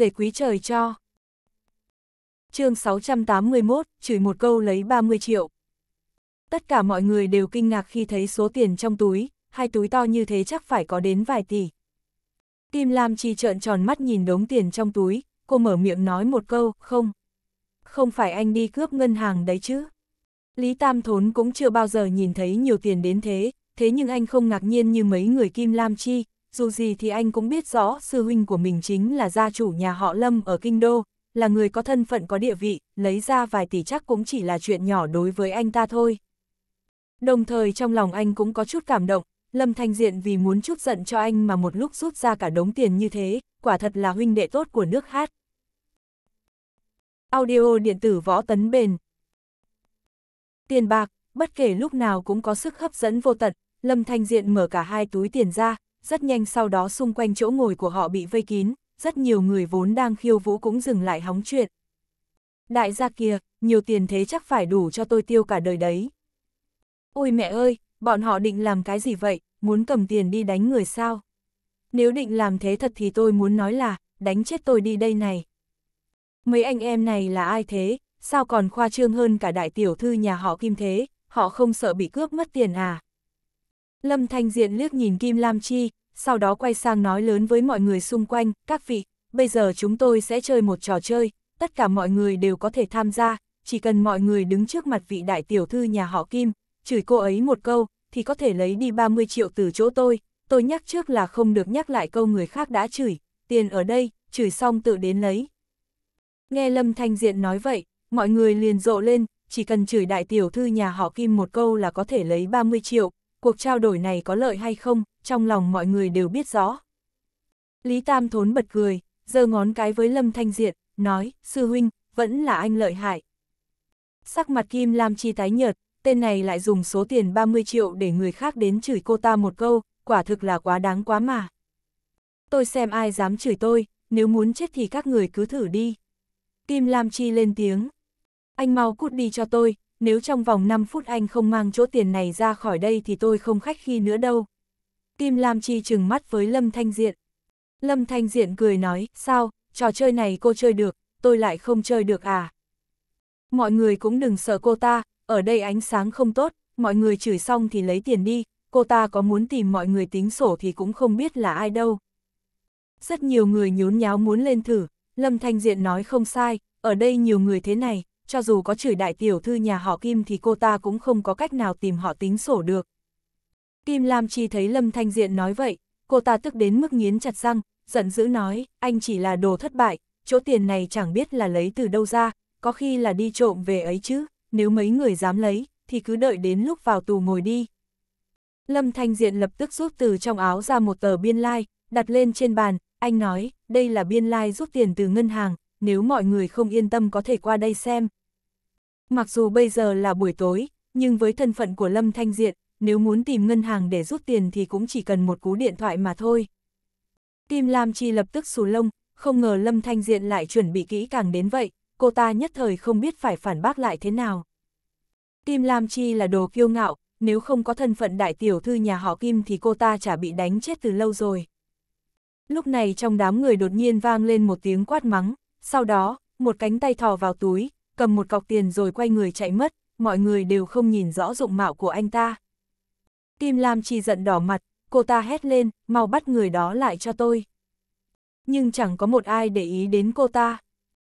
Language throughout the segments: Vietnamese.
dề quý trời cho. chương 681, chửi một câu lấy 30 triệu. Tất cả mọi người đều kinh ngạc khi thấy số tiền trong túi, hai túi to như thế chắc phải có đến vài tỷ. Kim Lam Chi trợn tròn mắt nhìn đống tiền trong túi, cô mở miệng nói một câu, không. Không phải anh đi cướp ngân hàng đấy chứ. Lý Tam Thốn cũng chưa bao giờ nhìn thấy nhiều tiền đến thế, thế nhưng anh không ngạc nhiên như mấy người Kim Lam Chi, dù gì thì anh cũng biết rõ sư huynh của mình chính là gia chủ nhà họ Lâm ở Kinh Đô, là người có thân phận có địa vị, lấy ra vài tỷ chắc cũng chỉ là chuyện nhỏ đối với anh ta thôi. Đồng thời trong lòng anh cũng có chút cảm động, Lâm Thanh Diện vì muốn chút giận cho anh mà một lúc rút ra cả đống tiền như thế, quả thật là huynh đệ tốt của nước hát. Audio điện tử võ tấn bền Tiền bạc, bất kể lúc nào cũng có sức hấp dẫn vô tận, Lâm Thanh Diện mở cả hai túi tiền ra, rất nhanh sau đó xung quanh chỗ ngồi của họ bị vây kín, rất nhiều người vốn đang khiêu vũ cũng dừng lại hóng chuyện. Đại gia kia, nhiều tiền thế chắc phải đủ cho tôi tiêu cả đời đấy. Ôi mẹ ơi, bọn họ định làm cái gì vậy, muốn cầm tiền đi đánh người sao? Nếu định làm thế thật thì tôi muốn nói là, đánh chết tôi đi đây này. Mấy anh em này là ai thế, sao còn khoa trương hơn cả đại tiểu thư nhà họ Kim thế, họ không sợ bị cướp mất tiền à? Lâm Thanh Diện liếc nhìn Kim Lam Chi, sau đó quay sang nói lớn với mọi người xung quanh, các vị, bây giờ chúng tôi sẽ chơi một trò chơi, tất cả mọi người đều có thể tham gia, chỉ cần mọi người đứng trước mặt vị đại tiểu thư nhà họ Kim, chửi cô ấy một câu, thì có thể lấy đi 30 triệu từ chỗ tôi, tôi nhắc trước là không được nhắc lại câu người khác đã chửi, tiền ở đây, chửi xong tự đến lấy. Nghe Lâm Thanh Diện nói vậy, mọi người liền rộ lên, chỉ cần chửi đại tiểu thư nhà họ Kim một câu là có thể lấy 30 triệu, cuộc trao đổi này có lợi hay không, trong lòng mọi người đều biết rõ. Lý Tam Thốn bật cười, giơ ngón cái với Lâm Thanh Diệt nói, sư huynh, vẫn là anh lợi hại. Sắc mặt Kim Lam Chi tái nhợt, tên này lại dùng số tiền 30 triệu để người khác đến chửi cô ta một câu, quả thực là quá đáng quá mà. Tôi xem ai dám chửi tôi, nếu muốn chết thì các người cứ thử đi. Kim Lam Chi lên tiếng. Anh mau cút đi cho tôi, nếu trong vòng 5 phút anh không mang chỗ tiền này ra khỏi đây thì tôi không khách khi nữa đâu. Kim Lam Chi trừng mắt với Lâm Thanh Diện. Lâm Thanh Diện cười nói, sao, trò chơi này cô chơi được, tôi lại không chơi được à. Mọi người cũng đừng sợ cô ta, ở đây ánh sáng không tốt, mọi người chửi xong thì lấy tiền đi, cô ta có muốn tìm mọi người tính sổ thì cũng không biết là ai đâu. Rất nhiều người nhốn nháo muốn lên thử, Lâm Thanh Diện nói không sai, ở đây nhiều người thế này, cho dù có chửi đại tiểu thư nhà họ Kim thì cô ta cũng không có cách nào tìm họ tính sổ được. Kim Lam Chi thấy Lâm Thanh Diện nói vậy, cô ta tức đến mức nghiến chặt răng, giận dữ nói, anh chỉ là đồ thất bại, chỗ tiền này chẳng biết là lấy từ đâu ra, có khi là đi trộm về ấy chứ, nếu mấy người dám lấy, thì cứ đợi đến lúc vào tù ngồi đi. Lâm Thanh Diện lập tức rút từ trong áo ra một tờ biên lai, đặt lên trên bàn, anh nói, đây là biên lai rút tiền từ ngân hàng, nếu mọi người không yên tâm có thể qua đây xem. Mặc dù bây giờ là buổi tối, nhưng với thân phận của Lâm Thanh Diện, nếu muốn tìm ngân hàng để rút tiền thì cũng chỉ cần một cú điện thoại mà thôi. Tim Lam Chi lập tức xù lông, không ngờ Lâm Thanh Diện lại chuẩn bị kỹ càng đến vậy, cô ta nhất thời không biết phải phản bác lại thế nào. Tim Lam Chi là đồ kiêu ngạo, nếu không có thân phận đại tiểu thư nhà họ Kim thì cô ta chả bị đánh chết từ lâu rồi. Lúc này trong đám người đột nhiên vang lên một tiếng quát mắng, sau đó, một cánh tay thò vào túi, cầm một cọc tiền rồi quay người chạy mất, mọi người đều không nhìn rõ dụng mạo của anh ta. Kim Lam chỉ giận đỏ mặt, cô ta hét lên, mau bắt người đó lại cho tôi. Nhưng chẳng có một ai để ý đến cô ta.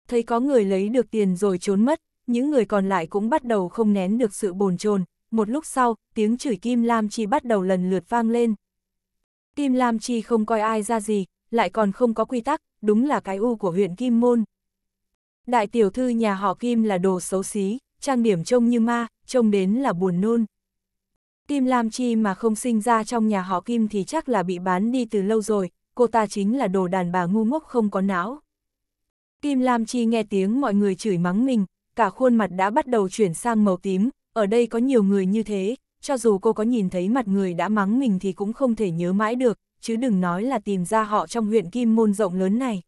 Thấy có người lấy được tiền rồi trốn mất, những người còn lại cũng bắt đầu không nén được sự bồn chồn. Một lúc sau, tiếng chửi Kim Lam Chi bắt đầu lần lượt vang lên. Kim Lam Chi không coi ai ra gì, lại còn không có quy tắc, đúng là cái u của huyện Kim Môn. Đại tiểu thư nhà họ Kim là đồ xấu xí, trang điểm trông như ma, trông đến là buồn nôn. Kim Lam Chi mà không sinh ra trong nhà họ Kim thì chắc là bị bán đi từ lâu rồi, cô ta chính là đồ đàn bà ngu ngốc không có não. Kim Lam Chi nghe tiếng mọi người chửi mắng mình, cả khuôn mặt đã bắt đầu chuyển sang màu tím, ở đây có nhiều người như thế, cho dù cô có nhìn thấy mặt người đã mắng mình thì cũng không thể nhớ mãi được, chứ đừng nói là tìm ra họ trong huyện Kim Môn rộng lớn này.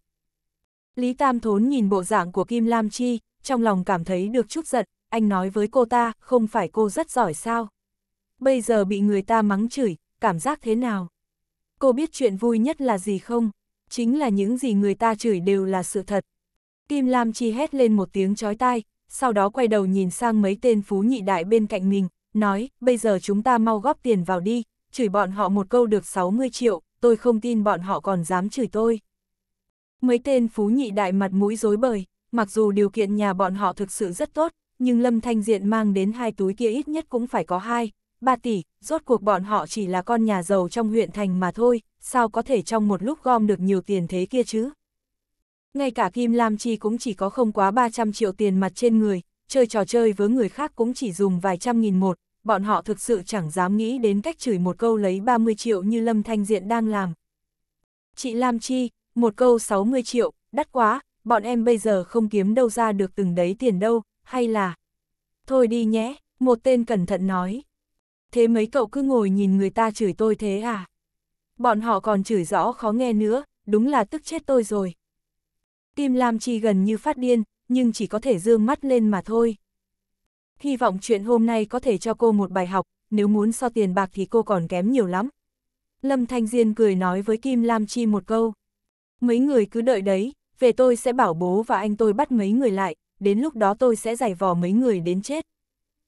Lý Tam Thốn nhìn bộ dạng của Kim Lam Chi, trong lòng cảm thấy được chút giận, anh nói với cô ta, không phải cô rất giỏi sao? Bây giờ bị người ta mắng chửi, cảm giác thế nào? Cô biết chuyện vui nhất là gì không? Chính là những gì người ta chửi đều là sự thật. Kim Lam Chi hét lên một tiếng chói tai, sau đó quay đầu nhìn sang mấy tên phú nhị đại bên cạnh mình, nói, bây giờ chúng ta mau góp tiền vào đi, chửi bọn họ một câu được 60 triệu, tôi không tin bọn họ còn dám chửi tôi. Mấy tên phú nhị đại mặt mũi dối bời, mặc dù điều kiện nhà bọn họ thực sự rất tốt, nhưng Lâm Thanh Diện mang đến hai túi kia ít nhất cũng phải có hai, ba tỷ, rốt cuộc bọn họ chỉ là con nhà giàu trong huyện thành mà thôi, sao có thể trong một lúc gom được nhiều tiền thế kia chứ? Ngay cả Kim Lam Chi cũng chỉ có không quá 300 triệu tiền mặt trên người, chơi trò chơi với người khác cũng chỉ dùng vài trăm nghìn một, bọn họ thực sự chẳng dám nghĩ đến cách chửi một câu lấy 30 triệu như Lâm Thanh Diện đang làm. Chị Lam Chi, một câu 60 triệu, đắt quá, bọn em bây giờ không kiếm đâu ra được từng đấy tiền đâu, hay là... Thôi đi nhé, một tên cẩn thận nói. Thế mấy cậu cứ ngồi nhìn người ta chửi tôi thế à? Bọn họ còn chửi rõ khó nghe nữa, đúng là tức chết tôi rồi. kim Lam Chi gần như phát điên, nhưng chỉ có thể dương mắt lên mà thôi. Hy vọng chuyện hôm nay có thể cho cô một bài học, nếu muốn so tiền bạc thì cô còn kém nhiều lắm. Lâm Thanh Diên cười nói với Kim Lam Chi một câu. Mấy người cứ đợi đấy, về tôi sẽ bảo bố và anh tôi bắt mấy người lại, đến lúc đó tôi sẽ giải vò mấy người đến chết.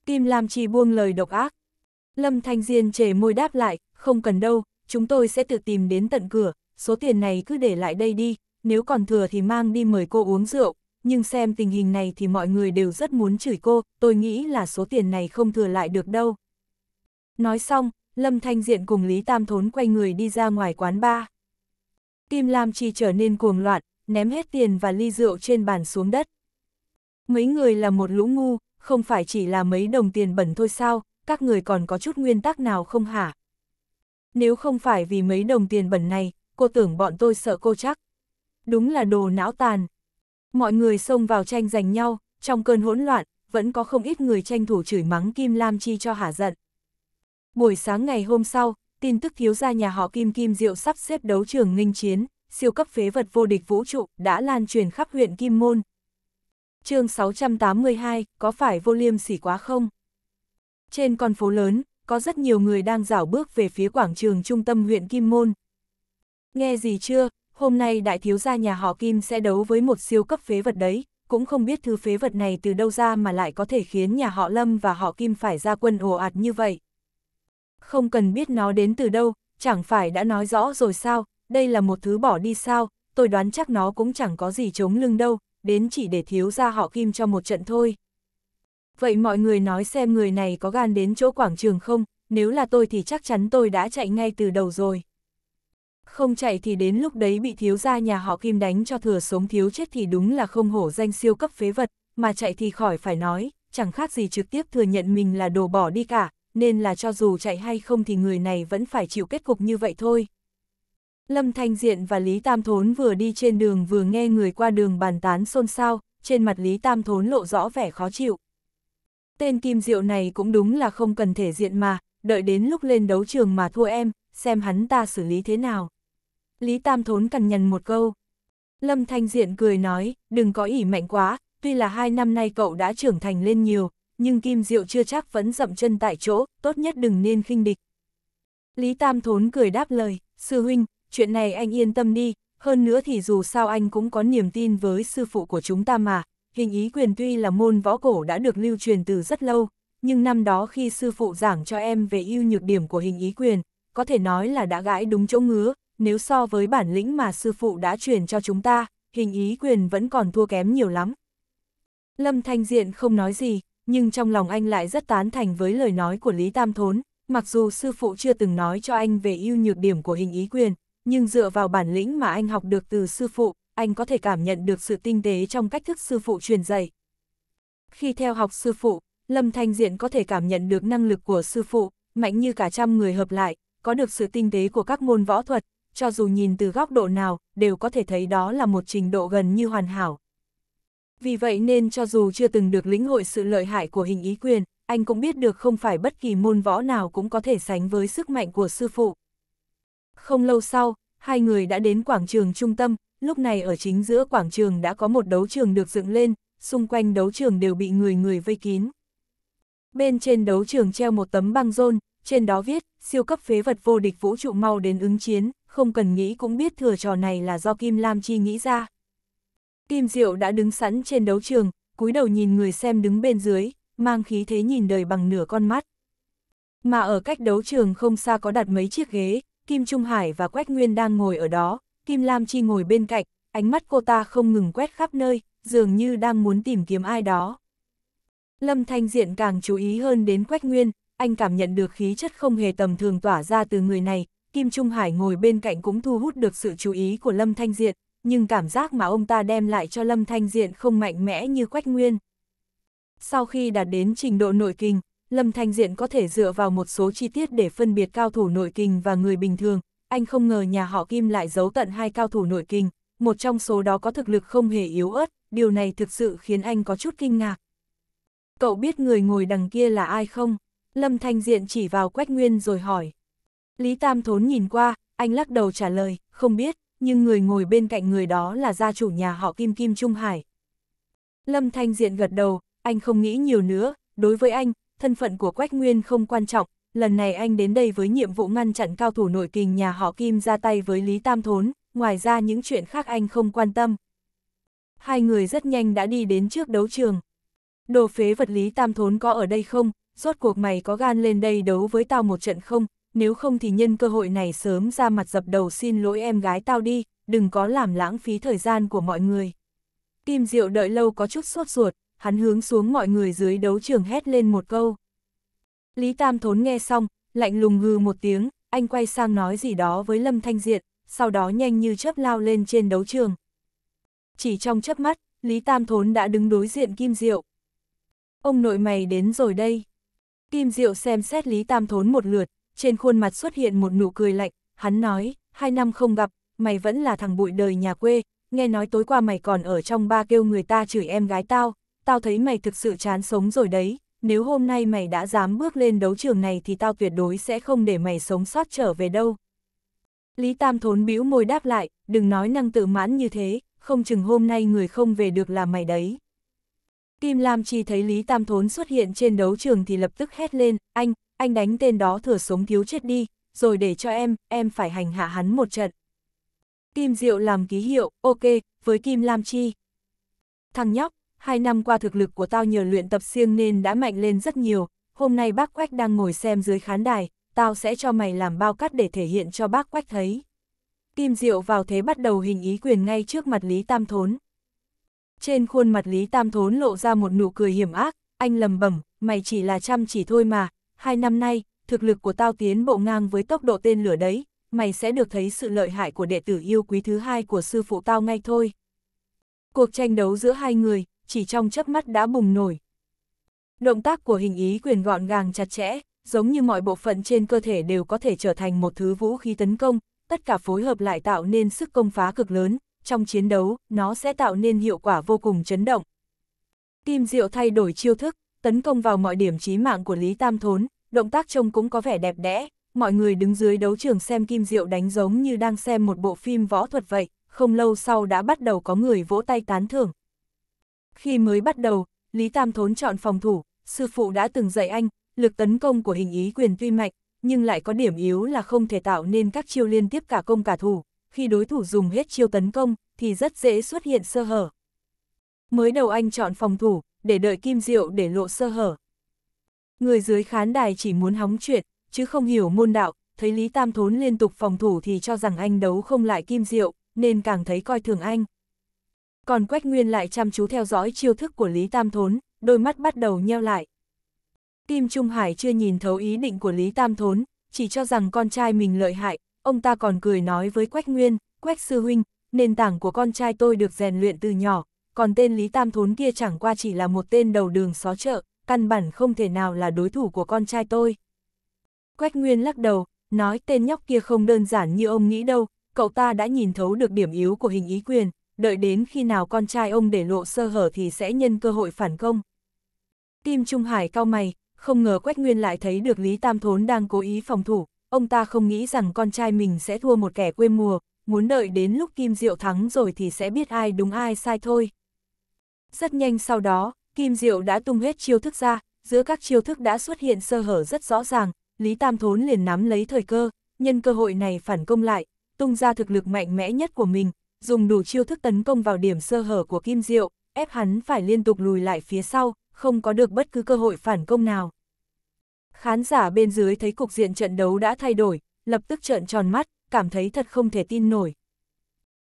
Kim Lam Chi buông lời độc ác. Lâm Thanh Diên chề môi đáp lại, không cần đâu, chúng tôi sẽ tự tìm đến tận cửa, số tiền này cứ để lại đây đi, nếu còn thừa thì mang đi mời cô uống rượu, nhưng xem tình hình này thì mọi người đều rất muốn chửi cô, tôi nghĩ là số tiền này không thừa lại được đâu. Nói xong, Lâm Thanh Diện cùng Lý Tam Thốn quay người đi ra ngoài quán bar. Kim Lam Chi trở nên cuồng loạn, ném hết tiền và ly rượu trên bàn xuống đất. Mấy người là một lũ ngu, không phải chỉ là mấy đồng tiền bẩn thôi sao, các người còn có chút nguyên tắc nào không hả? Nếu không phải vì mấy đồng tiền bẩn này, cô tưởng bọn tôi sợ cô chắc. Đúng là đồ não tàn. Mọi người xông vào tranh giành nhau, trong cơn hỗn loạn, vẫn có không ít người tranh thủ chửi mắng Kim Lam Chi cho hả giận. Buổi sáng ngày hôm sau, tin tức thiếu gia nhà họ Kim Kim Diệu sắp xếp đấu trường nghênh chiến, siêu cấp phế vật vô địch vũ trụ đã lan truyền khắp huyện Kim Môn. chương 682, có phải vô liêm sỉ quá không? Trên con phố lớn, có rất nhiều người đang rảo bước về phía quảng trường trung tâm huyện Kim Môn. Nghe gì chưa, hôm nay đại thiếu gia nhà họ Kim sẽ đấu với một siêu cấp phế vật đấy, cũng không biết thứ phế vật này từ đâu ra mà lại có thể khiến nhà họ Lâm và họ Kim phải ra quân ồ ạt như vậy không cần biết nó đến từ đâu, chẳng phải đã nói rõ rồi sao, đây là một thứ bỏ đi sao, tôi đoán chắc nó cũng chẳng có gì chống lưng đâu, đến chỉ để thiếu ra họ kim cho một trận thôi. Vậy mọi người nói xem người này có gan đến chỗ quảng trường không, nếu là tôi thì chắc chắn tôi đã chạy ngay từ đầu rồi. Không chạy thì đến lúc đấy bị thiếu gia nhà họ Kim đánh cho thừa sống thiếu chết thì đúng là không hổ danh siêu cấp phế vật, mà chạy thì khỏi phải nói, chẳng khác gì trực tiếp thừa nhận mình là đồ bỏ đi cả, nên là cho dù chạy hay không thì người này vẫn phải chịu kết cục như vậy thôi. Lâm Thanh Diện và Lý Tam Thốn vừa đi trên đường vừa nghe người qua đường bàn tán xôn xao, trên mặt Lý Tam Thốn lộ rõ vẻ khó chịu. Tên Kim Diệu này cũng đúng là không cần thể diện mà, đợi đến lúc lên đấu trường mà thua em, xem hắn ta xử lý thế nào. Lý Tam Thốn cằn nhằn một câu. Lâm Thanh Diện cười nói, đừng có ỉ mạnh quá, tuy là hai năm nay cậu đã trưởng thành lên nhiều, nhưng Kim Diệu chưa chắc vẫn dậm chân tại chỗ, tốt nhất đừng nên khinh địch. Lý Tam Thốn cười đáp lời, sư huynh, chuyện này anh yên tâm đi, hơn nữa thì dù sao anh cũng có niềm tin với sư phụ của chúng ta mà, hình ý quyền tuy là môn võ cổ đã được lưu truyền từ rất lâu, nhưng năm đó khi sư phụ giảng cho em về ưu nhược điểm của hình ý quyền, có thể nói là đã gãi đúng chỗ ngứa, nếu so với bản lĩnh mà sư phụ đã truyền cho chúng ta, hình ý quyền vẫn còn thua kém nhiều lắm. Lâm Thanh Diện không nói gì, nhưng trong lòng anh lại rất tán thành với lời nói của Lý Tam Thốn, mặc dù sư phụ chưa từng nói cho anh về ưu nhược điểm của hình ý quyền, nhưng dựa vào bản lĩnh mà anh học được từ sư phụ, anh có thể cảm nhận được sự tinh tế trong cách thức sư phụ truyền dạy. Khi theo học sư phụ, Lâm Thanh Diện có thể cảm nhận được năng lực của sư phụ, mạnh như cả trăm người hợp lại, có được sự tinh tế của các môn võ thuật, cho dù nhìn từ góc độ nào, đều có thể thấy đó là một trình độ gần như hoàn hảo. Vì vậy nên cho dù chưa từng được lĩnh hội sự lợi hại của hình ý quyền, anh cũng biết được không phải bất kỳ môn võ nào cũng có thể sánh với sức mạnh của sư phụ. Không lâu sau, hai người đã đến quảng trường trung tâm, lúc này ở chính giữa quảng trường đã có một đấu trường được dựng lên, xung quanh đấu trường đều bị người người vây kín. Bên trên đấu trường treo một tấm băng rôn, trên đó viết, siêu cấp phế vật vô địch vũ trụ mau đến ứng chiến, không cần nghĩ cũng biết thừa trò này là do Kim Lam Chi nghĩ ra. Kim Diệu đã đứng sẵn trên đấu trường, cúi đầu nhìn người xem đứng bên dưới, mang khí thế nhìn đời bằng nửa con mắt. Mà ở cách đấu trường không xa có đặt mấy chiếc ghế, Kim Trung Hải và Quách Nguyên đang ngồi ở đó, Kim Lam Chi ngồi bên cạnh, ánh mắt cô ta không ngừng quét khắp nơi, dường như đang muốn tìm kiếm ai đó. Lâm Thanh Diện càng chú ý hơn đến Quách Nguyên, anh cảm nhận được khí chất không hề tầm thường tỏa ra từ người này, Kim Trung Hải ngồi bên cạnh cũng thu hút được sự chú ý của Lâm Thanh Diện, nhưng cảm giác mà ông ta đem lại cho Lâm Thanh Diện không mạnh mẽ như Quách Nguyên. Sau khi đạt đến trình độ nội kinh, Lâm Thanh Diện có thể dựa vào một số chi tiết để phân biệt cao thủ nội kinh và người bình thường, anh không ngờ nhà họ Kim lại giấu tận hai cao thủ nội kinh, một trong số đó có thực lực không hề yếu ớt, điều này thực sự khiến anh có chút kinh ngạc. Cậu biết người ngồi đằng kia là ai không? Lâm Thanh Diện chỉ vào Quách Nguyên rồi hỏi. Lý Tam Thốn nhìn qua, anh lắc đầu trả lời, không biết nhưng người ngồi bên cạnh người đó là gia chủ nhà họ Kim Kim Trung Hải. Lâm Thanh Diện gật đầu, anh không nghĩ nhiều nữa, đối với anh, thân phận của Quách Nguyên không quan trọng, lần này anh đến đây với nhiệm vụ ngăn chặn cao thủ nội kình nhà họ Kim ra tay với Lý Tam Thốn, ngoài ra những chuyện khác anh không quan tâm. Hai người rất nhanh đã đi đến trước đấu trường. Đồ phế vật Lý Tam Thốn có ở đây không? Rốt cuộc mày có gan lên đây đấu với tao một trận không? nếu không thì nhân cơ hội này sớm ra mặt dập đầu xin lỗi em gái tao đi, đừng có làm lãng phí thời gian của mọi người. Kim Diệu đợi lâu có chút sốt ruột, hắn hướng xuống mọi người dưới đấu trường hét lên một câu. Lý Tam Thốn nghe xong, lạnh lùng hừ một tiếng, anh quay sang nói gì đó với Lâm Thanh Diện, sau đó nhanh như chớp lao lên trên đấu trường. Chỉ trong chớp mắt, Lý Tam Thốn đã đứng đối diện Kim Diệu. Ông nội mày đến rồi đây. Kim Diệu xem xét Lý Tam Thốn một lượt, trên khuôn mặt xuất hiện một nụ cười lạnh, hắn nói, hai năm không gặp, mày vẫn là thằng bụi đời nhà quê, nghe nói tối qua mày còn ở trong ba kêu người ta chửi em gái tao, tao thấy mày thực sự chán sống rồi đấy, nếu hôm nay mày đã dám bước lên đấu trường này thì tao tuyệt đối sẽ không để mày sống sót trở về đâu. Lý Tam thốn bĩu môi đáp lại, đừng nói năng tự mãn như thế, không chừng hôm nay người không về được là mày đấy. Kim Lam Chi thấy Lý Tam Thốn xuất hiện trên đấu trường thì lập tức hét lên, anh, anh đánh tên đó thừa sống thiếu chết đi, rồi để cho em, em phải hành hạ hắn một trận. Kim Diệu làm ký hiệu, ok, với Kim Lam Chi. Thằng nhóc, hai năm qua thực lực của tao nhờ luyện tập siêng nên đã mạnh lên rất nhiều, hôm nay bác Quách đang ngồi xem dưới khán đài, tao sẽ cho mày làm bao cắt để thể hiện cho bác Quách thấy. Kim Diệu vào thế bắt đầu hình ý quyền ngay trước mặt Lý Tam Thốn. Trên khuôn mặt Lý Tam Thốn lộ ra một nụ cười hiểm ác, anh lầm bẩm, mày chỉ là chăm chỉ thôi mà, hai năm nay, thực lực của tao tiến bộ ngang với tốc độ tên lửa đấy, mày sẽ được thấy sự lợi hại của đệ tử yêu quý thứ hai của sư phụ tao ngay thôi. Cuộc tranh đấu giữa hai người, chỉ trong chớp mắt đã bùng nổi. Động tác của hình ý quyền gọn gàng chặt chẽ, giống như mọi bộ phận trên cơ thể đều có thể trở thành một thứ vũ khí tấn công, tất cả phối hợp lại tạo nên sức công phá cực lớn, trong chiến đấu, nó sẽ tạo nên hiệu quả vô cùng chấn động. Kim Diệu thay đổi chiêu thức, tấn công vào mọi điểm chí mạng của Lý Tam Thốn, động tác trông cũng có vẻ đẹp đẽ, mọi người đứng dưới đấu trường xem Kim Diệu đánh giống như đang xem một bộ phim võ thuật vậy, không lâu sau đã bắt đầu có người vỗ tay tán thưởng. Khi mới bắt đầu, Lý Tam Thốn chọn phòng thủ, sư phụ đã từng dạy anh, lực tấn công của hình ý quyền tuy mạnh, nhưng lại có điểm yếu là không thể tạo nên các chiêu liên tiếp cả công cả thủ, khi đối thủ dùng hết chiêu tấn công thì rất dễ xuất hiện sơ hở. Mới đầu anh chọn phòng thủ, để đợi Kim Diệu để lộ sơ hở, Người dưới khán đài chỉ muốn hóng chuyện, chứ không hiểu môn đạo, thấy Lý Tam Thốn liên tục phòng thủ thì cho rằng anh đấu không lại Kim Diệu, nên càng thấy coi thường anh. Còn Quách Nguyên lại chăm chú theo dõi chiêu thức của Lý Tam Thốn, đôi mắt bắt đầu nheo lại. Kim Trung Hải chưa nhìn thấu ý định của Lý Tam Thốn, chỉ cho rằng con trai mình lợi hại, ông ta còn cười nói với Quách Nguyên, Quách Sư Huynh, nền tảng của con trai tôi được rèn luyện từ nhỏ, còn tên Lý Tam Thốn kia chẳng qua chỉ là một tên đầu đường xó chợ, căn bản không thể nào là đối thủ của con trai tôi. Quách Nguyên lắc đầu, nói tên nhóc kia không đơn giản như ông nghĩ đâu, cậu ta đã nhìn thấu được điểm yếu của hình ý quyền, đợi đến khi nào con trai ông để lộ sơ hở thì sẽ nhân cơ hội phản công. Tim Trung Hải cao mày, không ngờ Quách Nguyên lại thấy được Lý Tam Thốn đang cố ý phòng thủ, ông ta không nghĩ rằng con trai mình sẽ thua một kẻ quê mùa, muốn đợi đến lúc Kim Diệu thắng rồi thì sẽ biết ai đúng ai sai thôi. Rất nhanh sau đó, Kim Diệu đã tung hết chiêu thức ra, giữa các chiêu thức đã xuất hiện sơ hở rất rõ ràng, Lý Tam Thốn liền nắm lấy thời cơ, nhân cơ hội này phản công lại, tung ra thực lực mạnh mẽ nhất của mình, dùng đủ chiêu thức tấn công vào điểm sơ hở của Kim Diệu, ép hắn phải liên tục lùi lại phía sau, không có được bất cứ cơ hội phản công nào. Khán giả bên dưới thấy cục diện trận đấu đã thay đổi, lập tức trợn tròn mắt, cảm thấy thật không thể tin nổi.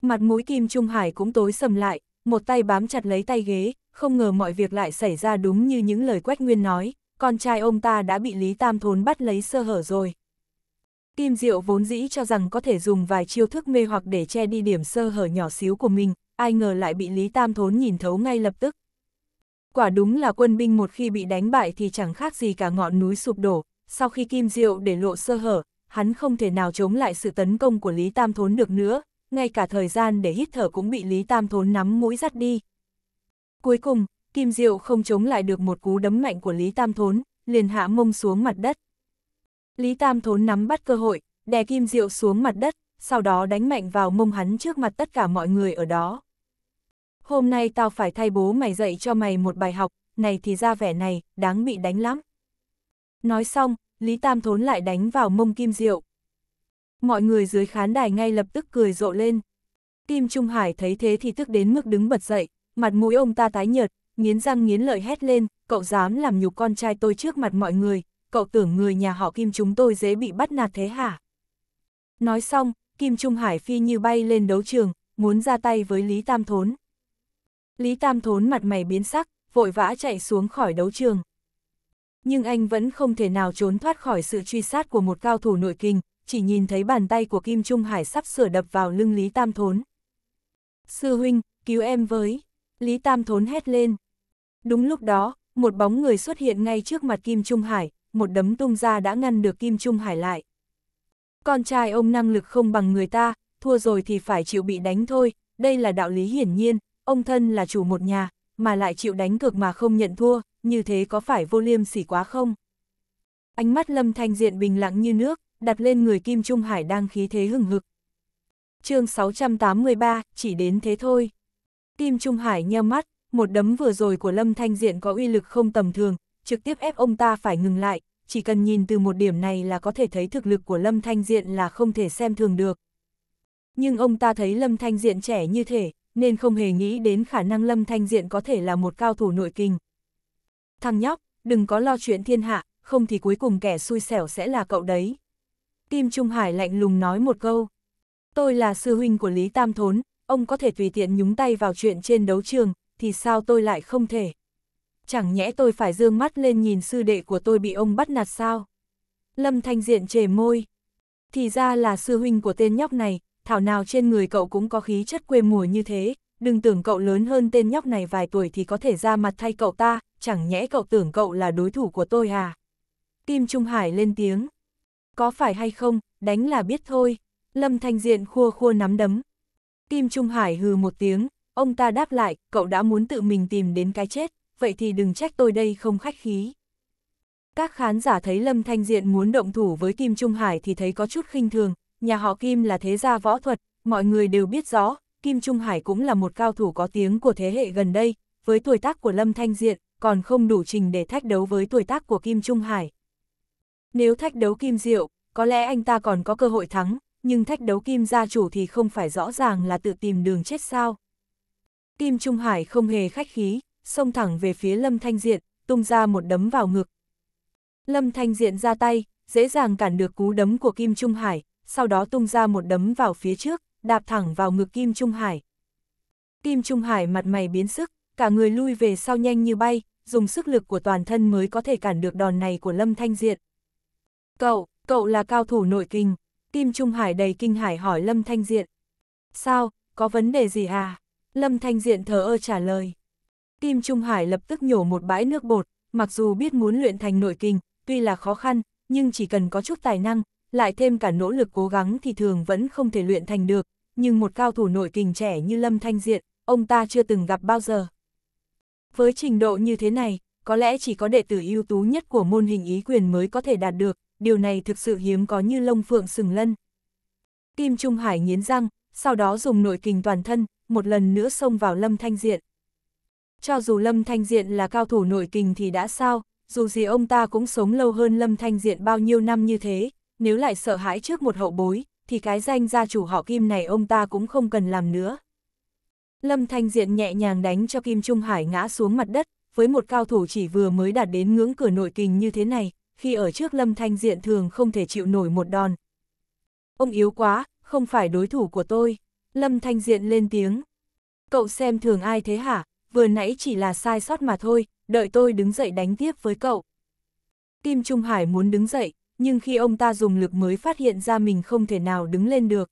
Mặt mũi Kim Trung Hải cũng tối sầm lại, một tay bám chặt lấy tay ghế, không ngờ mọi việc lại xảy ra đúng như những lời Quách Nguyên nói, con trai ông ta đã bị Lý Tam Thốn bắt lấy sơ hở rồi. Kim Diệu vốn dĩ cho rằng có thể dùng vài chiêu thức mê hoặc để che đi điểm sơ hở nhỏ xíu của mình, ai ngờ lại bị Lý Tam Thốn nhìn thấu ngay lập tức. Quả đúng là quân binh một khi bị đánh bại thì chẳng khác gì cả ngọn núi sụp đổ, sau khi Kim Diệu để lộ sơ hở, hắn không thể nào chống lại sự tấn công của Lý Tam Thốn được nữa, ngay cả thời gian để hít thở cũng bị Lý Tam Thốn nắm mũi dắt đi, Cuối cùng, Kim Diệu không chống lại được một cú đấm mạnh của Lý Tam Thốn, liền hạ mông xuống mặt đất. Lý Tam Thốn nắm bắt cơ hội, đè Kim Diệu xuống mặt đất, sau đó đánh mạnh vào mông hắn trước mặt tất cả mọi người ở đó. Hôm nay tao phải thay bố mày dạy cho mày một bài học, này thì ra vẻ này, đáng bị đánh lắm. Nói xong, Lý Tam Thốn lại đánh vào mông Kim Diệu. Mọi người dưới khán đài ngay lập tức cười rộ lên. Kim Trung Hải thấy thế thì tức đến mức đứng bật dậy, mặt mũi ông ta tái nhợt, nghiến răng nghiến lợi hét lên, cậu dám làm nhục con trai tôi trước mặt mọi người, cậu tưởng người nhà họ Kim chúng tôi dễ bị bắt nạt thế hả? Nói xong, Kim Trung Hải phi như bay lên đấu trường, muốn ra tay với Lý Tam Thốn. Lý Tam Thốn mặt mày biến sắc, vội vã chạy xuống khỏi đấu trường. Nhưng anh vẫn không thể nào trốn thoát khỏi sự truy sát của một cao thủ nội kinh, chỉ nhìn thấy bàn tay của Kim Trung Hải sắp sửa đập vào lưng Lý Tam Thốn. Sư huynh, cứu em với. Lý Tam Thốn hét lên. Đúng lúc đó, một bóng người xuất hiện ngay trước mặt Kim Trung Hải, một đấm tung ra đã ngăn được Kim Trung Hải lại. Con trai ông năng lực không bằng người ta, thua rồi thì phải chịu bị đánh thôi, đây là đạo lý hiển nhiên, ông thân là chủ một nhà, mà lại chịu đánh cược mà không nhận thua, như thế có phải vô liêm sỉ quá không? Ánh mắt Lâm Thanh Diện bình lặng như nước, đặt lên người Kim Trung Hải đang khí thế hừng hực. chương 683, chỉ đến thế thôi. Kim Trung Hải nheo mắt, một đấm vừa rồi của Lâm Thanh Diện có uy lực không tầm thường, trực tiếp ép ông ta phải ngừng lại, chỉ cần nhìn từ một điểm này là có thể thấy thực lực của Lâm Thanh Diện là không thể xem thường được. Nhưng ông ta thấy Lâm Thanh Diện trẻ như thể, nên không hề nghĩ đến khả năng Lâm Thanh Diện có thể là một cao thủ nội kinh. Thằng nhóc, đừng có lo chuyện thiên hạ, không thì cuối cùng kẻ xui xẻo sẽ là cậu đấy. Kim Trung Hải lạnh lùng nói một câu. Tôi là sư huynh của Lý Tam Thốn, ông có thể tùy tiện nhúng tay vào chuyện trên đấu trường, thì sao tôi lại không thể? Chẳng nhẽ tôi phải dương mắt lên nhìn sư đệ của tôi bị ông bắt nạt sao? Lâm Thanh Diện trề môi. Thì ra là sư huynh của tên nhóc này, thảo nào trên người cậu cũng có khí chất quê mùa như thế, đừng tưởng cậu lớn hơn tên nhóc này vài tuổi thì có thể ra mặt thay cậu ta, chẳng nhẽ cậu tưởng cậu là đối thủ của tôi à? Kim Trung Hải lên tiếng. Có phải hay không, đánh là biết thôi. Lâm Thanh Diện khua khua nắm đấm, Kim Trung Hải hừ một tiếng, ông ta đáp lại, cậu đã muốn tự mình tìm đến cái chết, vậy thì đừng trách tôi đây không khách khí. Các khán giả thấy Lâm Thanh Diện muốn động thủ với Kim Trung Hải thì thấy có chút khinh thường, nhà họ Kim là thế gia võ thuật, mọi người đều biết rõ, Kim Trung Hải cũng là một cao thủ có tiếng của thế hệ gần đây, với tuổi tác của Lâm Thanh Diện, còn không đủ trình để thách đấu với tuổi tác của Kim Trung Hải. Nếu thách đấu Kim Diệu, có lẽ anh ta còn có cơ hội thắng, nhưng thách đấu Kim gia chủ thì không phải rõ ràng là tự tìm đường chết sao. Kim Trung Hải không hề khách khí, xông thẳng về phía Lâm Thanh Diện, tung ra một đấm vào ngực. Lâm Thanh Diện ra tay, dễ dàng cản được cú đấm của Kim Trung Hải, sau đó tung ra một đấm vào phía trước, đạp thẳng vào ngực Kim Trung Hải. Kim Trung Hải mặt mày biến sức, cả người lui về sau nhanh như bay, dùng sức lực của toàn thân mới có thể cản được đòn này của Lâm Thanh Diện. Cậu, cậu là cao thủ nội kinh, Kim Trung Hải đầy kinh hải hỏi Lâm Thanh Diện. Sao, có vấn đề gì à? Lâm Thanh Diện thờ ơ trả lời. Kim Trung Hải lập tức nhổ một bãi nước bột, mặc dù biết muốn luyện thành nội kinh, tuy là khó khăn, nhưng chỉ cần có chút tài năng, lại thêm cả nỗ lực cố gắng thì thường vẫn không thể luyện thành được, nhưng một cao thủ nội kinh trẻ như Lâm Thanh Diện, ông ta chưa từng gặp bao giờ. Với trình độ như thế này, có lẽ chỉ có đệ tử ưu tú nhất của môn hình ý quyền mới có thể đạt được, điều này thực sự hiếm có như lông phượng sừng lân. Kim Trung Hải nghiến răng, sau đó dùng nội kình toàn thân, một lần nữa xông vào Lâm Thanh Diện. Cho dù Lâm Thanh Diện là cao thủ nội kình thì đã sao, dù gì ông ta cũng sống lâu hơn Lâm Thanh Diện bao nhiêu năm như thế, nếu lại sợ hãi trước một hậu bối, thì cái danh gia chủ họ Kim này ông ta cũng không cần làm nữa. Lâm Thanh Diện nhẹ nhàng đánh cho Kim Trung Hải ngã xuống mặt đất, với một cao thủ chỉ vừa mới đạt đến ngưỡng cửa nội kình như thế này, khi ở trước Lâm Thanh Diện thường không thể chịu nổi một đòn. Ông yếu quá, không phải đối thủ của tôi. Lâm Thanh Diện lên tiếng. Cậu xem thường ai thế hả, vừa nãy chỉ là sai sót mà thôi, đợi tôi đứng dậy đánh tiếp với cậu. Kim Trung Hải muốn đứng dậy, nhưng khi ông ta dùng lực mới phát hiện ra mình không thể nào đứng lên được.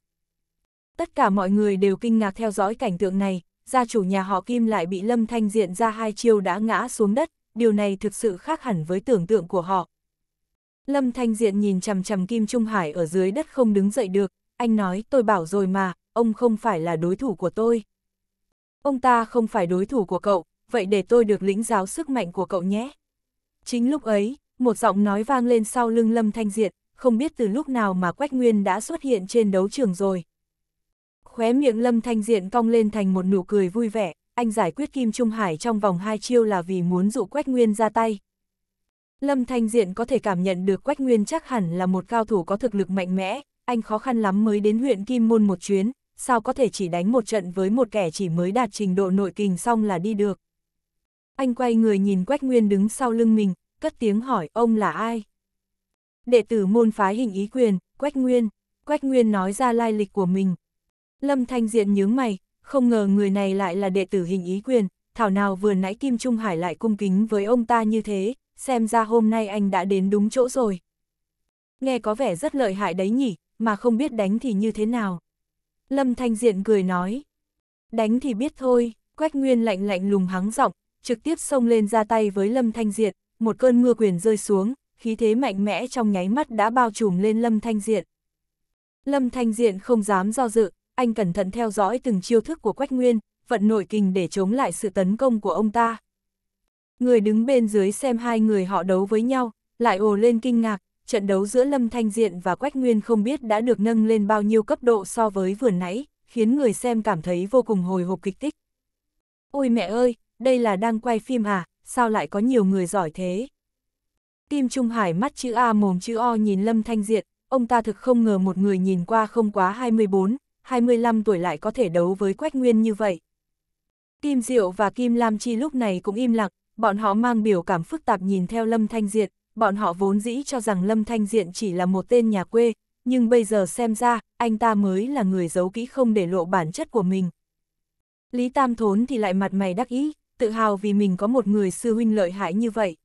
Tất cả mọi người đều kinh ngạc theo dõi cảnh tượng này, gia chủ nhà họ Kim lại bị Lâm Thanh Diện ra hai chiêu đã ngã xuống đất, điều này thực sự khác hẳn với tưởng tượng của họ. Lâm Thanh Diện nhìn chằm chằm Kim Trung Hải ở dưới đất không đứng dậy được, anh nói tôi bảo rồi mà, ông không phải là đối thủ của tôi. Ông ta không phải đối thủ của cậu, vậy để tôi được lĩnh giáo sức mạnh của cậu nhé. Chính lúc ấy, một giọng nói vang lên sau lưng Lâm Thanh Diện, không biết từ lúc nào mà Quách Nguyên đã xuất hiện trên đấu trường rồi. Khóe miệng Lâm Thanh Diện cong lên thành một nụ cười vui vẻ, anh giải quyết Kim Trung Hải trong vòng hai chiêu là vì muốn dụ Quách Nguyên ra tay, Lâm Thanh Diện có thể cảm nhận được Quách Nguyên chắc hẳn là một cao thủ có thực lực mạnh mẽ, anh khó khăn lắm mới đến huyện Kim Môn một chuyến, sao có thể chỉ đánh một trận với một kẻ chỉ mới đạt trình độ nội kình xong là đi được. Anh quay người nhìn Quách Nguyên đứng sau lưng mình, cất tiếng hỏi ông là ai. Đệ tử môn phái hình ý quyền, Quách Nguyên, Quách Nguyên nói ra lai lịch của mình. Lâm Thanh Diện nhướng mày, không ngờ người này lại là đệ tử hình ý quyền, thảo nào vừa nãy Kim Trung Hải lại cung kính với ông ta như thế, xem ra hôm nay anh đã đến đúng chỗ rồi. Nghe có vẻ rất lợi hại đấy nhỉ, mà không biết đánh thì như thế nào. Lâm Thanh Diện cười nói, đánh thì biết thôi, Quách Nguyên lạnh lạnh lùng hắng giọng, trực tiếp xông lên ra tay với Lâm Thanh Diện, một cơn mưa quyền rơi xuống, khí thế mạnh mẽ trong nháy mắt đã bao trùm lên Lâm Thanh Diện. Lâm Thanh Diện không dám do dự, anh cẩn thận theo dõi từng chiêu thức của Quách Nguyên, vận nội kình để chống lại sự tấn công của ông ta người đứng bên dưới xem hai người họ đấu với nhau, lại ồ lên kinh ngạc, trận đấu giữa Lâm Thanh Diện và Quách Nguyên không biết đã được nâng lên bao nhiêu cấp độ so với vừa nãy, khiến người xem cảm thấy vô cùng hồi hộp kịch tích. Ôi mẹ ơi, đây là đang quay phim à, sao lại có nhiều người giỏi thế? Kim Trung Hải mắt chữ A mồm chữ O nhìn Lâm Thanh Diện, ông ta thực không ngờ một người nhìn qua không quá 24, 25 tuổi lại có thể đấu với Quách Nguyên như vậy. Kim Diệu và Kim Lam Chi lúc này cũng im lặng, bọn họ mang biểu cảm phức tạp nhìn theo Lâm Thanh Diện, bọn họ vốn dĩ cho rằng Lâm Thanh Diện chỉ là một tên nhà quê, nhưng bây giờ xem ra, anh ta mới là người giấu kỹ không để lộ bản chất của mình. Lý Tam Thốn thì lại mặt mày đắc ý, tự hào vì mình có một người sư huynh lợi hại như vậy.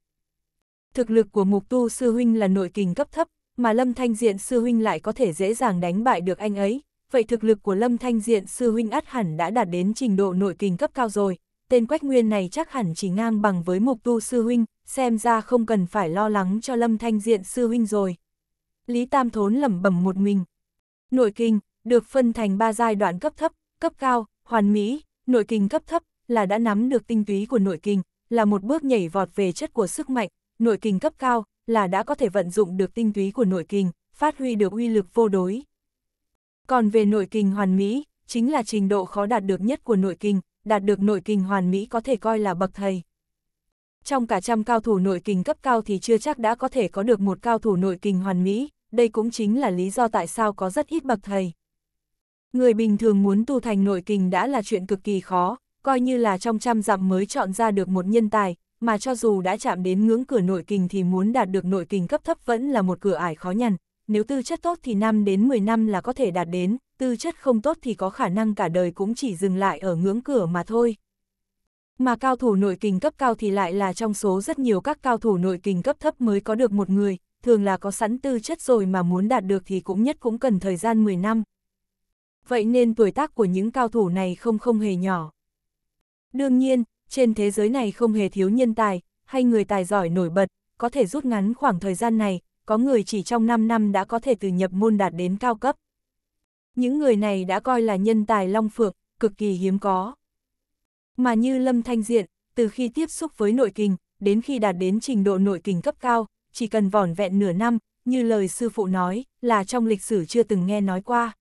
Thực lực của mục tu sư huynh là nội kình cấp thấp, mà Lâm Thanh Diện sư huynh lại có thể dễ dàng đánh bại được anh ấy, vậy thực lực của Lâm Thanh Diện sư huynh át hẳn đã đạt đến trình độ nội kình cấp cao rồi, tên Quách Nguyên này chắc hẳn chỉ ngang bằng với Mục Tu Sư Huynh, xem ra không cần phải lo lắng cho Lâm Thanh Diện Sư Huynh rồi. Lý Tam Thốn lẩm bẩm một mình. Nội kinh, được phân thành ba giai đoạn cấp thấp, cấp cao, hoàn mỹ, nội kinh cấp thấp là đã nắm được tinh túy của nội kinh, là một bước nhảy vọt về chất của sức mạnh, nội kinh cấp cao là đã có thể vận dụng được tinh túy của nội kinh, phát huy được uy lực vô đối. Còn về nội kinh hoàn mỹ, chính là trình độ khó đạt được nhất của nội kinh, đạt được nội kình hoàn mỹ có thể coi là bậc thầy. Trong cả trăm cao thủ nội kình cấp cao thì chưa chắc đã có thể có được một cao thủ nội kình hoàn mỹ, đây cũng chính là lý do tại sao có rất ít bậc thầy. Người bình thường muốn tu thành nội kình đã là chuyện cực kỳ khó, coi như là trong trăm dặm mới chọn ra được một nhân tài, mà cho dù đã chạm đến ngưỡng cửa nội kình thì muốn đạt được nội kình cấp thấp vẫn là một cửa ải khó nhằn nếu tư chất tốt thì 5 đến 10 năm là có thể đạt đến, tư chất không tốt thì có khả năng cả đời cũng chỉ dừng lại ở ngưỡng cửa mà thôi. Mà cao thủ nội kinh cấp cao thì lại là trong số rất nhiều các cao thủ nội kinh cấp thấp mới có được một người, thường là có sẵn tư chất rồi mà muốn đạt được thì cũng nhất cũng cần thời gian 10 năm. Vậy nên tuổi tác của những cao thủ này không không hề nhỏ. Đương nhiên, trên thế giới này không hề thiếu nhân tài, hay người tài giỏi nổi bật, có thể rút ngắn khoảng thời gian này, có người chỉ trong 5 năm đã có thể từ nhập môn đạt đến cao cấp. Những người này đã coi là nhân tài long phượng, cực kỳ hiếm có. Mà như Lâm Thanh Diện, từ khi tiếp xúc với nội kình, đến khi đạt đến trình độ nội kình cấp cao, chỉ cần vỏn vẹn nửa năm, như lời sư phụ nói, là trong lịch sử chưa từng nghe nói qua.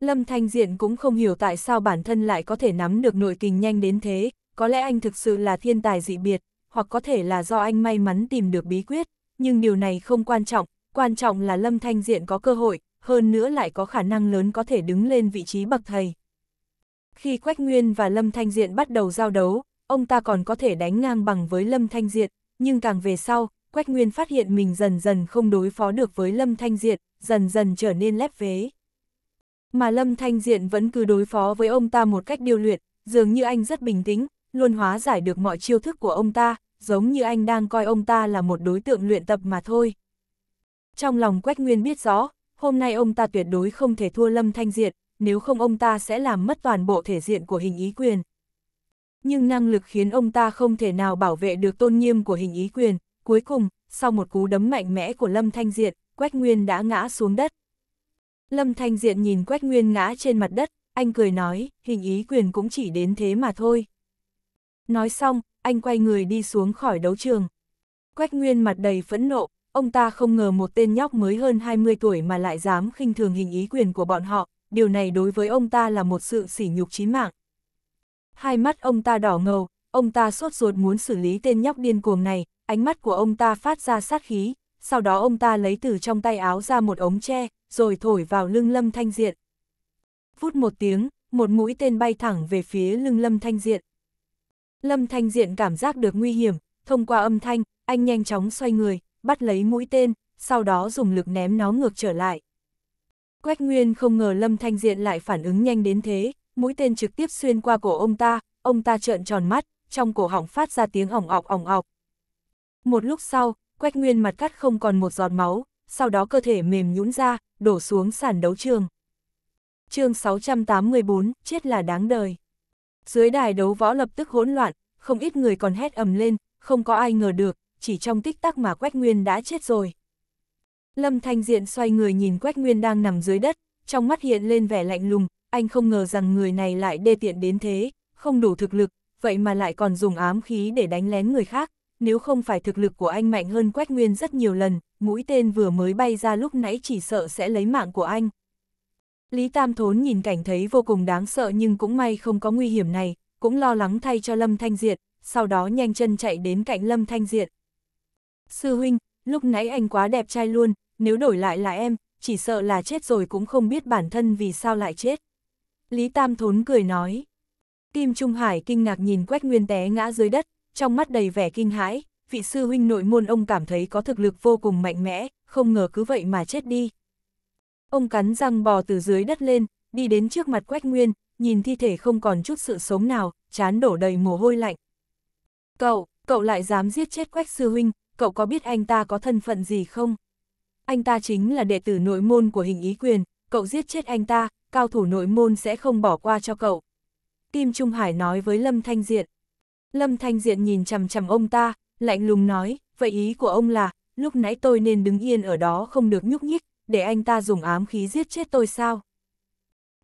Lâm Thanh Diện cũng không hiểu tại sao bản thân lại có thể nắm được nội kình nhanh đến thế, có lẽ anh thực sự là thiên tài dị biệt, hoặc có thể là do anh may mắn tìm được bí quyết, nhưng điều này không quan trọng, quan trọng là Lâm Thanh Diện có cơ hội, hơn nữa lại có khả năng lớn có thể đứng lên vị trí bậc thầy. Khi Quách Nguyên và Lâm Thanh Diện bắt đầu giao đấu, ông ta còn có thể đánh ngang bằng với Lâm Thanh Diện, nhưng càng về sau, Quách Nguyên phát hiện mình dần dần không đối phó được với Lâm Thanh Diện, dần dần trở nên lép vế. Mà Lâm Thanh Diện vẫn cứ đối phó với ông ta một cách điêu luyện, dường như anh rất bình tĩnh, luôn hóa giải được mọi chiêu thức của ông ta, giống như anh đang coi ông ta là một đối tượng luyện tập mà thôi. Trong lòng Quách Nguyên biết rõ, hôm nay ông ta tuyệt đối không thể thua Lâm Thanh Diệt, nếu không ông ta sẽ làm mất toàn bộ thể diện của hình ý quyền. Nhưng năng lực khiến ông ta không thể nào bảo vệ được tôn nghiêm của hình ý quyền, cuối cùng, sau một cú đấm mạnh mẽ của Lâm Thanh Diệt, Quách Nguyên đã ngã xuống đất. Lâm Thanh Diệt nhìn Quách Nguyên ngã trên mặt đất, anh cười nói, hình ý quyền cũng chỉ đến thế mà thôi. Nói xong, anh quay người đi xuống khỏi đấu trường. Quách Nguyên mặt đầy phẫn nộ, ông ta không ngờ một tên nhóc mới hơn 20 tuổi mà lại dám khinh thường hình ý quyền của bọn họ, điều này đối với ông ta là một sự sỉ nhục chí mạng. Hai mắt ông ta đỏ ngầu, ông ta sốt ruột muốn xử lý tên nhóc điên cuồng này, ánh mắt của ông ta phát ra sát khí, sau đó ông ta lấy từ trong tay áo ra một ống tre, rồi thổi vào lưng Lâm Thanh Diện. Phút một tiếng, một mũi tên bay thẳng về phía lưng Lâm Thanh Diện. Lâm Thanh Diện cảm giác được nguy hiểm, thông qua âm thanh, anh nhanh chóng xoay người, bắt lấy mũi tên, sau đó dùng lực ném nó ngược trở lại. Quách Nguyên không ngờ Lâm Thanh Diện lại phản ứng nhanh đến thế, mũi tên trực tiếp xuyên qua cổ ông ta, ông ta trợn tròn mắt, trong cổ họng phát ra tiếng ỏng ọc ỏng ọc. Một lúc sau, Quách Nguyên mặt cắt không còn một giọt máu, sau đó cơ thể mềm nhũn ra, đổ xuống sàn đấu trường. chương 684, chết là đáng đời. Dưới đài đấu võ lập tức hỗn loạn, không ít người còn hét ầm lên, không có ai ngờ được, chỉ trong tích tắc mà Quách Nguyên đã chết rồi. Lâm Thanh Diện xoay người nhìn Quách Nguyên đang nằm dưới đất, trong mắt hiện lên vẻ lạnh lùng, anh không ngờ rằng người này lại đê tiện đến thế, không đủ thực lực, vậy mà lại còn dùng ám khí để đánh lén người khác, nếu không phải thực lực của anh mạnh hơn Quách Nguyên rất nhiều lần, mũi tên vừa mới bay ra lúc nãy chỉ sợ sẽ lấy mạng của anh. Lý Tam Thốn nhìn cảnh thấy vô cùng đáng sợ nhưng cũng may không có nguy hiểm này, cũng lo lắng thay cho Lâm Thanh Diệt, sau đó nhanh chân chạy đến cạnh Lâm Thanh Diệt. Sư huynh, lúc nãy anh quá đẹp trai luôn, nếu đổi lại là em, chỉ sợ là chết rồi cũng không biết bản thân vì sao lại chết. Lý Tam Thốn cười nói. Kim Trung Hải kinh ngạc nhìn Quách Nguyên té ngã dưới đất, trong mắt đầy vẻ kinh hãi, vị sư huynh nội môn ông cảm thấy có thực lực vô cùng mạnh mẽ, không ngờ cứ vậy mà chết đi. Ông cắn răng bò từ dưới đất lên, đi đến trước mặt Quách Nguyên, nhìn thi thể không còn chút sự sống nào, chán đổ đầy mồ hôi lạnh. Cậu, cậu lại dám giết chết Quách Sư Huynh, cậu có biết anh ta có thân phận gì không? Anh ta chính là đệ tử nội môn của hình ý quyền, cậu giết chết anh ta, cao thủ nội môn sẽ không bỏ qua cho cậu. Kim Trung Hải nói với Lâm Thanh Diện. Lâm Thanh Diện nhìn chằm chằm ông ta, lạnh lùng nói, vậy ý của ông là, lúc nãy tôi nên đứng yên ở đó không được nhúc nhích, để anh ta dùng ám khí giết chết tôi sao?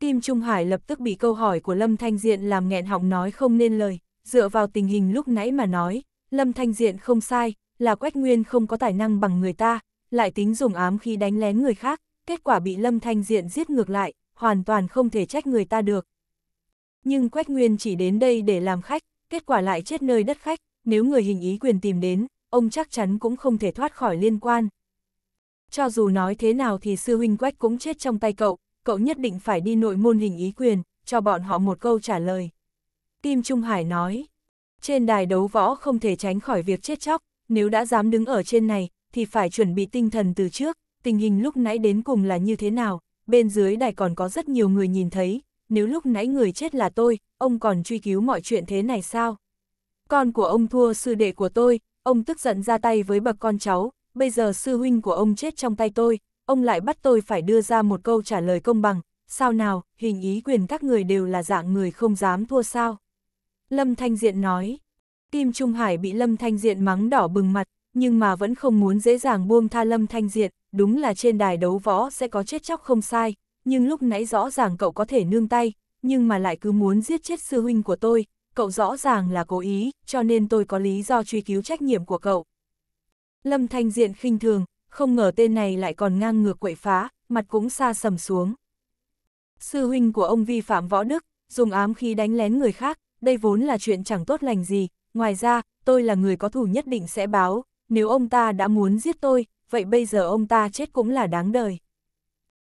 Kim Trung Hải lập tức bị câu hỏi của Lâm Thanh Diện làm nghẹn họng nói không nên lời, dựa vào tình hình lúc nãy mà nói, Lâm Thanh Diện không sai, là Quách Nguyên không có tài năng bằng người ta, lại tính dùng ám khí đánh lén người khác, kết quả bị Lâm Thanh Diện giết ngược lại, hoàn toàn không thể trách người ta được. Nhưng Quách Nguyên chỉ đến đây để làm khách, kết quả lại chết nơi đất khách, nếu người hình ý quyền tìm đến, ông chắc chắn cũng không thể thoát khỏi liên quan. Cho dù nói thế nào thì sư huynh quách cũng chết trong tay cậu, cậu nhất định phải đi nội môn hình ý quyền, cho bọn họ một câu trả lời. Kim Trung Hải nói, trên đài đấu võ không thể tránh khỏi việc chết chóc, nếu đã dám đứng ở trên này, thì phải chuẩn bị tinh thần từ trước, tình hình lúc nãy đến cùng là như thế nào, bên dưới đài còn có rất nhiều người nhìn thấy, nếu lúc nãy người chết là tôi, ông còn truy cứu mọi chuyện thế này sao? Con của ông thua sư đệ của tôi, ông tức giận ra tay với bậc con cháu, bây giờ sư huynh của ông chết trong tay tôi, ông lại bắt tôi phải đưa ra một câu trả lời công bằng, sao nào, hình ý quyền các người đều là dạng người không dám thua sao. Lâm Thanh Diện nói, Kim Trung Hải bị Lâm Thanh Diện mắng đỏ bừng mặt, nhưng mà vẫn không muốn dễ dàng buông tha Lâm Thanh Diện, đúng là trên đài đấu võ sẽ có chết chóc không sai, nhưng lúc nãy rõ ràng cậu có thể nương tay, nhưng mà lại cứ muốn giết chết sư huynh của tôi, cậu rõ ràng là cố ý, cho nên tôi có lý do truy cứu trách nhiệm của cậu. Lâm Thanh Diện khinh thường, không ngờ tên này lại còn ngang ngược quậy phá, mặt cũng xa sầm xuống. Sư huynh của ông vi phạm võ đức, dùng ám khí đánh lén người khác, đây vốn là chuyện chẳng tốt lành gì, ngoài ra, tôi là người có thủ nhất định sẽ báo, nếu ông ta đã muốn giết tôi, vậy bây giờ ông ta chết cũng là đáng đời.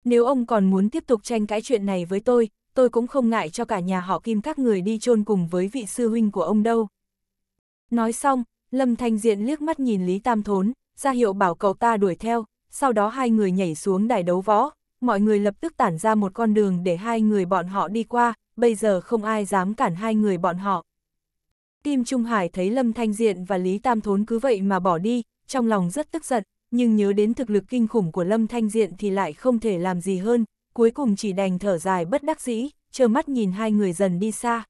Nếu ông còn muốn tiếp tục tranh cãi chuyện này với tôi, tôi cũng không ngại cho cả nhà họ Kim các người đi chôn cùng với vị sư huynh của ông đâu. Nói xong, Lâm Thanh Diện liếc mắt nhìn Lý Tam Thốn, ra hiệu bảo cậu ta đuổi theo, sau đó hai người nhảy xuống đài đấu võ, mọi người lập tức tản ra một con đường để hai người bọn họ đi qua, bây giờ không ai dám cản hai người bọn họ. Kim Trung Hải thấy Lâm Thanh Diện và Lý Tam Thốn cứ vậy mà bỏ đi, trong lòng rất tức giận, nhưng nhớ đến thực lực kinh khủng của Lâm Thanh Diện thì lại không thể làm gì hơn, cuối cùng chỉ đành thở dài bất đắc dĩ, chờ mắt nhìn hai người dần đi xa.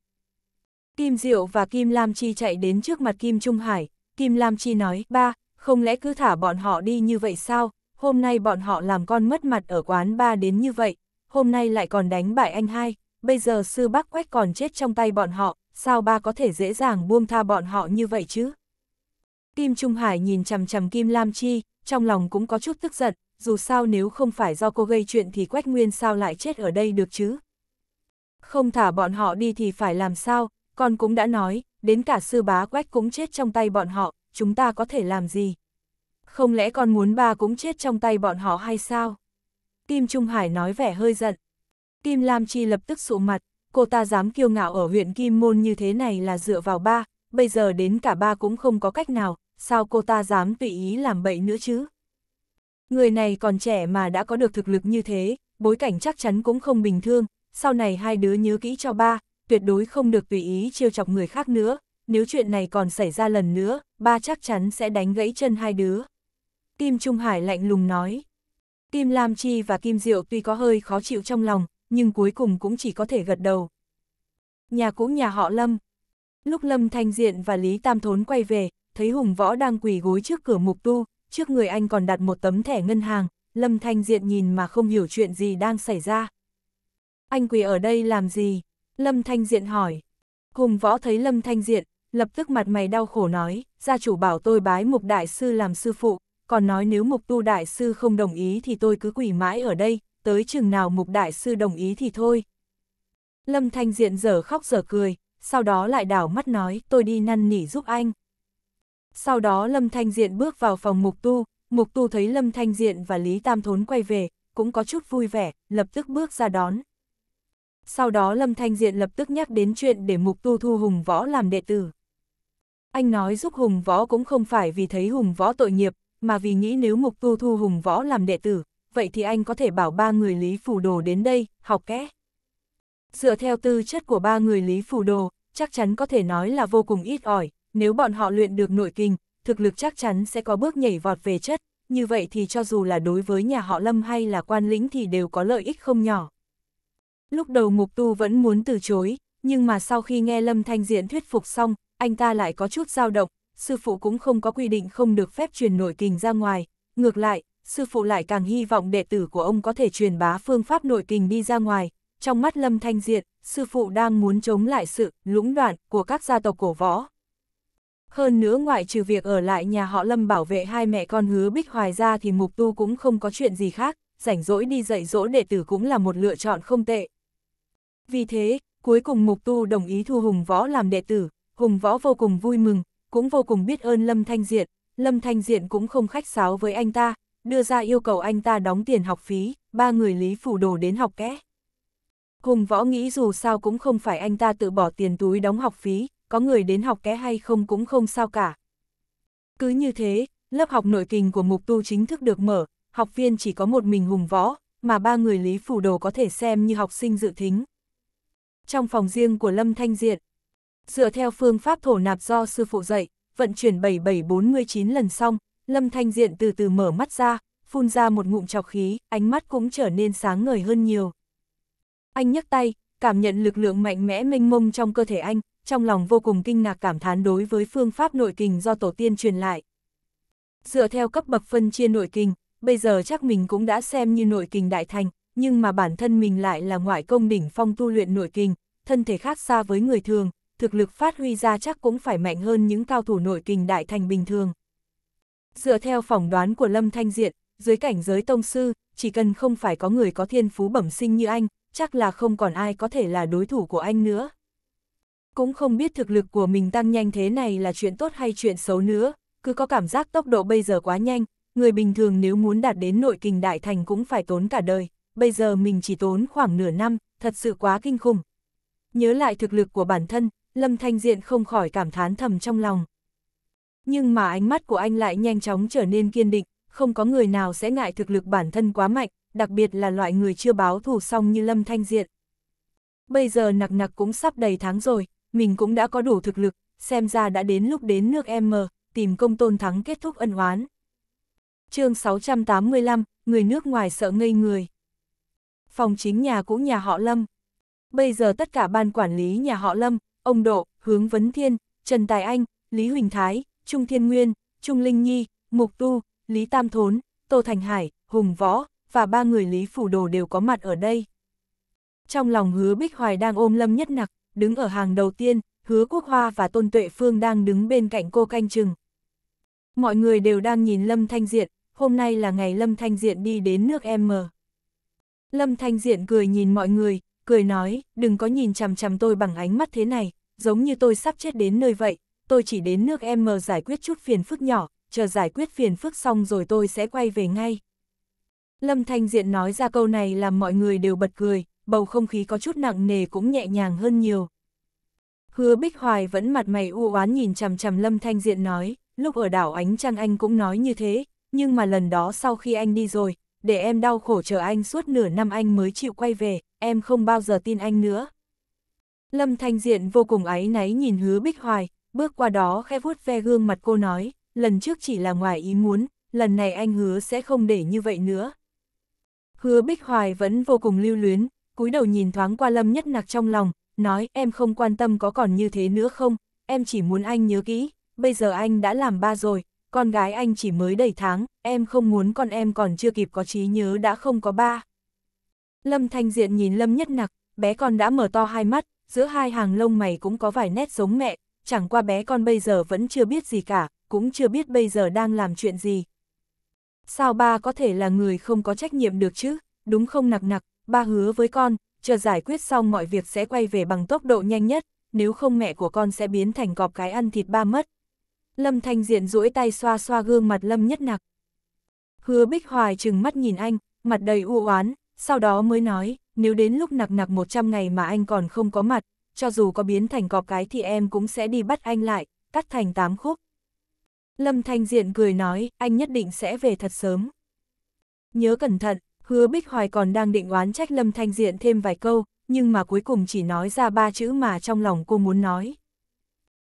Kim Diệu và Kim Lam Chi chạy đến trước mặt Kim Trung Hải, Kim Lam Chi nói, ba, không lẽ cứ thả bọn họ đi như vậy sao, hôm nay bọn họ làm con mất mặt ở quán ba đến như vậy, hôm nay lại còn đánh bại anh hai, bây giờ sư bác quách còn chết trong tay bọn họ, sao ba có thể dễ dàng buông tha bọn họ như vậy chứ? Kim Trung Hải nhìn chằm chằm Kim Lam Chi, trong lòng cũng có chút tức giận, dù sao nếu không phải do cô gây chuyện thì Quách Nguyên sao lại chết ở đây được chứ? Không thả bọn họ đi thì phải làm sao, con cũng đã nói, đến cả sư bá quách cũng chết trong tay bọn họ, chúng ta có thể làm gì? Không lẽ con muốn ba cũng chết trong tay bọn họ hay sao? Kim Trung Hải nói vẻ hơi giận. Kim Lam Chi lập tức sụ mặt, cô ta dám kiêu ngạo ở huyện Kim Môn như thế này là dựa vào ba, bây giờ đến cả ba cũng không có cách nào, sao cô ta dám tùy ý làm bậy nữa chứ? Người này còn trẻ mà đã có được thực lực như thế, bối cảnh chắc chắn cũng không bình thường, sau này hai đứa nhớ kỹ cho ba, tuyệt đối không được tùy ý trêu chọc người khác nữa, nếu chuyện này còn xảy ra lần nữa, ba chắc chắn sẽ đánh gãy chân hai đứa. Kim Trung Hải lạnh lùng nói. Kim Lam Chi và Kim Diệu tuy có hơi khó chịu trong lòng, nhưng cuối cùng cũng chỉ có thể gật đầu. Nhà cũ nhà họ Lâm. Lúc Lâm Thanh Diện và Lý Tam Thốn quay về, thấy Hùng Võ đang quỳ gối trước cửa mục tu, trước người anh còn đặt một tấm thẻ ngân hàng, Lâm Thanh Diện nhìn mà không hiểu chuyện gì đang xảy ra. Anh quỳ ở đây làm gì? Lâm Thanh Diện hỏi. Hùng võ thấy Lâm Thanh Diện, lập tức mặt mày đau khổ nói, gia chủ bảo tôi bái mục đại sư làm sư phụ, còn nói nếu mục tu đại sư không đồng ý thì tôi cứ quỷ mãi ở đây, tới chừng nào mục đại sư đồng ý thì thôi. Lâm Thanh Diện dở khóc dở cười, sau đó lại đảo mắt nói tôi đi năn nỉ giúp anh. Sau đó Lâm Thanh Diện bước vào phòng mục tu, mục tu thấy Lâm Thanh Diện và Lý Tam Thốn quay về, cũng có chút vui vẻ, lập tức bước ra đón sau đó Lâm Thanh Diện lập tức nhắc đến chuyện để Mục Tu thu Hùng Võ làm đệ tử. Anh nói giúp Hùng Võ cũng không phải vì thấy Hùng Võ tội nghiệp, mà vì nghĩ nếu Mục Tu thu Hùng Võ làm đệ tử, vậy thì anh có thể bảo ba người Lý Phủ Đồ đến đây, học kẽ. Dựa theo tư chất của ba người Lý Phủ Đồ, chắc chắn có thể nói là vô cùng ít ỏi, nếu bọn họ luyện được nội kinh, thực lực chắc chắn sẽ có bước nhảy vọt về chất, như vậy thì cho dù là đối với nhà họ Lâm hay là quan lĩnh thì đều có lợi ích không nhỏ. Lúc đầu Mục Tu vẫn muốn từ chối, nhưng mà sau khi nghe Lâm Thanh Diễn thuyết phục xong, anh ta lại có chút dao động, sư phụ cũng không có quy định không được phép truyền nội kinh ra ngoài, ngược lại, sư phụ lại càng hy vọng đệ tử của ông có thể truyền bá phương pháp nội kinh đi ra ngoài. Trong mắt Lâm Thanh Diện, sư phụ đang muốn chống lại sự lũng đoạn của các gia tộc cổ võ. Hơn nữa ngoại trừ việc ở lại nhà họ Lâm bảo vệ hai mẹ con hứa Bích Hoài ra thì Mục Tu cũng không có chuyện gì khác, rảnh rỗi đi dạy dỗ đệ tử cũng là một lựa chọn không tệ. Vì thế, cuối cùng Mục Tu đồng ý thu Hùng Võ làm đệ tử, Hùng Võ vô cùng vui mừng, cũng vô cùng biết ơn Lâm Thanh Diện, Lâm Thanh Diện cũng không khách sáo với anh ta, đưa ra yêu cầu anh ta đóng tiền học phí, ba người Lý Phủ Đồ đến học kẽ. Hùng Võ nghĩ dù sao cũng không phải anh ta tự bỏ tiền túi đóng học phí, có người đến học kẽ hay không cũng không sao cả. Cứ như thế, lớp học nội kinh của Mục Tu chính thức được mở, học viên chỉ có một mình Hùng Võ, mà ba người Lý Phủ Đồ có thể xem như học sinh dự thính, trong phòng riêng của Lâm Thanh Diện. Dựa theo phương pháp thổ nạp do sư phụ dạy, vận chuyển 7749 lần xong, Lâm Thanh Diện từ từ mở mắt ra, phun ra một ngụm chọc khí, ánh mắt cũng trở nên sáng ngời hơn nhiều. Anh nhấc tay, cảm nhận lực lượng mạnh mẽ mênh mông trong cơ thể anh, trong lòng vô cùng kinh ngạc cảm thán đối với phương pháp nội kinh do tổ tiên truyền lại. Dựa theo cấp bậc phân chia nội kinh, bây giờ chắc mình cũng đã xem như nội kinh đại thành, nhưng mà bản thân mình lại là ngoại công đỉnh phong tu luyện nội kinh, thân thể khác xa với người thường, thực lực phát huy ra chắc cũng phải mạnh hơn những cao thủ nội kinh đại thành bình thường. Dựa theo phỏng đoán của Lâm Thanh Diện, dưới cảnh giới tông sư, chỉ cần không phải có người có thiên phú bẩm sinh như anh, chắc là không còn ai có thể là đối thủ của anh nữa. Cũng không biết thực lực của mình tăng nhanh thế này là chuyện tốt hay chuyện xấu nữa, cứ có cảm giác tốc độ bây giờ quá nhanh, người bình thường nếu muốn đạt đến nội kình đại thành cũng phải tốn cả đời bây giờ mình chỉ tốn khoảng nửa năm, thật sự quá kinh khủng. Nhớ lại thực lực của bản thân, Lâm Thanh Diện không khỏi cảm thán thầm trong lòng. Nhưng mà ánh mắt của anh lại nhanh chóng trở nên kiên định, không có người nào sẽ ngại thực lực bản thân quá mạnh, đặc biệt là loại người chưa báo thù xong như Lâm Thanh Diện. Bây giờ nặc nặc cũng sắp đầy tháng rồi, mình cũng đã có đủ thực lực, xem ra đã đến lúc đến nước M, tìm công tôn thắng kết thúc ân oán. chương 685, người nước ngoài sợ ngây người phòng chính nhà cũ nhà họ Lâm. Bây giờ tất cả ban quản lý nhà họ Lâm, ông Độ, Hướng Vấn Thiên, Trần Tài Anh, Lý Huỳnh Thái, Trung Thiên Nguyên, Trung Linh Nhi, Mục Tu, Lý Tam Thốn, Tô Thành Hải, Hùng Võ, và ba người Lý Phủ Đồ đều có mặt ở đây. Trong lòng hứa Bích Hoài đang ôm Lâm Nhất Nặc, đứng ở hàng đầu tiên, hứa Quốc Hoa và Tôn Tuệ Phương đang đứng bên cạnh cô canh chừng. Mọi người đều đang nhìn Lâm Thanh Diện, hôm nay là ngày Lâm Thanh Diện đi đến nước M. Lâm Thanh Diện cười nhìn mọi người, cười nói, đừng có nhìn chằm chằm tôi bằng ánh mắt thế này, giống như tôi sắp chết đến nơi vậy, tôi chỉ đến nước em mờ giải quyết chút phiền phức nhỏ, chờ giải quyết phiền phức xong rồi tôi sẽ quay về ngay. Lâm Thanh Diện nói ra câu này làm mọi người đều bật cười, bầu không khí có chút nặng nề cũng nhẹ nhàng hơn nhiều. Hứa Bích Hoài vẫn mặt mày u oán nhìn chằm chằm Lâm Thanh Diện nói, lúc ở đảo Ánh Trăng anh cũng nói như thế, nhưng mà lần đó sau khi anh đi rồi, để em đau khổ chờ anh suốt nửa năm anh mới chịu quay về, em không bao giờ tin anh nữa. Lâm Thanh Diện vô cùng áy náy nhìn hứa Bích Hoài, bước qua đó khẽ vuốt ve gương mặt cô nói, lần trước chỉ là ngoài ý muốn, lần này anh hứa sẽ không để như vậy nữa. Hứa Bích Hoài vẫn vô cùng lưu luyến, cúi đầu nhìn thoáng qua Lâm Nhất Nặc trong lòng, nói em không quan tâm có còn như thế nữa không, em chỉ muốn anh nhớ kỹ, bây giờ anh đã làm ba rồi, con gái anh chỉ mới đầy tháng, em không muốn con em còn chưa kịp có trí nhớ đã không có ba. Lâm Thanh Diện nhìn Lâm Nhất Nặc, bé con đã mở to hai mắt, giữa hai hàng lông mày cũng có vài nét giống mẹ, chẳng qua bé con bây giờ vẫn chưa biết gì cả, cũng chưa biết bây giờ đang làm chuyện gì. Sao ba có thể là người không có trách nhiệm được chứ, đúng không nặc nặc, ba hứa với con, chờ giải quyết xong mọi việc sẽ quay về bằng tốc độ nhanh nhất, nếu không mẹ của con sẽ biến thành cọp cái ăn thịt ba mất, Lâm Thanh Diện duỗi tay xoa xoa gương mặt Lâm Nhất Nặc. Hứa Bích Hoài trừng mắt nhìn anh, mặt đầy u oán, sau đó mới nói, nếu đến lúc nặc nặc 100 ngày mà anh còn không có mặt, cho dù có biến thành cọp cái thì em cũng sẽ đi bắt anh lại, cắt thành tám khúc. Lâm Thanh Diện cười nói, anh nhất định sẽ về thật sớm. Nhớ cẩn thận, hứa Bích Hoài còn đang định oán trách Lâm Thanh Diện thêm vài câu, nhưng mà cuối cùng chỉ nói ra ba chữ mà trong lòng cô muốn nói.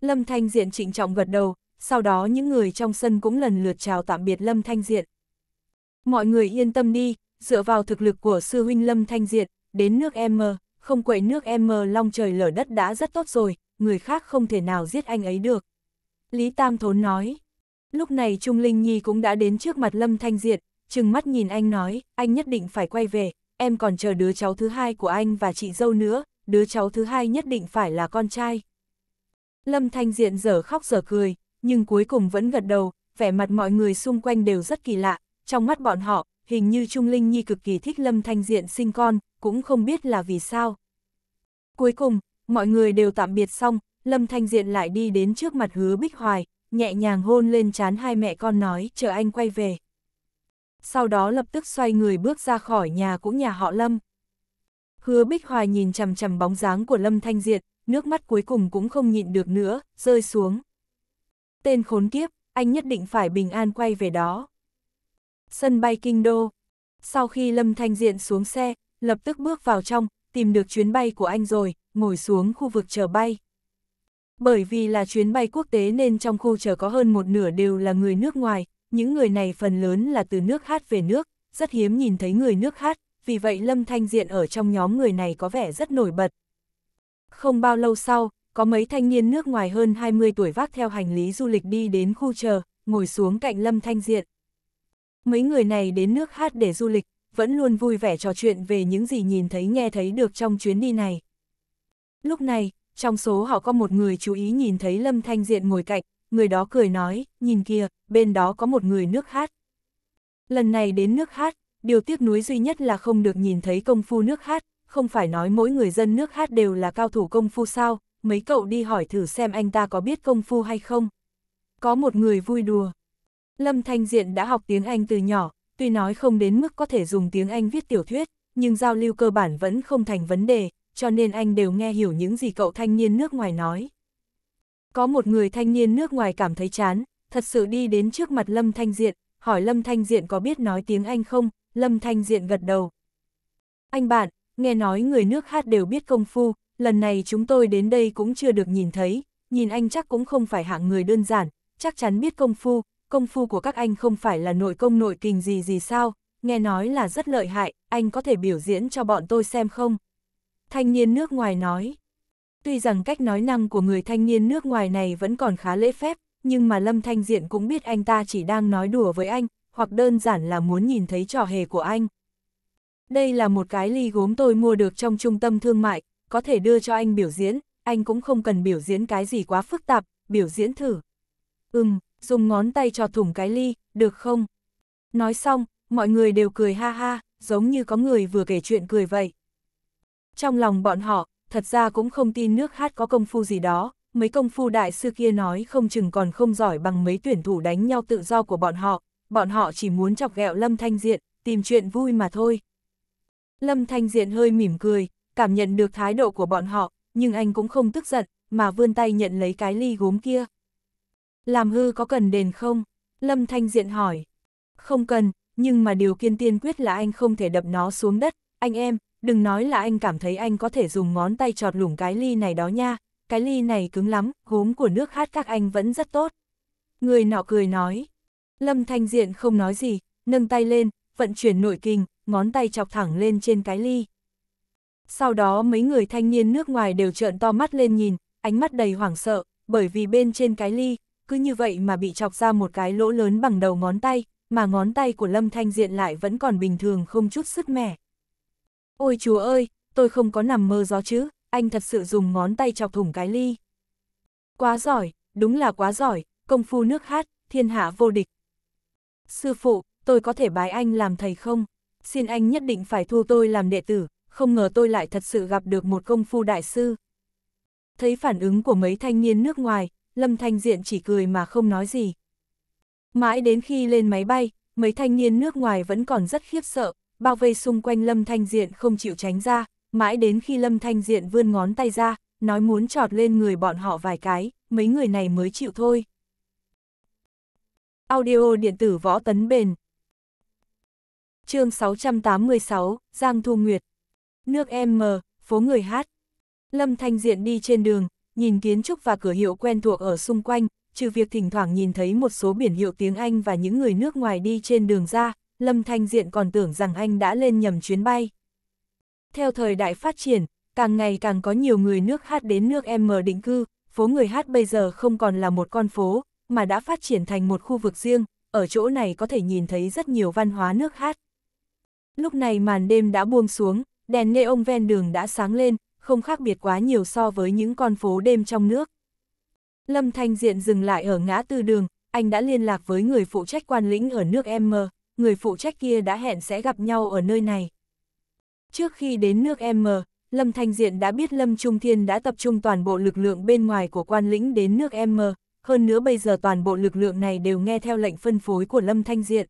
Lâm Thanh Diện trịnh trọng gật đầu, sau đó những người trong sân cũng lần lượt chào tạm biệt Lâm Thanh Diện. Mọi người yên tâm đi, dựa vào thực lực của sư huynh Lâm Thanh Diện, đến nước M, không quậy nước M long trời lở đất đã rất tốt rồi, người khác không thể nào giết anh ấy được. Lý Tam Thốn nói, lúc này Trung Linh Nhi cũng đã đến trước mặt Lâm Thanh Diện, chừng mắt nhìn anh nói, anh nhất định phải quay về, em còn chờ đứa cháu thứ hai của anh và chị dâu nữa, đứa cháu thứ hai nhất định phải là con trai. Lâm Thanh Diện giờ khóc giờ cười, nhưng cuối cùng vẫn gật đầu, vẻ mặt mọi người xung quanh đều rất kỳ lạ, trong mắt bọn họ, hình như Trung Linh Nhi cực kỳ thích Lâm Thanh Diện sinh con, cũng không biết là vì sao. Cuối cùng, mọi người đều tạm biệt xong, Lâm Thanh Diện lại đi đến trước mặt hứa Bích Hoài, nhẹ nhàng hôn lên trán hai mẹ con nói chờ anh quay về. Sau đó lập tức xoay người bước ra khỏi nhà cũng nhà họ Lâm. Hứa Bích Hoài nhìn chằm chằm bóng dáng của Lâm Thanh Diện, nước mắt cuối cùng cũng không nhịn được nữa, rơi xuống tên khốn kiếp, anh nhất định phải bình an quay về đó. Sân bay Kinh Đô Sau khi Lâm Thanh Diện xuống xe, lập tức bước vào trong, tìm được chuyến bay của anh rồi, ngồi xuống khu vực chờ bay. Bởi vì là chuyến bay quốc tế nên trong khu chờ có hơn một nửa đều là người nước ngoài, những người này phần lớn là từ nước hát về nước, rất hiếm nhìn thấy người nước hát, vì vậy Lâm Thanh Diện ở trong nhóm người này có vẻ rất nổi bật. Không bao lâu sau, có mấy thanh niên nước ngoài hơn 20 tuổi vác theo hành lý du lịch đi đến khu chờ, ngồi xuống cạnh Lâm Thanh Diện. Mấy người này đến nước hát để du lịch, vẫn luôn vui vẻ trò chuyện về những gì nhìn thấy nghe thấy được trong chuyến đi này. Lúc này, trong số họ có một người chú ý nhìn thấy Lâm Thanh Diện ngồi cạnh, người đó cười nói, nhìn kìa, bên đó có một người nước hát. Lần này đến nước hát, điều tiếc nuối duy nhất là không được nhìn thấy công phu nước hát, không phải nói mỗi người dân nước hát đều là cao thủ công phu sao, mấy cậu đi hỏi thử xem anh ta có biết công phu hay không. Có một người vui đùa. Lâm Thanh Diện đã học tiếng Anh từ nhỏ, tuy nói không đến mức có thể dùng tiếng Anh viết tiểu thuyết, nhưng giao lưu cơ bản vẫn không thành vấn đề, cho nên anh đều nghe hiểu những gì cậu thanh niên nước ngoài nói. Có một người thanh niên nước ngoài cảm thấy chán, thật sự đi đến trước mặt Lâm Thanh Diện, hỏi Lâm Thanh Diện có biết nói tiếng Anh không, Lâm Thanh Diện gật đầu. Anh bạn, nghe nói người nước khác đều biết công phu, lần này chúng tôi đến đây cũng chưa được nhìn thấy, nhìn anh chắc cũng không phải hạng người đơn giản, chắc chắn biết công phu, công phu của các anh không phải là nội công nội kình gì gì sao, nghe nói là rất lợi hại, anh có thể biểu diễn cho bọn tôi xem không? Thanh niên nước ngoài nói. Tuy rằng cách nói năng của người thanh niên nước ngoài này vẫn còn khá lễ phép, nhưng mà Lâm Thanh Diện cũng biết anh ta chỉ đang nói đùa với anh, hoặc đơn giản là muốn nhìn thấy trò hề của anh. Đây là một cái ly gốm tôi mua được trong trung tâm thương mại, có thể đưa cho anh biểu diễn, anh cũng không cần biểu diễn cái gì quá phức tạp, biểu diễn thử. Ừm, dùng ngón tay cho thủng cái ly, được không? Nói xong, mọi người đều cười ha ha, giống như có người vừa kể chuyện cười vậy. Trong lòng bọn họ, thật ra cũng không tin nước hát có công phu gì đó, mấy công phu đại sư kia nói không chừng còn không giỏi bằng mấy tuyển thủ đánh nhau tự do của bọn họ, bọn họ chỉ muốn chọc ghẹo Lâm Thanh Diện, tìm chuyện vui mà thôi. Lâm Thanh Diện hơi mỉm cười, cảm nhận được thái độ của bọn họ, nhưng anh cũng không tức giận, mà vươn tay nhận lấy cái ly gốm kia. Làm hư có cần đền không? Lâm Thanh Diện hỏi. Không cần, nhưng mà điều kiên tiên quyết là anh không thể đập nó xuống đất. Anh em, đừng nói là anh cảm thấy anh có thể dùng ngón tay trọt lủng cái ly này đó nha. Cái ly này cứng lắm, gốm của nước hát các anh vẫn rất tốt. Người nọ cười nói. Lâm Thanh Diện không nói gì, nâng tay lên, vận chuyển nội kinh, ngón tay chọc thẳng lên trên cái ly sau đó mấy người thanh niên nước ngoài đều trợn to mắt lên nhìn, ánh mắt đầy hoảng sợ, bởi vì bên trên cái ly, cứ như vậy mà bị chọc ra một cái lỗ lớn bằng đầu ngón tay, mà ngón tay của Lâm Thanh Diện lại vẫn còn bình thường không chút sức mẻ. Ôi chúa ơi, tôi không có nằm mơ gió chứ, anh thật sự dùng ngón tay chọc thủng cái ly. Quá giỏi, đúng là quá giỏi, công phu nước hát, thiên hạ vô địch. Sư phụ, tôi có thể bái anh làm thầy không? Xin anh nhất định phải thu tôi làm đệ tử, không ngờ tôi lại thật sự gặp được một công phu đại sư. Thấy phản ứng của mấy thanh niên nước ngoài, Lâm Thanh Diện chỉ cười mà không nói gì. Mãi đến khi lên máy bay, mấy thanh niên nước ngoài vẫn còn rất khiếp sợ, bao vây xung quanh Lâm Thanh Diện không chịu tránh ra, mãi đến khi Lâm Thanh Diện vươn ngón tay ra, nói muốn trọt lên người bọn họ vài cái, mấy người này mới chịu thôi. Audio điện tử võ tấn bền Chương 686, Giang Thu Nguyệt Nước em mờ, phố người hát. Lâm Thanh Diện đi trên đường, nhìn kiến trúc và cửa hiệu quen thuộc ở xung quanh, trừ việc thỉnh thoảng nhìn thấy một số biển hiệu tiếng Anh và những người nước ngoài đi trên đường ra, Lâm Thanh Diện còn tưởng rằng anh đã lên nhầm chuyến bay. Theo thời đại phát triển, càng ngày càng có nhiều người nước hát đến nước M định cư, phố người hát bây giờ không còn là một con phố, mà đã phát triển thành một khu vực riêng, ở chỗ này có thể nhìn thấy rất nhiều văn hóa nước hát. Lúc này màn đêm đã buông xuống, đèn neon ven đường đã sáng lên, không khác biệt quá nhiều so với những con phố đêm trong nước. Lâm Thanh Diện dừng lại ở ngã tư đường, anh đã liên lạc với người phụ trách quan lĩnh ở nước M, người phụ trách kia đã hẹn sẽ gặp nhau ở nơi này. Trước khi đến nước M, Lâm Thanh Diện đã biết Lâm Trung Thiên đã tập trung toàn bộ lực lượng bên ngoài của quan lĩnh đến nước M, hơn nữa bây giờ toàn bộ lực lượng này đều nghe theo lệnh phân phối của Lâm Thanh Diện.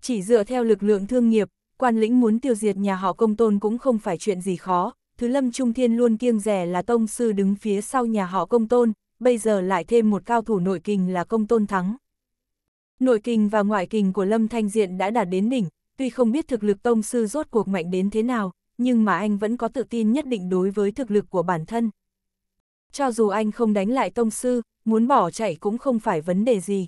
Chỉ dựa theo lực lượng thương nghiệp, quan lĩnh muốn tiêu diệt nhà họ công tôn cũng không phải chuyện gì khó, thứ lâm trung thiên luôn kiêng rẻ là tông sư đứng phía sau nhà họ công tôn, bây giờ lại thêm một cao thủ nội kình là công tôn thắng. Nội kình và ngoại kình của Lâm Thanh Diện đã đạt đến đỉnh, tuy không biết thực lực tông sư rốt cuộc mạnh đến thế nào, nhưng mà anh vẫn có tự tin nhất định đối với thực lực của bản thân. Cho dù anh không đánh lại tông sư, muốn bỏ chạy cũng không phải vấn đề gì.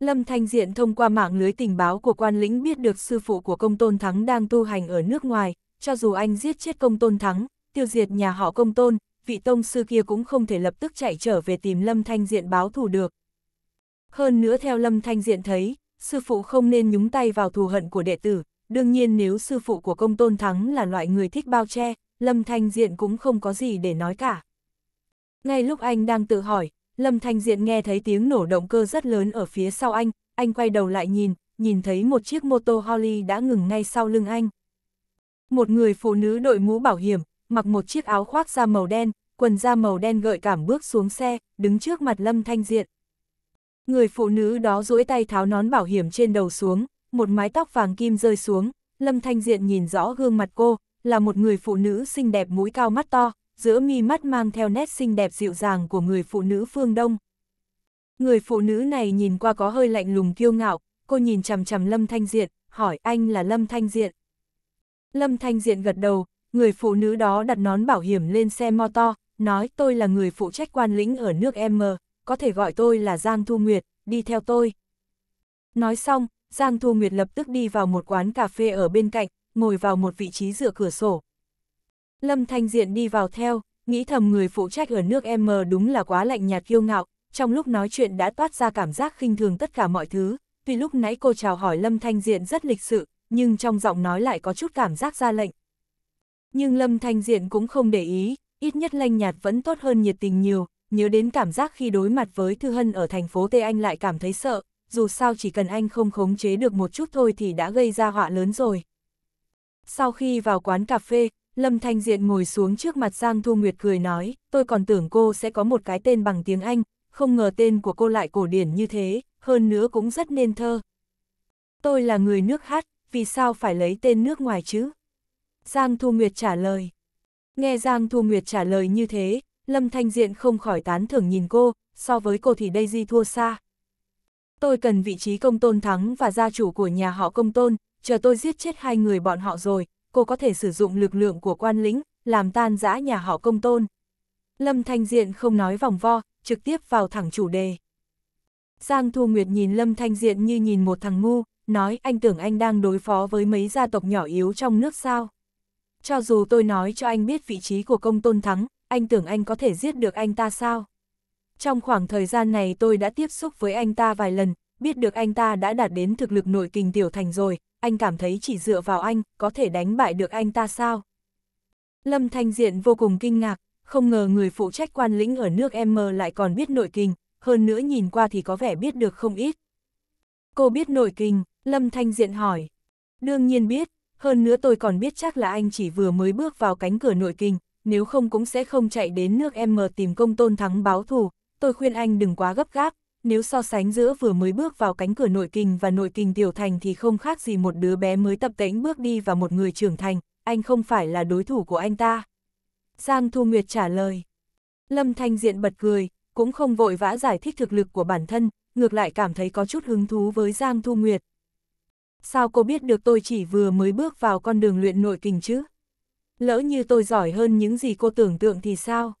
Lâm Thanh Diện thông qua mạng lưới tình báo của quan lĩnh biết được sư phụ của công tôn thắng đang tu hành ở nước ngoài, cho dù anh giết chết công tôn thắng, tiêu diệt nhà họ công tôn, vị tông sư kia cũng không thể lập tức chạy trở về tìm Lâm Thanh Diện báo thù được. Hơn nữa theo Lâm Thanh Diện thấy, sư phụ không nên nhúng tay vào thù hận của đệ tử, đương nhiên nếu sư phụ của công tôn thắng là loại người thích bao che, Lâm Thanh Diện cũng không có gì để nói cả. Ngay lúc anh đang tự hỏi, Lâm Thanh Diện nghe thấy tiếng nổ động cơ rất lớn ở phía sau anh, anh quay đầu lại nhìn, nhìn thấy một chiếc mô tô Holly đã ngừng ngay sau lưng anh. Một người phụ nữ đội mũ bảo hiểm, mặc một chiếc áo khoác da màu đen, quần da màu đen gợi cảm bước xuống xe, đứng trước mặt Lâm Thanh Diện. Người phụ nữ đó duỗi tay tháo nón bảo hiểm trên đầu xuống, một mái tóc vàng kim rơi xuống, Lâm Thanh Diện nhìn rõ gương mặt cô, là một người phụ nữ xinh đẹp mũi cao mắt to, giữa mi mắt mang theo nét xinh đẹp dịu dàng của người phụ nữ phương Đông. Người phụ nữ này nhìn qua có hơi lạnh lùng kiêu ngạo, cô nhìn chằm chằm Lâm Thanh Diện, hỏi anh là Lâm Thanh Diện. Lâm Thanh Diện gật đầu, người phụ nữ đó đặt nón bảo hiểm lên xe mô to, nói tôi là người phụ trách quan lĩnh ở nước M, có thể gọi tôi là Giang Thu Nguyệt, đi theo tôi. Nói xong, Giang Thu Nguyệt lập tức đi vào một quán cà phê ở bên cạnh, ngồi vào một vị trí dựa cửa sổ, Lâm Thanh Diện đi vào theo, nghĩ thầm người phụ trách ở nước M đúng là quá lạnh nhạt kiêu ngạo, trong lúc nói chuyện đã toát ra cảm giác khinh thường tất cả mọi thứ, tuy lúc nãy cô chào hỏi Lâm Thanh Diện rất lịch sự, nhưng trong giọng nói lại có chút cảm giác ra lệnh. Nhưng Lâm Thanh Diện cũng không để ý, ít nhất lanh nhạt vẫn tốt hơn nhiệt tình nhiều, nhớ đến cảm giác khi đối mặt với Thư Hân ở thành phố Tây Anh lại cảm thấy sợ, dù sao chỉ cần anh không khống chế được một chút thôi thì đã gây ra họa lớn rồi. Sau khi vào quán cà phê, Lâm Thanh Diện ngồi xuống trước mặt Giang Thu Nguyệt cười nói, tôi còn tưởng cô sẽ có một cái tên bằng tiếng Anh, không ngờ tên của cô lại cổ điển như thế, hơn nữa cũng rất nên thơ. Tôi là người nước hát, vì sao phải lấy tên nước ngoài chứ? Giang Thu Nguyệt trả lời. Nghe Giang Thu Nguyệt trả lời như thế, Lâm Thanh Diện không khỏi tán thưởng nhìn cô, so với cô thì Daisy thua xa. Tôi cần vị trí công tôn thắng và gia chủ của nhà họ công tôn, chờ tôi giết chết hai người bọn họ rồi, cô có thể sử dụng lực lượng của quan lĩnh, làm tan rã nhà họ công tôn. Lâm Thanh Diện không nói vòng vo, trực tiếp vào thẳng chủ đề. Giang Thu Nguyệt nhìn Lâm Thanh Diện như nhìn một thằng ngu, nói anh tưởng anh đang đối phó với mấy gia tộc nhỏ yếu trong nước sao. Cho dù tôi nói cho anh biết vị trí của công tôn thắng, anh tưởng anh có thể giết được anh ta sao? Trong khoảng thời gian này tôi đã tiếp xúc với anh ta vài lần, biết được anh ta đã đạt đến thực lực nội kình tiểu thành rồi, anh cảm thấy chỉ dựa vào anh, có thể đánh bại được anh ta sao? Lâm Thanh Diện vô cùng kinh ngạc, không ngờ người phụ trách quan lĩnh ở nước M lại còn biết nội kinh, hơn nữa nhìn qua thì có vẻ biết được không ít. Cô biết nội kinh, Lâm Thanh Diện hỏi. Đương nhiên biết, hơn nữa tôi còn biết chắc là anh chỉ vừa mới bước vào cánh cửa nội kinh, nếu không cũng sẽ không chạy đến nước M tìm công tôn thắng báo thù, tôi khuyên anh đừng quá gấp gáp, nếu so sánh giữa vừa mới bước vào cánh cửa nội kinh và nội kinh tiểu thành thì không khác gì một đứa bé mới tập tễnh bước đi và một người trưởng thành, anh không phải là đối thủ của anh ta. Giang Thu Nguyệt trả lời. Lâm Thanh Diện bật cười, cũng không vội vã giải thích thực lực của bản thân, ngược lại cảm thấy có chút hứng thú với Giang Thu Nguyệt. Sao cô biết được tôi chỉ vừa mới bước vào con đường luyện nội kinh chứ? Lỡ như tôi giỏi hơn những gì cô tưởng tượng thì sao?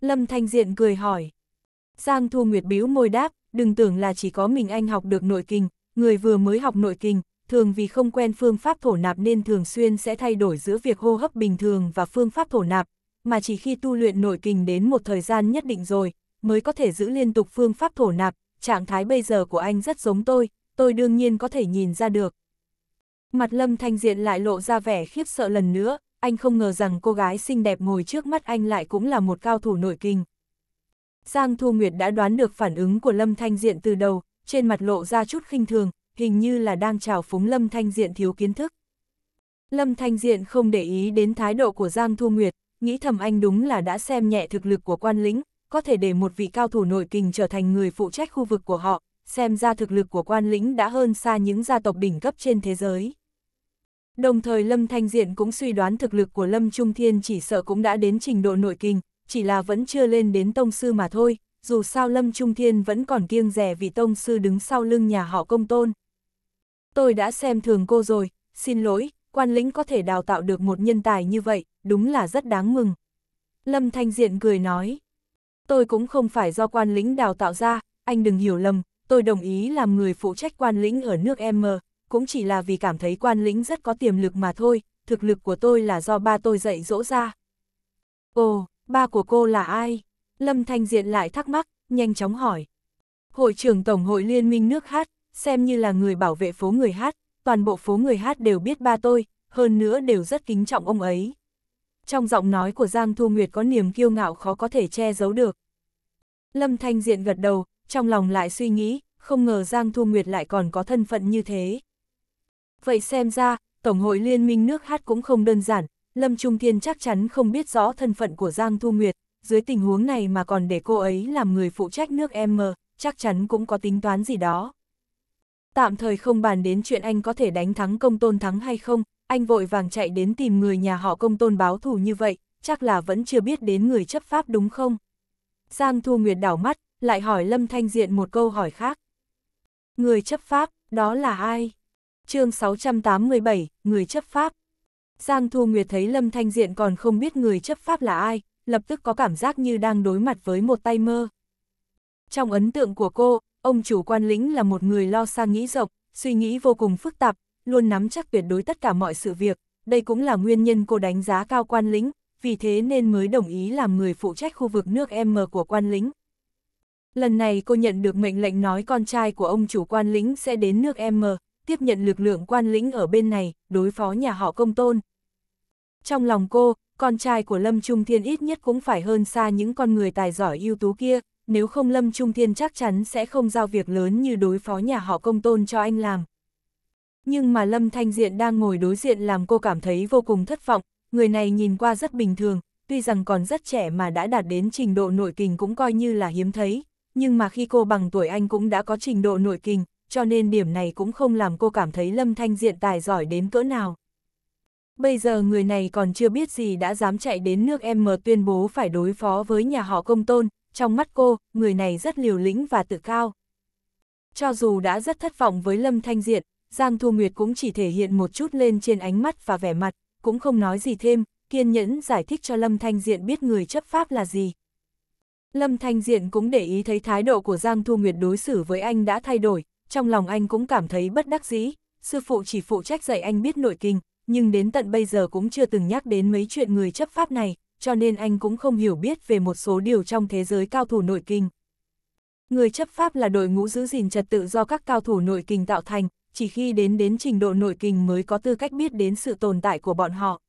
Lâm Thanh Diện cười hỏi. Giang Thu Nguyệt bĩu môi đáp, đừng tưởng là chỉ có mình anh học được nội kinh, người vừa mới học nội kinh, thường vì không quen phương pháp thổ nạp nên thường xuyên sẽ thay đổi giữa việc hô hấp bình thường và phương pháp thổ nạp, mà chỉ khi tu luyện nội kinh đến một thời gian nhất định rồi, mới có thể giữ liên tục phương pháp thổ nạp, trạng thái bây giờ của anh rất giống tôi, tôi đương nhiên có thể nhìn ra được. Mặt Lâm Thanh Diện lại lộ ra vẻ khiếp sợ lần nữa, anh không ngờ rằng cô gái xinh đẹp ngồi trước mắt anh lại cũng là một cao thủ nội kinh, Giang Thu Nguyệt đã đoán được phản ứng của Lâm Thanh Diện từ đầu, trên mặt lộ ra chút khinh thường, hình như là đang trào phúng Lâm Thanh Diện thiếu kiến thức. Lâm Thanh Diện không để ý đến thái độ của Giang Thu Nguyệt, nghĩ thầm anh đúng là đã xem nhẹ thực lực của quan lĩnh, có thể để một vị cao thủ nội kình trở thành người phụ trách khu vực của họ, xem ra thực lực của quan lĩnh đã hơn xa những gia tộc đỉnh cấp trên thế giới. Đồng thời Lâm Thanh Diện cũng suy đoán thực lực của Lâm Trung Thiên chỉ sợ cũng đã đến trình độ nội kinh, chỉ là vẫn chưa lên đến tông sư mà thôi, dù sao Lâm Trung Thiên vẫn còn kiêng rẻ vì tông sư đứng sau lưng nhà họ công tôn. Tôi đã xem thường cô rồi, xin lỗi, quan lĩnh có thể đào tạo được một nhân tài như vậy, đúng là rất đáng mừng. Lâm Thanh Diện cười nói, tôi cũng không phải do quan lĩnh đào tạo ra, anh đừng hiểu lầm, tôi đồng ý làm người phụ trách quan lĩnh ở nước M, cũng chỉ là vì cảm thấy quan lĩnh rất có tiềm lực mà thôi, thực lực của tôi là do ba tôi dạy dỗ ra. Ồ, ba của cô là ai? Lâm Thanh Diện lại thắc mắc, nhanh chóng hỏi. Hội trưởng Tổng hội Liên minh nước hát, xem như là người bảo vệ phố người hát, toàn bộ phố người hát đều biết ba tôi, hơn nữa đều rất kính trọng ông ấy. Trong giọng nói của Giang Thu Nguyệt có niềm kiêu ngạo khó có thể che giấu được. Lâm Thanh Diện gật đầu, trong lòng lại suy nghĩ, không ngờ Giang Thu Nguyệt lại còn có thân phận như thế. Vậy xem ra, Tổng hội Liên minh nước hát cũng không đơn giản, Lâm Trung Thiên chắc chắn không biết rõ thân phận của Giang Thu Nguyệt, dưới tình huống này mà còn để cô ấy làm người phụ trách nước M, chắc chắn cũng có tính toán gì đó. Tạm thời không bàn đến chuyện anh có thể đánh thắng công tôn thắng hay không, anh vội vàng chạy đến tìm người nhà họ công tôn báo thù như vậy, chắc là vẫn chưa biết đến người chấp pháp đúng không? Giang Thu Nguyệt đảo mắt, lại hỏi Lâm Thanh Diện một câu hỏi khác. Người chấp pháp, đó là ai? chương 687, người chấp pháp. Giang Thu Nguyệt thấy Lâm Thanh Diện còn không biết người chấp pháp là ai, lập tức có cảm giác như đang đối mặt với một tay mơ. Trong ấn tượng của cô, ông chủ quan lĩnh là một người lo xa nghĩ rộng, suy nghĩ vô cùng phức tạp, luôn nắm chắc tuyệt đối tất cả mọi sự việc. Đây cũng là nguyên nhân cô đánh giá cao quan lĩnh, vì thế nên mới đồng ý làm người phụ trách khu vực nước M của quan lĩnh. Lần này cô nhận được mệnh lệnh nói con trai của ông chủ quan lĩnh sẽ đến nước M, tiếp nhận lực lượng quan lĩnh ở bên này, đối phó nhà họ công tôn. Trong lòng cô, con trai của Lâm Trung Thiên ít nhất cũng phải hơn xa những con người tài giỏi ưu tú kia, nếu không Lâm Trung Thiên chắc chắn sẽ không giao việc lớn như đối phó nhà họ công tôn cho anh làm. Nhưng mà Lâm Thanh Diện đang ngồi đối diện làm cô cảm thấy vô cùng thất vọng, người này nhìn qua rất bình thường, tuy rằng còn rất trẻ mà đã đạt đến trình độ nội kình cũng coi như là hiếm thấy, nhưng mà khi cô bằng tuổi anh cũng đã có trình độ nội kình, cho nên điểm này cũng không làm cô cảm thấy Lâm Thanh Diện tài giỏi đến cỡ nào. Bây giờ người này còn chưa biết gì đã dám chạy đến nước em mờ tuyên bố phải đối phó với nhà họ công tôn, trong mắt cô, người này rất liều lĩnh và tự cao. Cho dù đã rất thất vọng với Lâm Thanh Diện, Giang Thu Nguyệt cũng chỉ thể hiện một chút lên trên ánh mắt và vẻ mặt, cũng không nói gì thêm, kiên nhẫn giải thích cho Lâm Thanh Diện biết người chấp pháp là gì. Lâm Thanh Diện cũng để ý thấy thái độ của Giang Thu Nguyệt đối xử với anh đã thay đổi, trong lòng anh cũng cảm thấy bất đắc dĩ, sư phụ chỉ phụ trách dạy anh biết nội kinh, nhưng đến tận bây giờ cũng chưa từng nhắc đến mấy chuyện người chấp pháp này, cho nên anh cũng không hiểu biết về một số điều trong thế giới cao thủ nội kinh. Người chấp pháp là đội ngũ giữ gìn trật tự do các cao thủ nội kinh tạo thành, chỉ khi đến đến trình độ nội kinh mới có tư cách biết đến sự tồn tại của bọn họ.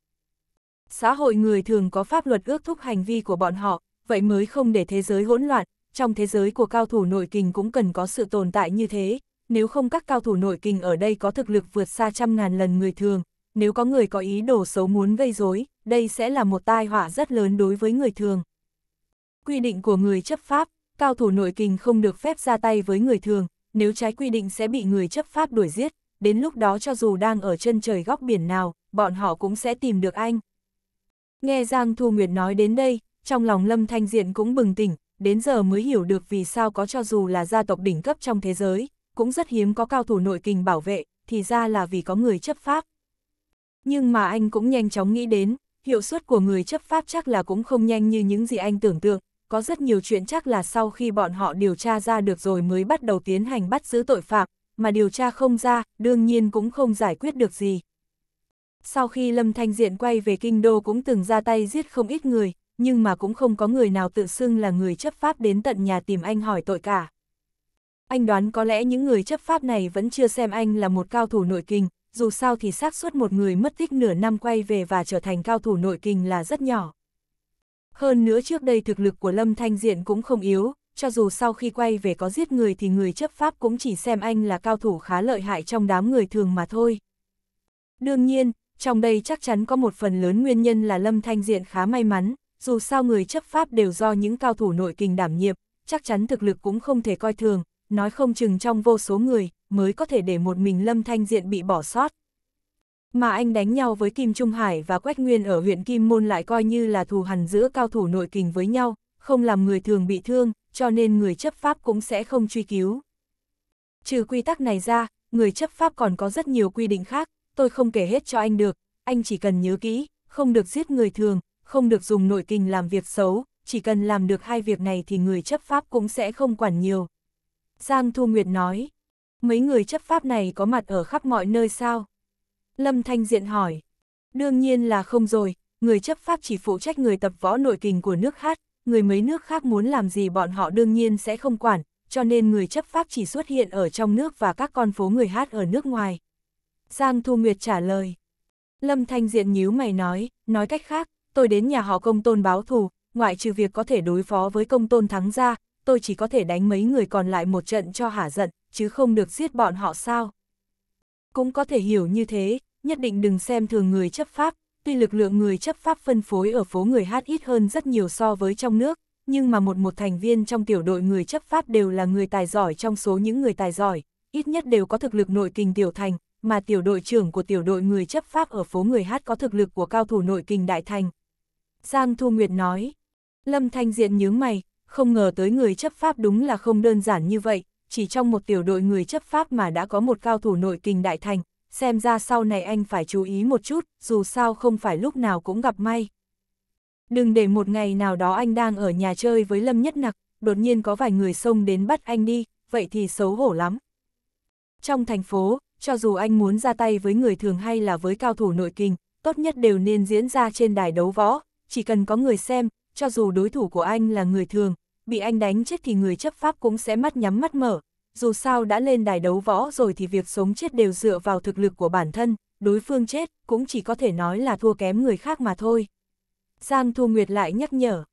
Xã hội người thường có pháp luật ước thúc hành vi của bọn họ, vậy mới không để thế giới hỗn loạn, trong thế giới của cao thủ nội kinh cũng cần có sự tồn tại như thế, nếu không các cao thủ nội kinh ở đây có thực lực vượt xa trăm ngàn lần người thường, nếu có người có ý đồ xấu muốn gây rối, đây sẽ là một tai họa rất lớn đối với người thường. Quy định của người chấp pháp, cao thủ nội kinh không được phép ra tay với người thường, nếu trái quy định sẽ bị người chấp pháp đuổi giết, đến lúc đó cho dù đang ở chân trời góc biển nào, bọn họ cũng sẽ tìm được anh. Nghe Giang Thu Nguyệt nói đến đây, trong lòng Lâm Thanh Diện cũng bừng tỉnh, đến giờ mới hiểu được vì sao có cho dù là gia tộc đỉnh cấp trong thế giới, cũng rất hiếm có cao thủ nội kình bảo vệ, thì ra là vì có người chấp pháp. Nhưng mà anh cũng nhanh chóng nghĩ đến, hiệu suất của người chấp pháp chắc là cũng không nhanh như những gì anh tưởng tượng, có rất nhiều chuyện chắc là sau khi bọn họ điều tra ra được rồi mới bắt đầu tiến hành bắt giữ tội phạm, mà điều tra không ra, đương nhiên cũng không giải quyết được gì. Sau khi Lâm Thanh Diện quay về Kinh Đô cũng từng ra tay giết không ít người, nhưng mà cũng không có người nào tự xưng là người chấp pháp đến tận nhà tìm anh hỏi tội cả anh đoán có lẽ những người chấp pháp này vẫn chưa xem anh là một cao thủ nội kinh, dù sao thì xác suất một người mất tích nửa năm quay về và trở thành cao thủ nội kinh là rất nhỏ. Hơn nữa trước đây thực lực của Lâm Thanh Diện cũng không yếu, cho dù sau khi quay về có giết người thì người chấp pháp cũng chỉ xem anh là cao thủ khá lợi hại trong đám người thường mà thôi. Đương nhiên, trong đây chắc chắn có một phần lớn nguyên nhân là Lâm Thanh Diện khá may mắn, dù sao người chấp pháp đều do những cao thủ nội kinh đảm nhiệm, chắc chắn thực lực cũng không thể coi thường, nói không chừng trong vô số người, mới có thể để một mình Lâm Thanh Diện bị bỏ sót. Mà anh đánh nhau với Kim Trung Hải và Quách Nguyên ở huyện Kim Môn lại coi như là thù hằn giữa cao thủ nội kình với nhau, không làm người thường bị thương, cho nên người chấp pháp cũng sẽ không truy cứu. Trừ quy tắc này ra, người chấp pháp còn có rất nhiều quy định khác, tôi không kể hết cho anh được, anh chỉ cần nhớ kỹ, không được giết người thường, không được dùng nội kình làm việc xấu, chỉ cần làm được hai việc này thì người chấp pháp cũng sẽ không quản nhiều, Giang Thu Nguyệt nói, mấy người chấp pháp này có mặt ở khắp mọi nơi sao? Lâm Thanh Diện hỏi, đương nhiên là không rồi, người chấp pháp chỉ phụ trách người tập võ nội kình của nước hát, người mấy nước khác muốn làm gì bọn họ đương nhiên sẽ không quản, cho nên người chấp pháp chỉ xuất hiện ở trong nước và các con phố người hát ở nước ngoài. Giang Thu Nguyệt trả lời. Lâm Thanh Diện nhíu mày nói, nói cách khác, tôi đến nhà họ công tôn báo thù, ngoại trừ việc có thể đối phó với công tôn thắng ra, tôi chỉ có thể đánh mấy người còn lại một trận cho hả giận, chứ không được giết bọn họ sao. Cũng có thể hiểu như thế, nhất định đừng xem thường người chấp pháp, tuy lực lượng người chấp pháp phân phối ở phố người hát ít hơn rất nhiều so với trong nước, nhưng mà một một thành viên trong tiểu đội người chấp pháp đều là người tài giỏi trong số những người tài giỏi, ít nhất đều có thực lực nội kình tiểu thành, mà tiểu đội trưởng của tiểu đội người chấp pháp ở phố người hát có thực lực của cao thủ nội kình đại thành. Giang Thu Nguyệt nói, Lâm Thanh Diện nhướng mày, không ngờ tới người chấp pháp đúng là không đơn giản như vậy, chỉ trong một tiểu đội người chấp pháp mà đã có một cao thủ nội kình đại thành, xem ra sau này anh phải chú ý một chút, dù sao không phải lúc nào cũng gặp may. Đừng để một ngày nào đó anh đang ở nhà chơi với Lâm Nhất Nặc, đột nhiên có vài người xông đến bắt anh đi, vậy thì xấu hổ lắm. Trong thành phố, cho dù anh muốn ra tay với người thường hay là với cao thủ nội kinh, tốt nhất đều nên diễn ra trên đài đấu võ, chỉ cần có người xem, cho dù đối thủ của anh là người thường, bị anh đánh chết thì người chấp pháp cũng sẽ mắt nhắm mắt mở, dù sao đã lên đài đấu võ rồi thì việc sống chết đều dựa vào thực lực của bản thân, đối phương chết cũng chỉ có thể nói là thua kém người khác mà thôi. Giang Thu Nguyệt lại nhắc nhở.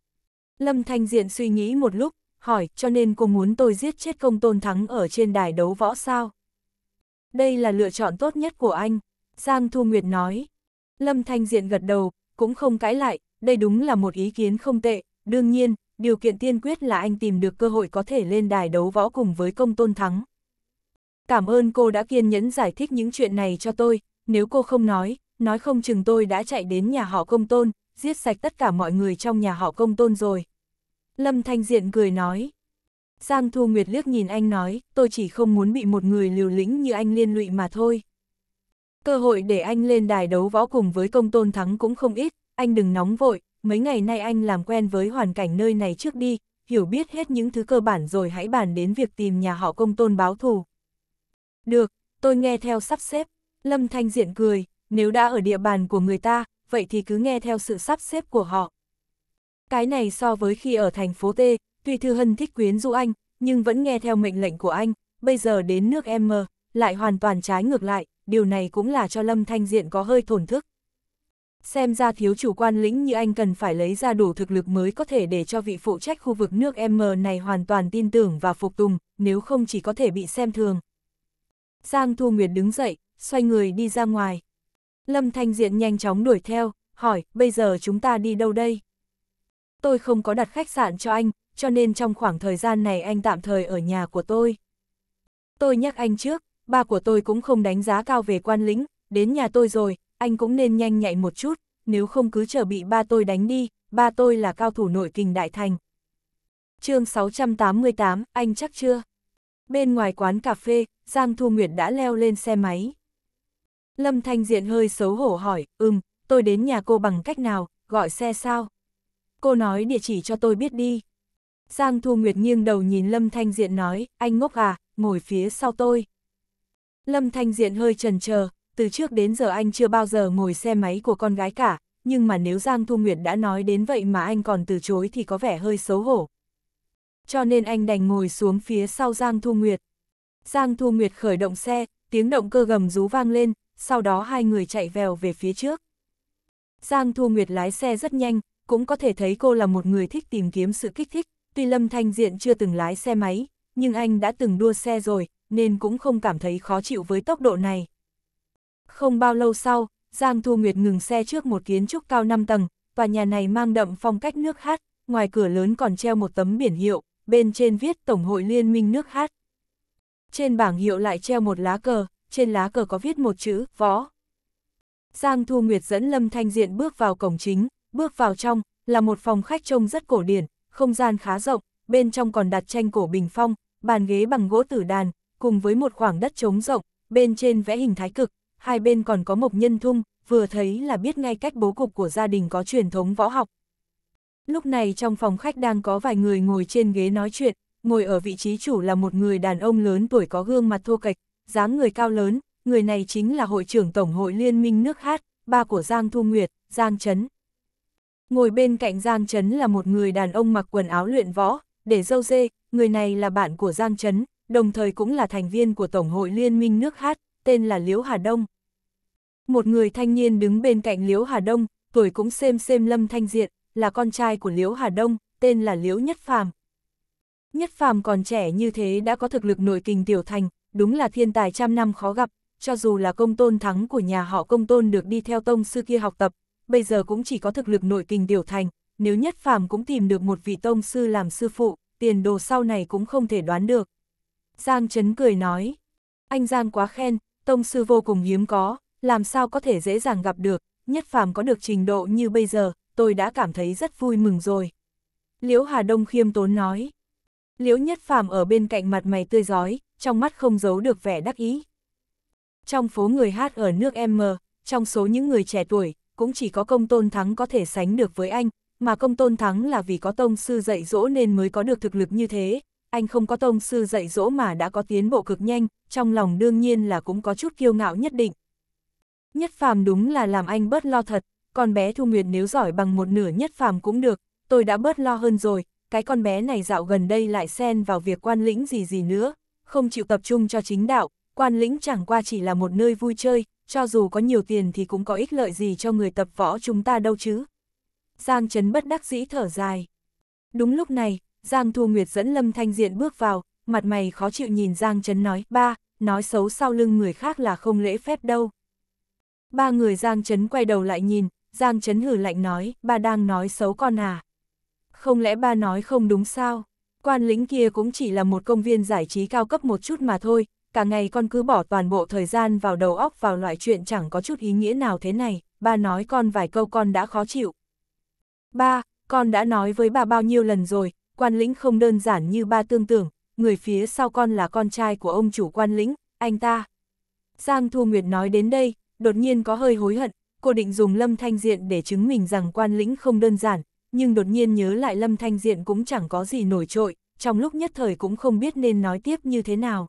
Lâm Thanh Diện suy nghĩ một lúc, hỏi cho nên cô muốn tôi giết chết công tôn thắng ở trên đài đấu võ sao? Đây là lựa chọn tốt nhất của anh, Giang Thu Nguyệt nói. Lâm Thanh Diện gật đầu, cũng không cãi lại, đây đúng là một ý kiến không tệ, đương nhiên, điều kiện tiên quyết là anh tìm được cơ hội có thể lên đài đấu võ cùng với công tôn thắng. Cảm ơn cô đã kiên nhẫn giải thích những chuyện này cho tôi, nếu cô không nói, nói không chừng tôi đã chạy đến nhà họ công tôn, giết sạch tất cả mọi người trong nhà họ công tôn rồi. Lâm Thanh Diện cười nói. Giang Thu Nguyệt liếc nhìn anh nói, tôi chỉ không muốn bị một người liều lĩnh như anh liên lụy mà thôi. Cơ hội để anh lên đài đấu võ cùng với công tôn thắng cũng không ít, anh đừng nóng vội, mấy ngày nay anh làm quen với hoàn cảnh nơi này trước đi, hiểu biết hết những thứ cơ bản rồi hãy bàn đến việc tìm nhà họ công tôn báo thù. Được, tôi nghe theo sắp xếp, Lâm Thanh Diện cười, nếu đã ở địa bàn của người ta, vậy thì cứ nghe theo sự sắp xếp của họ. Cái này so với khi ở thành phố T, tuy Thư Hân thích quyến du anh, nhưng vẫn nghe theo mệnh lệnh của anh, bây giờ đến nước M, lại hoàn toàn trái ngược lại, điều này cũng là cho Lâm Thanh Diện có hơi thổn thức xem ra thiếu chủ quan lĩnh như anh cần phải lấy ra đủ thực lực mới có thể để cho vị phụ trách khu vực nước M này hoàn toàn tin tưởng và phục tùng, nếu không chỉ có thể bị xem thường. Giang Thu Nguyệt đứng dậy, xoay người đi ra ngoài. Lâm Thanh Diện nhanh chóng đuổi theo, hỏi, bây giờ chúng ta đi đâu đây? Tôi không có đặt khách sạn cho anh, cho nên trong khoảng thời gian này anh tạm thời ở nhà của tôi. Tôi nhắc anh trước, ba của tôi cũng không đánh giá cao về quan lĩnh, đến nhà tôi rồi, anh cũng nên nhanh nhạy một chút, nếu không cứ chờ bị ba tôi đánh đi, ba tôi là cao thủ nội kình đại thành. chương 688, anh chắc chưa? Bên ngoài quán cà phê, Giang Thu Nguyệt đã leo lên xe máy. Lâm Thanh Diện hơi xấu hổ hỏi, ừm, tôi đến nhà cô bằng cách nào, gọi xe sao? Cô nói địa chỉ cho tôi biết đi. Giang Thu Nguyệt nghiêng đầu nhìn Lâm Thanh Diện nói, anh ngốc à, ngồi phía sau tôi. Lâm Thanh Diện hơi trần chờ từ trước đến giờ anh chưa bao giờ ngồi xe máy của con gái cả, nhưng mà nếu Giang Thu Nguyệt đã nói đến vậy mà anh còn từ chối thì có vẻ hơi xấu hổ. Cho nên anh đành ngồi xuống phía sau Giang Thu Nguyệt. Giang Thu Nguyệt khởi động xe, tiếng động cơ gầm rú vang lên, sau đó hai người chạy vèo về phía trước. Giang Thu Nguyệt lái xe rất nhanh, cũng có thể thấy cô là một người thích tìm kiếm sự kích thích, tuy Lâm Thanh Diện chưa từng lái xe máy, nhưng anh đã từng đua xe rồi, nên cũng không cảm thấy khó chịu với tốc độ này. Không bao lâu sau, Giang Thu Nguyệt ngừng xe trước một kiến trúc cao 5 tầng, tòa nhà này mang đậm phong cách nước hát, ngoài cửa lớn còn treo một tấm biển hiệu, bên trên viết Tổng hội Liên minh nước hát. Trên bảng hiệu lại treo một lá cờ, trên lá cờ có viết một chữ, võ. Giang Thu Nguyệt dẫn Lâm Thanh Diện bước vào cổng chính, bước vào trong, là một phòng khách trông rất cổ điển, không gian khá rộng, bên trong còn đặt tranh cổ bình phong, bàn ghế bằng gỗ tử đàn, cùng với một khoảng đất trống rộng, bên trên vẽ hình thái cực, hai bên còn có Mộc Nhân Thung, vừa thấy là biết ngay cách bố cục của gia đình có truyền thống võ học. Lúc này trong phòng khách đang có vài người ngồi trên ghế nói chuyện, ngồi ở vị trí chủ là một người đàn ông lớn tuổi có gương mặt thô kệch, dáng người cao lớn, người này chính là hội trưởng Tổng hội Liên minh nước hát, ba của Giang Thu Nguyệt, Giang Trấn. Ngồi bên cạnh Giang Trấn là một người đàn ông mặc quần áo luyện võ, để dâu dê, người này là bạn của Giang Trấn, đồng thời cũng là thành viên của Tổng hội Liên minh nước hát, tên là Liễu Hà Đông. Một người thanh niên đứng bên cạnh Liễu Hà Đông, tuổi cũng xem xem Lâm Thanh Diện, là con trai của Liễu Hà Đông, tên là Liễu Nhất Phàm. Nhất Phàm còn trẻ như thế đã có thực lực nội kình tiểu thành, đúng là thiên tài trăm năm khó gặp, cho dù là công tôn thắng của nhà họ công tôn được đi theo tông sư kia học tập, bây giờ cũng chỉ có thực lực nội kình tiểu thành, nếu Nhất Phàm cũng tìm được một vị tông sư làm sư phụ, tiền đồ sau này cũng không thể đoán được. Giang Trấn cười nói, anh Giang quá khen, tông sư vô cùng hiếm có, làm sao có thể dễ dàng gặp được, nhất phàm có được trình độ như bây giờ, tôi đã cảm thấy rất vui mừng rồi. Liễu Hà Đông khiêm tốn nói. Liễu Nhất Phàm ở bên cạnh mặt mày tươi giói, trong mắt không giấu được vẻ đắc ý. Trong phố người hát ở nước M, trong số những người trẻ tuổi, cũng chỉ có công tôn thắng có thể sánh được với anh, mà công tôn thắng là vì có tông sư dạy dỗ nên mới có được thực lực như thế, anh không có tông sư dạy dỗ mà đã có tiến bộ cực nhanh, trong lòng đương nhiên là cũng có chút kiêu ngạo nhất định. Nhất phàm đúng là làm anh bớt lo thật, con bé Thu Nguyệt nếu giỏi bằng một nửa nhất phàm cũng được, tôi đã bớt lo hơn rồi, cái con bé này dạo gần đây lại xen vào việc quan lĩnh gì gì nữa, không chịu tập trung cho chính đạo, quan lĩnh chẳng qua chỉ là một nơi vui chơi, cho dù có nhiều tiền thì cũng có ích lợi gì cho người tập võ chúng ta đâu chứ. Giang Trấn bất đắc dĩ thở dài. Đúng lúc này, Giang Thu Nguyệt dẫn Lâm Thanh Diện bước vào, mặt mày khó chịu nhìn Giang Trấn nói, ba, nói xấu sau lưng người khác là không lễ phép đâu. Ba người Giang Trấn quay đầu lại nhìn, Giang Trấn hử lạnh nói, ba đang nói xấu con à. Không lẽ ba nói không đúng sao? Quan lĩnh kia cũng chỉ là một công viên giải trí cao cấp một chút mà thôi, cả ngày con cứ bỏ toàn bộ thời gian vào đầu óc vào loại chuyện chẳng có chút ý nghĩa nào thế này, ba nói con vài câu con đã khó chịu. Ba, con đã nói với ba bao nhiêu lần rồi, quan lĩnh không đơn giản như ba tương tưởng, người phía sau con là con trai của ông chủ quan lĩnh, anh ta. Giang Thu Nguyệt nói đến đây, đột nhiên có hơi hối hận, cô định dùng Lâm Thanh Diện để chứng minh rằng quan lĩnh không đơn giản, nhưng đột nhiên nhớ lại Lâm Thanh Diện cũng chẳng có gì nổi trội, trong lúc nhất thời cũng không biết nên nói tiếp như thế nào.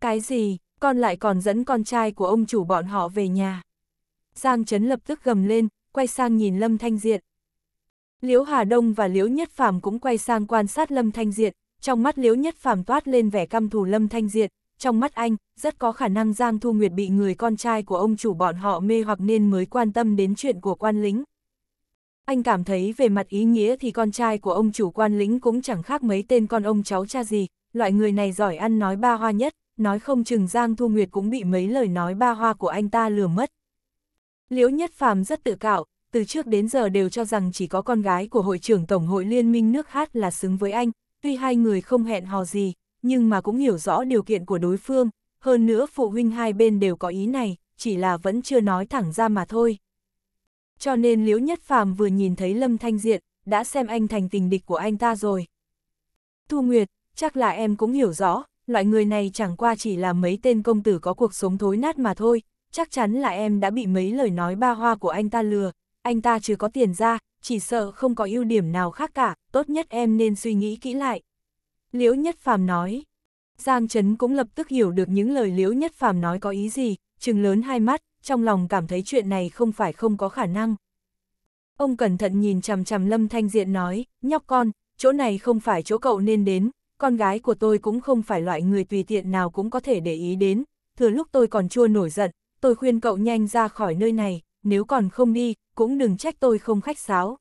Cái gì, con lại còn dẫn con trai của ông chủ bọn họ về nhà. Giang Trấn lập tức gầm lên, quay sang nhìn Lâm Thanh Diện, Liễu Hà Đông và Liễu Nhất Phàm cũng quay sang quan sát Lâm Thanh Diệt, trong mắt Liễu Nhất Phàm toát lên vẻ căm thù Lâm Thanh Diệt, trong mắt anh, rất có khả năng Giang Thu Nguyệt bị người con trai của ông chủ bọn họ mê hoặc nên mới quan tâm đến chuyện của quan lính. Anh cảm thấy về mặt ý nghĩa thì con trai của ông chủ quan lính cũng chẳng khác mấy tên con ông cháu cha gì, loại người này giỏi ăn nói ba hoa nhất, nói không chừng Giang Thu Nguyệt cũng bị mấy lời nói ba hoa của anh ta lừa mất. Liễu Nhất Phàm rất tự cạo, từ trước đến giờ đều cho rằng chỉ có con gái của hội trưởng Tổng hội Liên minh nước hát là xứng với anh, tuy hai người không hẹn hò gì, nhưng mà cũng hiểu rõ điều kiện của đối phương, hơn nữa phụ huynh hai bên đều có ý này, chỉ là vẫn chưa nói thẳng ra mà thôi. Cho nên Liễu Nhất Phàm vừa nhìn thấy Lâm Thanh Diện, đã xem anh thành tình địch của anh ta rồi. Thu Nguyệt, chắc là em cũng hiểu rõ, loại người này chẳng qua chỉ là mấy tên công tử có cuộc sống thối nát mà thôi, chắc chắn là em đã bị mấy lời nói ba hoa của anh ta lừa, anh ta chứ có tiền ra, chỉ sợ không có ưu điểm nào khác cả, tốt nhất em nên suy nghĩ kỹ lại. Liễu Nhất Phàm nói. Giang Trấn cũng lập tức hiểu được những lời Liễu Nhất Phàm nói có ý gì, trừng lớn hai mắt, trong lòng cảm thấy chuyện này không phải không có khả năng. Ông cẩn thận nhìn chằm chằm Lâm Thanh Diện nói, nhóc con, chỗ này không phải chỗ cậu nên đến, con gái của tôi cũng không phải loại người tùy tiện nào cũng có thể để ý đến, thừa lúc tôi còn chua nổi giận, tôi khuyên cậu nhanh ra khỏi nơi này, nếu còn không đi, cũng đừng trách tôi không khách sáo.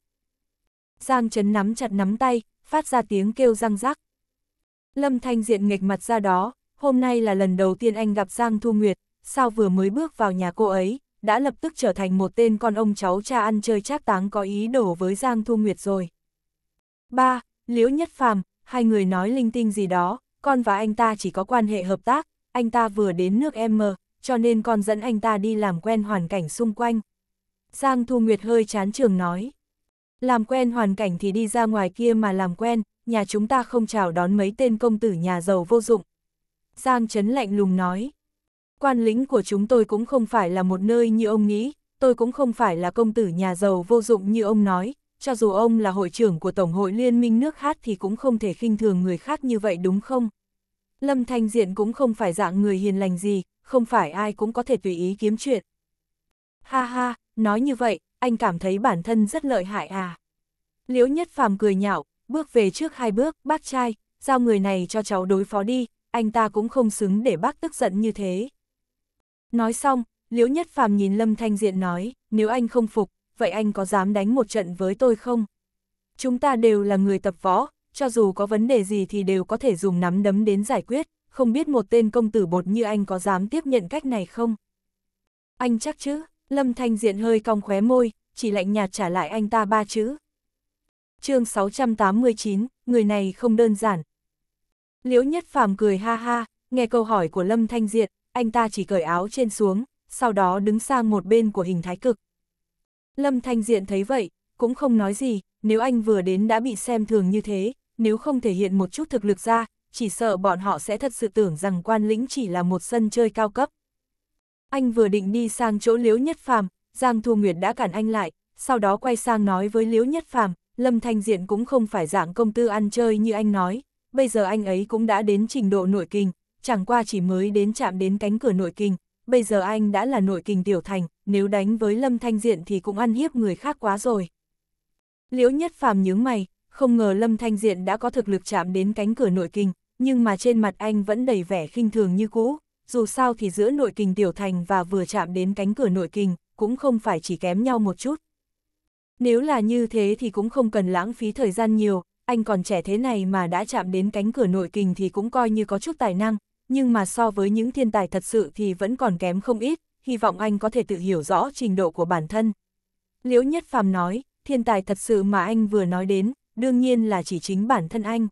Giang Trấn nắm chặt nắm tay, phát ra tiếng kêu răng rắc. Lâm Thanh Diện nghịch mặt ra đó, hôm nay là lần đầu tiên anh gặp Giang Thu Nguyệt, sao vừa mới bước vào nhà cô ấy, đã lập tức trở thành một tên con ông cháu cha ăn chơi trác táng có ý đổ với Giang Thu Nguyệt rồi. ba Liễu Nhất Phàm, hai người nói linh tinh gì đó, con và anh ta chỉ có quan hệ hợp tác, anh ta vừa đến nước M, cho nên con dẫn anh ta đi làm quen hoàn cảnh xung quanh. Giang Thu Nguyệt hơi chán trường nói. Làm quen hoàn cảnh thì đi ra ngoài kia mà làm quen, nhà chúng ta không chào đón mấy tên công tử nhà giàu vô dụng. Giang Trấn lạnh lùng nói. Quan lính của chúng tôi cũng không phải là một nơi như ông nghĩ, tôi cũng không phải là công tử nhà giàu vô dụng như ông nói, cho dù ông là hội trưởng của Tổng hội Liên minh nước hát thì cũng không thể khinh thường người khác như vậy đúng không? Lâm Thanh Diện cũng không phải dạng người hiền lành gì, không phải ai cũng có thể tùy ý kiếm chuyện. Ha ha, nói như vậy, anh cảm thấy bản thân rất lợi hại à. Liễu Nhất Phàm cười nhạo, bước về trước hai bước, bác trai, giao người này cho cháu đối phó đi, anh ta cũng không xứng để bác tức giận như thế. Nói xong, Liễu Nhất Phàm nhìn Lâm Thanh Diện nói, nếu anh không phục, vậy anh có dám đánh một trận với tôi không? Chúng ta đều là người tập võ, cho dù có vấn đề gì thì đều có thể dùng nắm đấm đến giải quyết, không biết một tên công tử bột như anh có dám tiếp nhận cách này không? Anh chắc chứ? Lâm Thanh Diện hơi cong khóe môi, chỉ lạnh nhạt trả lại anh ta ba chữ. chương 689, người này không đơn giản. Liễu Nhất Phàm cười ha ha, nghe câu hỏi của Lâm Thanh Diện, anh ta chỉ cởi áo trên xuống, sau đó đứng sang một bên của hình thái cực. Lâm Thanh Diện thấy vậy, cũng không nói gì, nếu anh vừa đến đã bị xem thường như thế, nếu không thể hiện một chút thực lực ra, chỉ sợ bọn họ sẽ thật sự tưởng rằng quan lĩnh chỉ là một sân chơi cao cấp. Anh vừa định đi sang chỗ Liễu Nhất Phàm, Giang Thu Nguyệt đã cản anh lại, sau đó quay sang nói với Liễu Nhất Phàm, Lâm Thanh Diện cũng không phải dạng công tư ăn chơi như anh nói, bây giờ anh ấy cũng đã đến trình độ nội kinh, chẳng qua chỉ mới đến chạm đến cánh cửa nội kinh, bây giờ anh đã là nội kinh tiểu thành, nếu đánh với Lâm Thanh Diện thì cũng ăn hiếp người khác quá rồi. Liễu Nhất Phàm nhướng mày, không ngờ Lâm Thanh Diện đã có thực lực chạm đến cánh cửa nội kinh, nhưng mà trên mặt anh vẫn đầy vẻ khinh thường như cũ dù sao thì giữa nội kình tiểu thành và vừa chạm đến cánh cửa nội kình, cũng không phải chỉ kém nhau một chút. Nếu là như thế thì cũng không cần lãng phí thời gian nhiều, anh còn trẻ thế này mà đã chạm đến cánh cửa nội kình thì cũng coi như có chút tài năng, nhưng mà so với những thiên tài thật sự thì vẫn còn kém không ít, hy vọng anh có thể tự hiểu rõ trình độ của bản thân. Liễu Nhất Phàm nói, thiên tài thật sự mà anh vừa nói đến, đương nhiên là chỉ chính bản thân anh.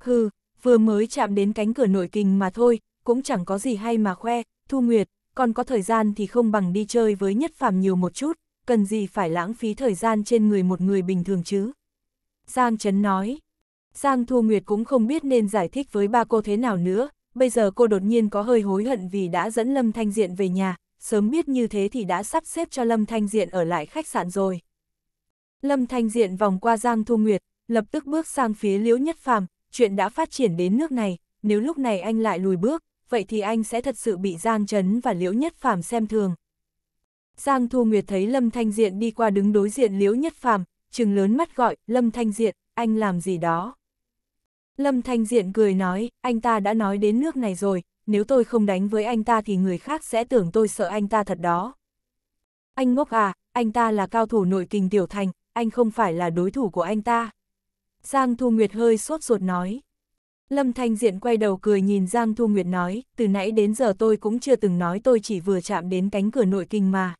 Hừ, vừa mới chạm đến cánh cửa nội kình mà thôi, cũng chẳng có gì hay mà khoe, Thu Nguyệt, còn có thời gian thì không bằng đi chơi với nhất Phạm nhiều một chút, cần gì phải lãng phí thời gian trên người một người bình thường chứ. Giang Trấn nói, Giang Thu Nguyệt cũng không biết nên giải thích với ba cô thế nào nữa, bây giờ cô đột nhiên có hơi hối hận vì đã dẫn Lâm Thanh Diện về nhà, sớm biết như thế thì đã sắp xếp cho Lâm Thanh Diện ở lại khách sạn rồi. Lâm Thanh Diện vòng qua Giang Thu Nguyệt, lập tức bước sang phía Liễu Nhất Phạm. chuyện đã phát triển đến nước này, nếu lúc này anh lại lùi bước, vậy thì anh sẽ thật sự bị Giang Trấn và Liễu Nhất Phàm xem thường. Giang Thu Nguyệt thấy Lâm Thanh Diện đi qua đứng đối diện Liễu Nhất Phàm, trừng lớn mắt gọi, Lâm Thanh Diện, anh làm gì đó. Lâm Thanh Diện cười nói, anh ta đã nói đến nước này rồi, nếu tôi không đánh với anh ta thì người khác sẽ tưởng tôi sợ anh ta thật đó. Anh ngốc à, anh ta là cao thủ nội kinh tiểu thành, anh không phải là đối thủ của anh ta. Giang Thu Nguyệt hơi sốt ruột nói. Lâm Thanh Diện quay đầu cười nhìn Giang Thu Nguyệt nói, từ nãy đến giờ tôi cũng chưa từng nói tôi chỉ vừa chạm đến cánh cửa nội kinh mà.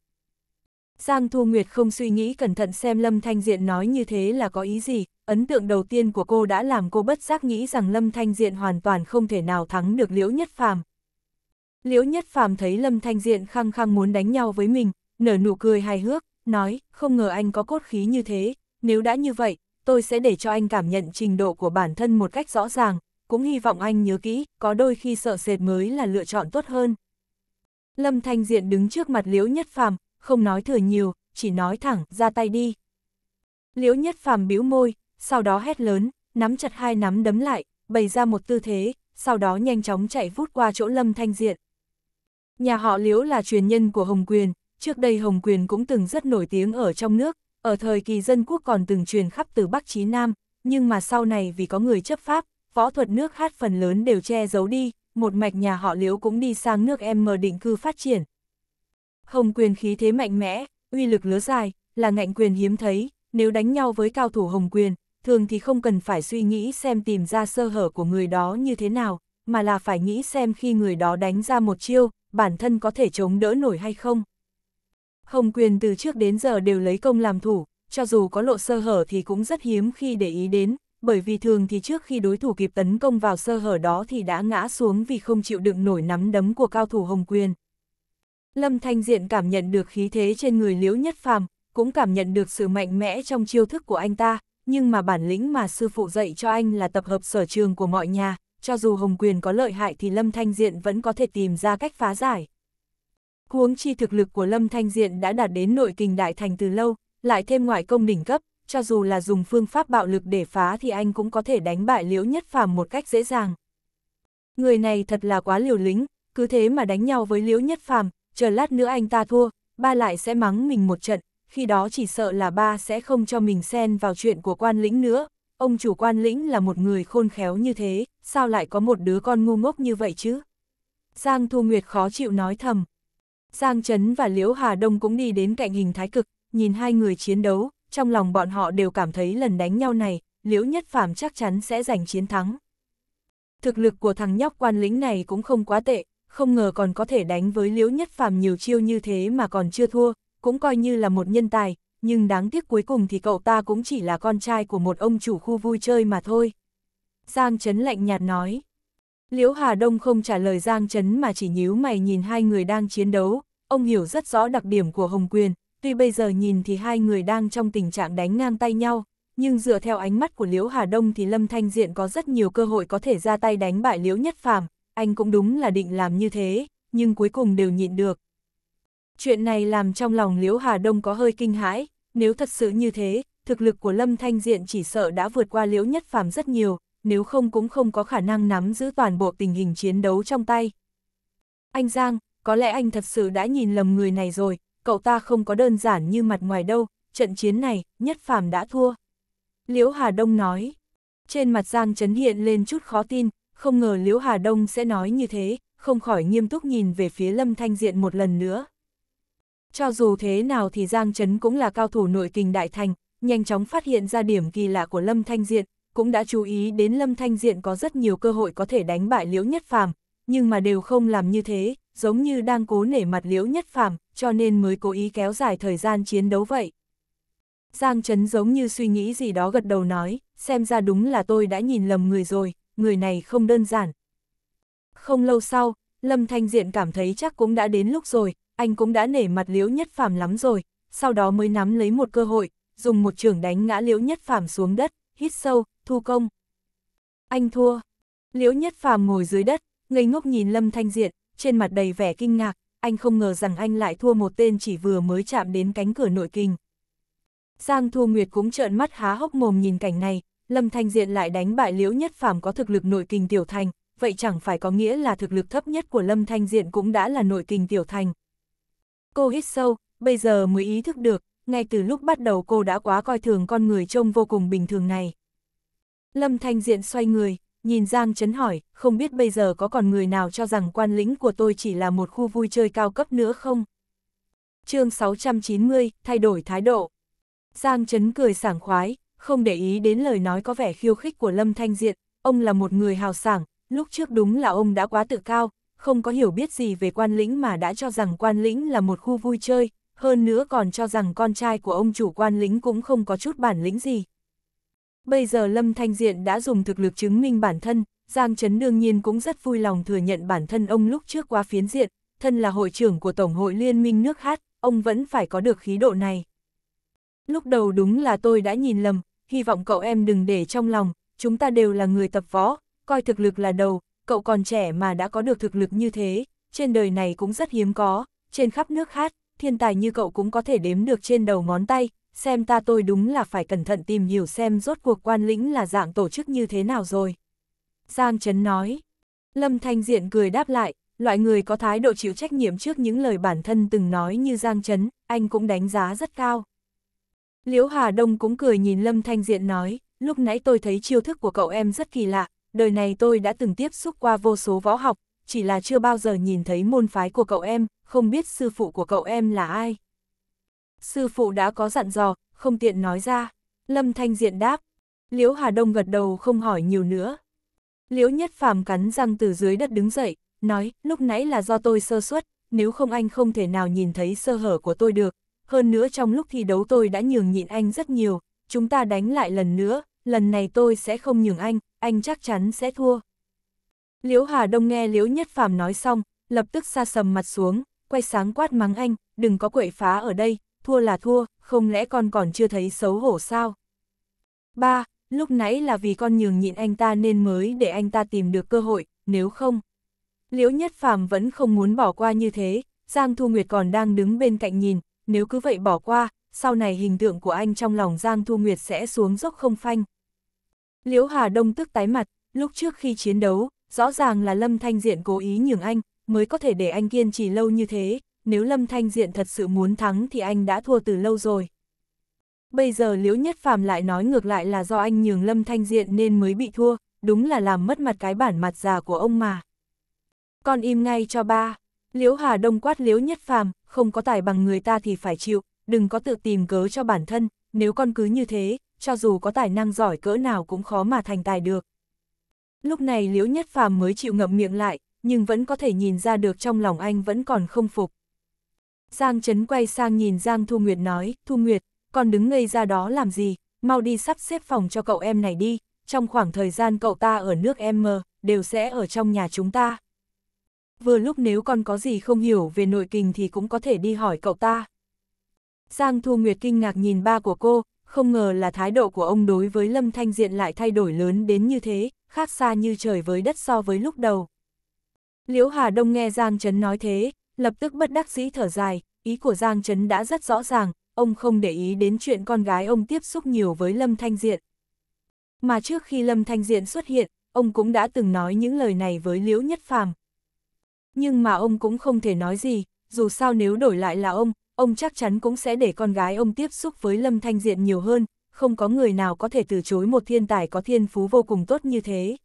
Giang Thu Nguyệt không suy nghĩ cẩn thận xem Lâm Thanh Diện nói như thế là có ý gì, ấn tượng đầu tiên của cô đã làm cô bất giác nghĩ rằng Lâm Thanh Diện hoàn toàn không thể nào thắng được Liễu Nhất Phàm. Liễu Nhất Phàm thấy Lâm Thanh Diện khăng khăng muốn đánh nhau với mình, nở nụ cười hài hước, nói, không ngờ anh có cốt khí như thế, nếu đã như vậy, tôi sẽ để cho anh cảm nhận trình độ của bản thân một cách rõ ràng, cũng hy vọng anh nhớ kỹ, có đôi khi sợ sệt mới là lựa chọn tốt hơn. Lâm Thanh Diện đứng trước mặt Liễu Nhất Phàm, không nói thừa nhiều, chỉ nói thẳng, ra tay đi. Liễu Nhất Phàm bĩu môi, sau đó hét lớn, nắm chặt hai nắm đấm lại, bày ra một tư thế, sau đó nhanh chóng chạy vút qua chỗ Lâm Thanh Diện. Nhà họ Liễu là truyền nhân của Hồng Quyền, trước đây Hồng Quyền cũng từng rất nổi tiếng ở trong nước, ở thời kỳ dân quốc còn từng truyền khắp từ Bắc chí Nam, nhưng mà sau này vì có người chấp pháp, võ thuật nước hát phần lớn đều che giấu đi, một mạch nhà họ Liễu cũng đi sang nước em mờ định cư phát triển. Hồng quyền khí thế mạnh mẽ, uy lực lứa dài, là ngạnh quyền hiếm thấy, nếu đánh nhau với cao thủ hồng quyền, thường thì không cần phải suy nghĩ xem tìm ra sơ hở của người đó như thế nào, mà là phải nghĩ xem khi người đó đánh ra một chiêu, bản thân có thể chống đỡ nổi hay không. Hồng quyền từ trước đến giờ đều lấy công làm thủ, cho dù có lộ sơ hở thì cũng rất hiếm khi để ý đến, bởi vì thường thì trước khi đối thủ kịp tấn công vào sơ hở đó thì đã ngã xuống vì không chịu đựng nổi nắm đấm của cao thủ Hồng Quyền. Lâm Thanh Diện cảm nhận được khí thế trên người Liễu Nhất Phàm, cũng cảm nhận được sự mạnh mẽ trong chiêu thức của anh ta, nhưng mà bản lĩnh mà sư phụ dạy cho anh là tập hợp sở trường của mọi nhà, cho dù Hồng Quyền có lợi hại thì Lâm Thanh Diện vẫn có thể tìm ra cách phá giải. Huống chi thực lực của Lâm Thanh Diện đã đạt đến nội kình đại thành từ lâu, lại thêm ngoại công đỉnh cấp, cho dù là dùng phương pháp bạo lực để phá thì anh cũng có thể đánh bại Liễu Nhất Phàm một cách dễ dàng. Người này thật là quá liều lĩnh, cứ thế mà đánh nhau với Liễu Nhất Phàm, chờ lát nữa anh ta thua, ba lại sẽ mắng mình một trận, khi đó chỉ sợ là ba sẽ không cho mình xen vào chuyện của quan lĩnh nữa. Ông chủ quan lĩnh là một người khôn khéo như thế, sao lại có một đứa con ngu ngốc như vậy chứ? Giang Thu Nguyệt khó chịu nói thầm. Giang Trấn và Liễu Hà Đông cũng đi đến cạnh hình thái cực, nhìn hai người chiến đấu, trong lòng bọn họ đều cảm thấy lần đánh nhau này, Liễu Nhất Phàm chắc chắn sẽ giành chiến thắng. Thực lực của thằng nhóc quan lính này cũng không quá tệ, không ngờ còn có thể đánh với Liễu Nhất Phàm nhiều chiêu như thế mà còn chưa thua, cũng coi như là một nhân tài, nhưng đáng tiếc cuối cùng thì cậu ta cũng chỉ là con trai của một ông chủ khu vui chơi mà thôi. Giang Trấn lạnh nhạt nói. Liễu Hà Đông không trả lời Giang Trấn mà chỉ nhíu mày nhìn hai người đang chiến đấu, ông hiểu rất rõ đặc điểm của Hồng Quyền, Tuy bây giờ nhìn thì hai người đang trong tình trạng đánh ngang tay nhau, nhưng dựa theo ánh mắt của Liễu Hà Đông thì Lâm Thanh Diện có rất nhiều cơ hội có thể ra tay đánh bại Liễu Nhất Phàm, anh cũng đúng là định làm như thế, nhưng cuối cùng đều nhịn được. Chuyện này làm trong lòng Liễu Hà Đông có hơi kinh hãi, nếu thật sự như thế, thực lực của Lâm Thanh Diện chỉ sợ đã vượt qua Liễu Nhất Phàm rất nhiều, nếu không cũng không có khả năng nắm giữ toàn bộ tình hình chiến đấu trong tay. Anh Giang, có lẽ anh thật sự đã nhìn lầm người này rồi, cậu ta không có đơn giản như mặt ngoài đâu, trận chiến này, nhất phàm đã thua. Liễu Hà Đông nói, trên mặt Giang Trấn hiện lên chút khó tin, không ngờ Liễu Hà Đông sẽ nói như thế, không khỏi nghiêm túc nhìn về phía Lâm Thanh Diện một lần nữa. Cho dù thế nào thì Giang Trấn cũng là cao thủ nội kình đại thành, nhanh chóng phát hiện ra điểm kỳ lạ của Lâm Thanh Diện, cũng đã chú ý đến Lâm Thanh Diện có rất nhiều cơ hội có thể đánh bại Liễu Nhất Phàm, nhưng mà đều không làm như thế, giống như đang cố nể mặt liễu nhất phàm, cho nên mới cố ý kéo dài thời gian chiến đấu vậy. Giang Trấn giống như suy nghĩ gì đó gật đầu nói, xem ra đúng là tôi đã nhìn lầm người rồi, người này không đơn giản. Không lâu sau, Lâm Thanh Diện cảm thấy chắc cũng đã đến lúc rồi, anh cũng đã nể mặt liễu nhất phàm lắm rồi, sau đó mới nắm lấy một cơ hội, dùng một trường đánh ngã liễu nhất phàm xuống đất, hít sâu, thu công. Anh thua. Liễu nhất phàm ngồi dưới đất, ngây ngốc nhìn Lâm Thanh Diện, trên mặt đầy vẻ kinh ngạc, anh không ngờ rằng anh lại thua một tên chỉ vừa mới chạm đến cánh cửa nội kinh. Giang Thu Nguyệt cũng trợn mắt há hốc mồm nhìn cảnh này, Lâm Thanh Diện lại đánh bại Liễu Nhất Phàm có thực lực nội kinh tiểu thành, vậy chẳng phải có nghĩa là thực lực thấp nhất của Lâm Thanh Diện cũng đã là nội kinh tiểu thành. Cô hít sâu, bây giờ mới ý thức được, ngay từ lúc bắt đầu cô đã quá coi thường con người trông vô cùng bình thường này. Lâm Thanh Diện xoay người, nhìn Giang Trấn hỏi, không biết bây giờ có còn người nào cho rằng quan lĩnh của tôi chỉ là một khu vui chơi cao cấp nữa không? chương 690, thay đổi thái độ. Giang Trấn cười sảng khoái, không để ý đến lời nói có vẻ khiêu khích của Lâm Thanh Diện, ông là một người hào sảng, lúc trước đúng là ông đã quá tự cao, không có hiểu biết gì về quan lĩnh mà đã cho rằng quan lĩnh là một khu vui chơi, hơn nữa còn cho rằng con trai của ông chủ quan lĩnh cũng không có chút bản lĩnh gì, Bây giờ Lâm Thanh Diện đã dùng thực lực chứng minh bản thân, Giang Trấn đương nhiên cũng rất vui lòng thừa nhận bản thân ông lúc trước qua phiến diện, thân là hội trưởng của Tổng hội Liên minh nước hát, ông vẫn phải có được khí độ này. Lúc đầu đúng là tôi đã nhìn lầm, hy vọng cậu em đừng để trong lòng, chúng ta đều là người tập võ, coi thực lực là đầu, cậu còn trẻ mà đã có được thực lực như thế, trên đời này cũng rất hiếm có, trên khắp nước hát, thiên tài như cậu cũng có thể đếm được trên đầu ngón tay, xem ta tôi đúng là phải cẩn thận tìm hiểu xem rốt cuộc quan lĩnh là dạng tổ chức như thế nào rồi. Giang Trấn nói, Lâm Thanh Diện cười đáp lại, loại người có thái độ chịu trách nhiệm trước những lời bản thân từng nói như Giang Trấn, anh cũng đánh giá rất cao. Liễu Hà Đông cũng cười nhìn Lâm Thanh Diện nói, lúc nãy tôi thấy chiêu thức của cậu em rất kỳ lạ, đời này tôi đã từng tiếp xúc qua vô số võ học, chỉ là chưa bao giờ nhìn thấy môn phái của cậu em, không biết sư phụ của cậu em là ai sư phụ đã có dặn dò, không tiện nói ra. Lâm Thanh Diện đáp, Liễu Hà Đông gật đầu không hỏi nhiều nữa. Liễu Nhất Phàm cắn răng từ dưới đất đứng dậy, nói, lúc nãy là do tôi sơ suất, nếu không anh không thể nào nhìn thấy sơ hở của tôi được. Hơn nữa trong lúc thi đấu tôi đã nhường nhịn anh rất nhiều, chúng ta đánh lại lần nữa, lần này tôi sẽ không nhường anh, anh chắc chắn sẽ thua. Liễu Hà Đông nghe Liễu Nhất Phàm nói xong, lập tức xa sầm mặt xuống, quay sáng quát mắng anh, đừng có quậy phá ở đây, thua là thua, không lẽ con còn chưa thấy xấu hổ sao? Ba, lúc nãy là vì con nhường nhịn anh ta nên mới để anh ta tìm được cơ hội, nếu không. Liễu Nhất Phàm vẫn không muốn bỏ qua như thế, Giang Thu Nguyệt còn đang đứng bên cạnh nhìn, nếu cứ vậy bỏ qua, sau này hình tượng của anh trong lòng Giang Thu Nguyệt sẽ xuống dốc không phanh. Liễu Hà Đông tức tái mặt, lúc trước khi chiến đấu, rõ ràng là Lâm Thanh Diện cố ý nhường anh, mới có thể để anh kiên trì lâu như thế, nếu Lâm Thanh Diện thật sự muốn thắng thì anh đã thua từ lâu rồi. Bây giờ Liễu Nhất Phàm lại nói ngược lại là do anh nhường Lâm Thanh Diện nên mới bị thua, đúng là làm mất mặt cái bản mặt già của ông mà. Con im ngay cho ba, Liễu Hà Đông quát Liễu Nhất Phàm, không có tài bằng người ta thì phải chịu, đừng có tự tìm cớ cho bản thân, nếu con cứ như thế, cho dù có tài năng giỏi cỡ nào cũng khó mà thành tài được. Lúc này Liễu Nhất Phàm mới chịu ngậm miệng lại, nhưng vẫn có thể nhìn ra được trong lòng anh vẫn còn không phục. Giang Trấn quay sang nhìn Giang Thu Nguyệt nói, Thu Nguyệt, còn đứng ngây ra đó làm gì, mau đi sắp xếp phòng cho cậu em này đi, trong khoảng thời gian cậu ta ở nước em mờ, đều sẽ ở trong nhà chúng ta. Vừa lúc nếu con có gì không hiểu về nội kinh thì cũng có thể đi hỏi cậu ta. Giang Thu Nguyệt kinh ngạc nhìn ba của cô, không ngờ là thái độ của ông đối với Lâm Thanh Diện lại thay đổi lớn đến như thế, khác xa như trời với đất so với lúc đầu. Liễu Hà Đông nghe Giang Trấn nói thế, lập tức bất đắc sĩ thở dài, ý của Giang Trấn đã rất rõ ràng, ông không để ý đến chuyện con gái ông tiếp xúc nhiều với Lâm Thanh Diện. Mà trước khi Lâm Thanh Diện xuất hiện, ông cũng đã từng nói những lời này với Liễu Nhất Phàm. Nhưng mà ông cũng không thể nói gì, dù sao nếu đổi lại là ông, ông chắc chắn cũng sẽ để con gái ông tiếp xúc với Lâm Thanh Diện nhiều hơn, không có người nào có thể từ chối một thiên tài có thiên phú vô cùng tốt như thế.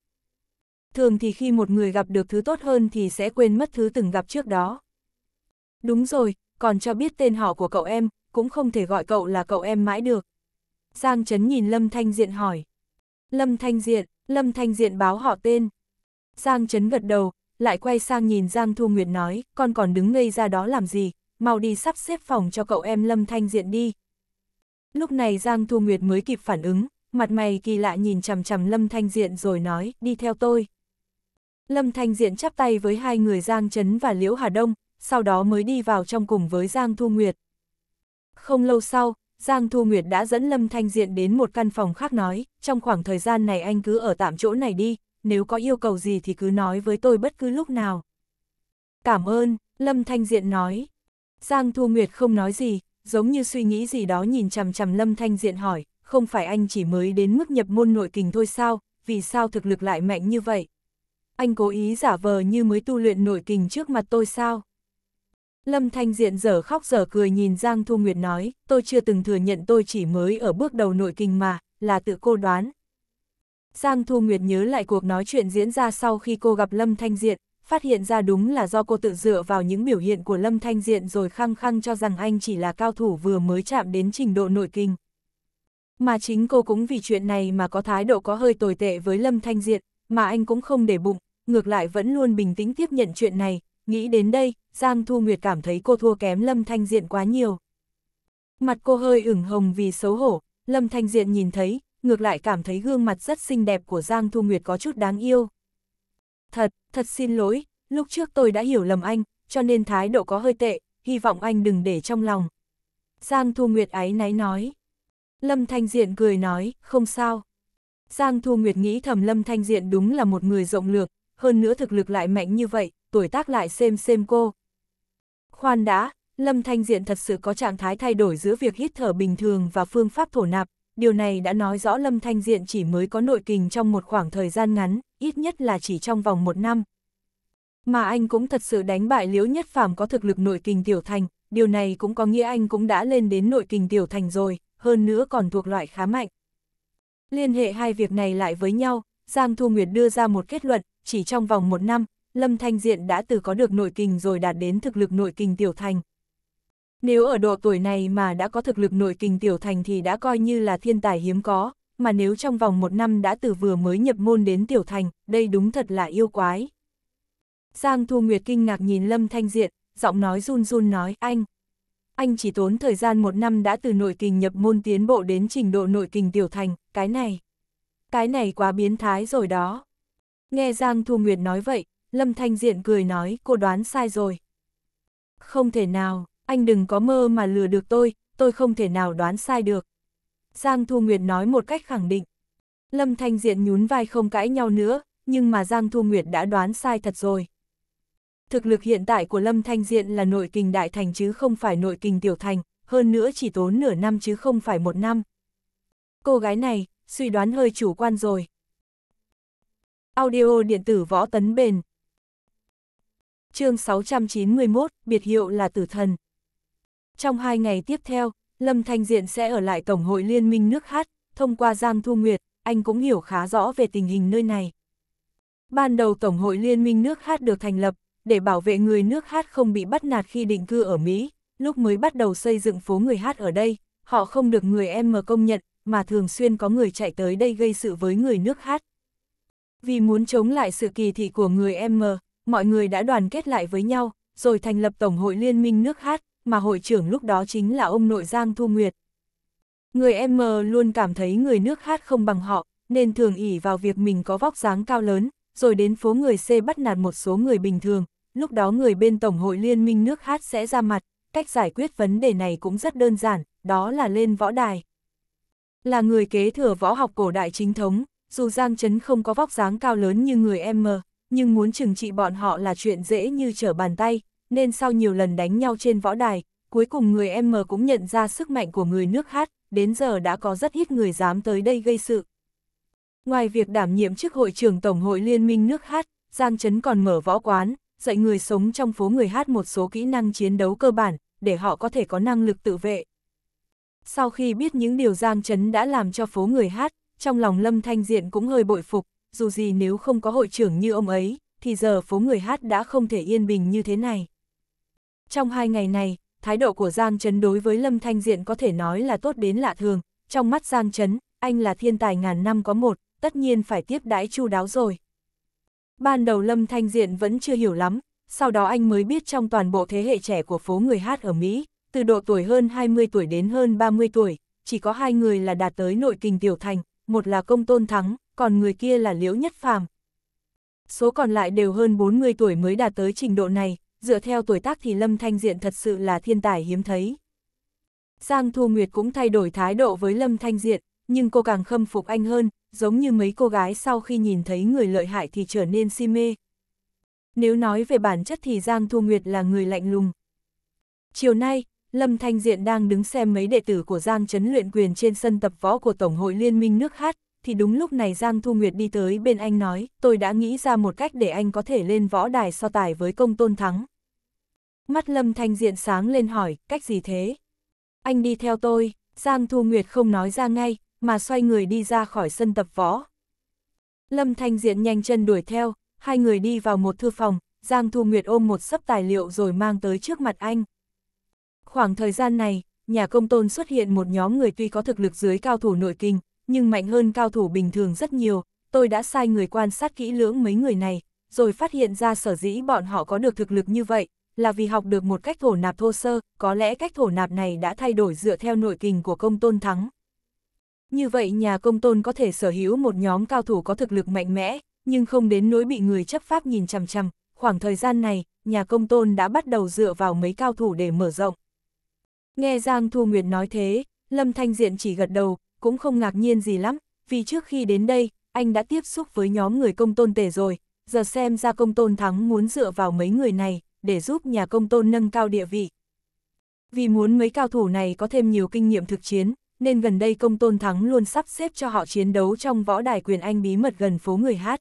Thường thì khi một người gặp được thứ tốt hơn thì sẽ quên mất thứ từng gặp trước đó. Đúng rồi, còn cho biết tên họ của cậu em, cũng không thể gọi cậu là cậu em mãi được. Giang Trấn nhìn Lâm Thanh Diện hỏi. Lâm Thanh Diện, Lâm Thanh Diện báo họ tên. Giang Trấn gật đầu, lại quay sang nhìn Giang Thu Nguyệt nói, con còn đứng ngây ra đó làm gì, mau đi sắp xếp phòng cho cậu em Lâm Thanh Diện đi. Lúc này Giang Thu Nguyệt mới kịp phản ứng, mặt mày kỳ lạ nhìn chằm chằm Lâm Thanh Diện rồi nói, đi theo tôi. Lâm Thanh Diện chắp tay với hai người Giang Trấn và Liễu Hà Đông, sau đó mới đi vào trong cùng với Giang Thu Nguyệt. Không lâu sau, Giang Thu Nguyệt đã dẫn Lâm Thanh Diện đến một căn phòng khác nói, trong khoảng thời gian này anh cứ ở tạm chỗ này đi, nếu có yêu cầu gì thì cứ nói với tôi bất cứ lúc nào. Cảm ơn, Lâm Thanh Diện nói. Giang Thu Nguyệt không nói gì, giống như suy nghĩ gì đó nhìn chằm chằm Lâm Thanh Diện hỏi, không phải anh chỉ mới đến mức nhập môn nội kình thôi sao, vì sao thực lực lại mạnh như vậy? Anh cố ý giả vờ như mới tu luyện nội kình trước mặt tôi sao? Lâm Thanh Diện giờ khóc giờ cười nhìn Giang Thu Nguyệt nói, tôi chưa từng thừa nhận tôi chỉ mới ở bước đầu nội kinh mà, là tự cô đoán. Giang Thu Nguyệt nhớ lại cuộc nói chuyện diễn ra sau khi cô gặp Lâm Thanh Diện, phát hiện ra đúng là do cô tự dựa vào những biểu hiện của Lâm Thanh Diện rồi khăng khăng cho rằng anh chỉ là cao thủ vừa mới chạm đến trình độ nội kinh. Mà chính cô cũng vì chuyện này mà có thái độ có hơi tồi tệ với Lâm Thanh Diện, mà anh cũng không để bụng, ngược lại vẫn luôn bình tĩnh tiếp nhận chuyện này, Nghĩ đến đây, Giang Thu Nguyệt cảm thấy cô thua kém Lâm Thanh Diện quá nhiều. Mặt cô hơi ửng hồng vì xấu hổ, Lâm Thanh Diện nhìn thấy, ngược lại cảm thấy gương mặt rất xinh đẹp của Giang Thu Nguyệt có chút đáng yêu. Thật, thật xin lỗi, lúc trước tôi đã hiểu lầm anh, cho nên thái độ có hơi tệ, hy vọng anh đừng để trong lòng. Giang Thu Nguyệt áy náy nói. Lâm Thanh Diện cười nói, không sao. Giang Thu Nguyệt nghĩ thầm Lâm Thanh Diện đúng là một người rộng lược, hơn nữa thực lực lại mạnh như vậy, tuổi tác lại xem xem cô. Khoan đã, Lâm Thanh Diện thật sự có trạng thái thay đổi giữa việc hít thở bình thường và phương pháp thổ nạp, điều này đã nói rõ Lâm Thanh Diện chỉ mới có nội kình trong một khoảng thời gian ngắn, ít nhất là chỉ trong vòng một năm. Mà anh cũng thật sự đánh bại Liễu Nhất Phàm có thực lực nội kình tiểu thành, điều này cũng có nghĩa anh cũng đã lên đến nội kình tiểu thành rồi, hơn nữa còn thuộc loại khá mạnh. Liên hệ hai việc này lại với nhau, Giang Thu Nguyệt đưa ra một kết luận, chỉ trong vòng một năm, Lâm Thanh Diện đã từ có được nội kình rồi đạt đến thực lực nội kình tiểu thành. Nếu ở độ tuổi này mà đã có thực lực nội kình tiểu thành thì đã coi như là thiên tài hiếm có, mà nếu trong vòng một năm đã từ vừa mới nhập môn đến tiểu thành, đây đúng thật là yêu quái. Giang Thu Nguyệt kinh ngạc nhìn Lâm Thanh Diện, giọng nói run run nói, anh. Anh chỉ tốn thời gian một năm đã từ nội kình nhập môn tiến bộ đến trình độ nội kình tiểu thành, cái này. Cái này quá biến thái rồi đó. Nghe Giang Thu Nguyệt nói vậy, Lâm Thanh Diện cười nói, cô đoán sai rồi. Không thể nào, anh đừng có mơ mà lừa được tôi, tôi không thể nào đoán sai được. Giang Thu Nguyệt nói một cách khẳng định. Lâm Thanh Diện nhún vai không cãi nhau nữa, nhưng mà Giang Thu Nguyệt đã đoán sai thật rồi. Thực lực hiện tại của Lâm Thanh Diện là nội kình đại thành chứ không phải nội kình tiểu thành, hơn nữa chỉ tốn nửa năm chứ không phải một năm. Cô gái này, suy đoán hơi chủ quan rồi. Audio điện tử võ tấn bền, chương 691, biệt hiệu là tử thần. Trong hai ngày tiếp theo, Lâm Thanh Diện sẽ ở lại Tổng hội Liên minh nước Hát, thông qua Giang Thu Nguyệt, anh cũng hiểu khá rõ về tình hình nơi này. Ban đầu Tổng hội Liên minh nước Hát được thành lập, để bảo vệ người nước Hát không bị bắt nạt khi định cư ở Mỹ, lúc mới bắt đầu xây dựng phố người Hát ở đây, họ không được người em mờ công nhận, mà thường xuyên có người chạy tới đây gây sự với người nước Hát. Vì muốn chống lại sự kỳ thị của người em mờ, mọi người đã đoàn kết lại với nhau, rồi thành lập Tổng hội Liên minh nước hát, mà hội trưởng lúc đó chính là ông nội Giang Thu Nguyệt. Người em mờ luôn cảm thấy người nước hát không bằng họ, nên thường ỉ vào việc mình có vóc dáng cao lớn, rồi đến phố người C bắt nạt một số người bình thường, lúc đó người bên Tổng hội Liên minh nước hát sẽ ra mặt, cách giải quyết vấn đề này cũng rất đơn giản, đó là lên võ đài. Là người kế thừa võ học cổ đại chính thống, dù Giang Trấn không có vóc dáng cao lớn như người em mờ, nhưng muốn trừng trị bọn họ là chuyện dễ như trở bàn tay, nên sau nhiều lần đánh nhau trên võ đài, cuối cùng người em mờ cũng nhận ra sức mạnh của người nước hát, đến giờ đã có rất ít người dám tới đây gây sự. Ngoài việc đảm nhiệm chức hội trưởng Tổng hội Liên minh nước hát, Giang Trấn còn mở võ quán, dạy người sống trong phố người hát một số kỹ năng chiến đấu cơ bản, để họ có thể có năng lực tự vệ. Sau khi biết những điều Giang Trấn đã làm cho phố người hát, trong lòng Lâm Thanh Diện cũng hơi bội phục, dù gì nếu không có hội trưởng như ông ấy, thì giờ phố người hát đã không thể yên bình như thế này. Trong hai ngày này, thái độ của Giang Trấn đối với Lâm Thanh Diện có thể nói là tốt đến lạ thường, trong mắt Giang Trấn, anh là thiên tài ngàn năm có một, tất nhiên phải tiếp đãi chu đáo rồi. Ban đầu Lâm Thanh Diện vẫn chưa hiểu lắm, sau đó anh mới biết trong toàn bộ thế hệ trẻ của phố người hát ở Mỹ, từ độ tuổi hơn 20 tuổi đến hơn 30 tuổi, chỉ có hai người là đạt tới nội kình tiểu thành, một là công tôn thắng, còn người kia là Liễu Nhất Phàm. Số còn lại đều hơn 40 tuổi mới đạt tới trình độ này, dựa theo tuổi tác thì Lâm Thanh Diện thật sự là thiên tài hiếm thấy. Giang Thu Nguyệt cũng thay đổi thái độ với Lâm Thanh Diện, nhưng cô càng khâm phục anh hơn, giống như mấy cô gái sau khi nhìn thấy người lợi hại thì trở nên si mê. Nếu nói về bản chất thì Giang Thu Nguyệt là người lạnh lùng. Chiều nay, Lâm Thanh Diện đang đứng xem mấy đệ tử của Giang Trấn luyện quyền trên sân tập võ của Tổng hội Liên minh nước Hát, thì đúng lúc này Giang Thu Nguyệt đi tới bên anh nói, tôi đã nghĩ ra một cách để anh có thể lên võ đài so tài với công tôn thắng. Mắt Lâm Thanh Diện sáng lên hỏi, cách gì thế? Anh đi theo tôi, Giang Thu Nguyệt không nói ra ngay, mà xoay người đi ra khỏi sân tập võ. Lâm Thanh Diện nhanh chân đuổi theo, hai người đi vào một thư phòng, Giang Thu Nguyệt ôm một sấp tài liệu rồi mang tới trước mặt anh. Khoảng thời gian này, nhà công tôn xuất hiện một nhóm người tuy có thực lực dưới cao thủ nội kinh, nhưng mạnh hơn cao thủ bình thường rất nhiều, tôi đã sai người quan sát kỹ lưỡng mấy người này, rồi phát hiện ra sở dĩ bọn họ có được thực lực như vậy, là vì học được một cách thổ nạp thô sơ, có lẽ cách thổ nạp này đã thay đổi dựa theo nội kình của công tôn thắng. Như vậy nhà công tôn có thể sở hữu một nhóm cao thủ có thực lực mạnh mẽ, nhưng không đến nỗi bị người chấp pháp nhìn chằm chằm, khoảng thời gian này, nhà công tôn đã bắt đầu dựa vào mấy cao thủ để mở rộng. Nghe Giang Thu Nguyệt nói thế, Lâm Thanh Diện chỉ gật đầu, cũng không ngạc nhiên gì lắm, vì trước khi đến đây, anh đã tiếp xúc với nhóm người công tôn tể rồi, giờ xem ra công tôn thắng muốn dựa vào mấy người này, để giúp nhà công tôn nâng cao địa vị. Vì muốn mấy cao thủ này có thêm nhiều kinh nghiệm thực chiến, nên gần đây công tôn thắng luôn sắp xếp cho họ chiến đấu trong võ đài quyền anh bí mật gần phố người hát.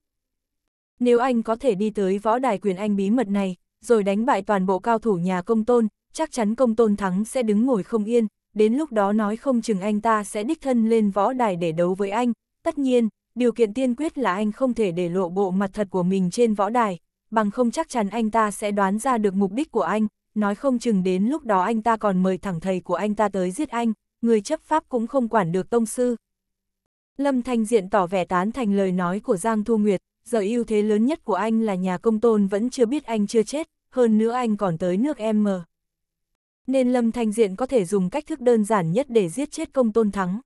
Nếu anh có thể đi tới võ đài quyền anh bí mật này, rồi đánh bại toàn bộ cao thủ nhà công tôn, chắc chắn công tôn thắng sẽ đứng ngồi không yên, đến lúc đó nói không chừng anh ta sẽ đích thân lên võ đài để đấu với anh. Tất nhiên, điều kiện tiên quyết là anh không thể để lộ bộ mặt thật của mình trên võ đài, bằng không chắc chắn anh ta sẽ đoán ra được mục đích của anh, nói không chừng đến lúc đó anh ta còn mời thẳng thầy của anh ta tới giết anh, người chấp pháp cũng không quản được tông sư. Lâm Thanh Diện tỏ vẻ tán thành lời nói của Giang Thu Nguyệt, giờ ưu thế lớn nhất của anh là nhà công tôn vẫn chưa biết anh chưa chết, hơn nữa anh còn tới nước em mờ nên Lâm Thanh Diện có thể dùng cách thức đơn giản nhất để giết chết công tôn thắng.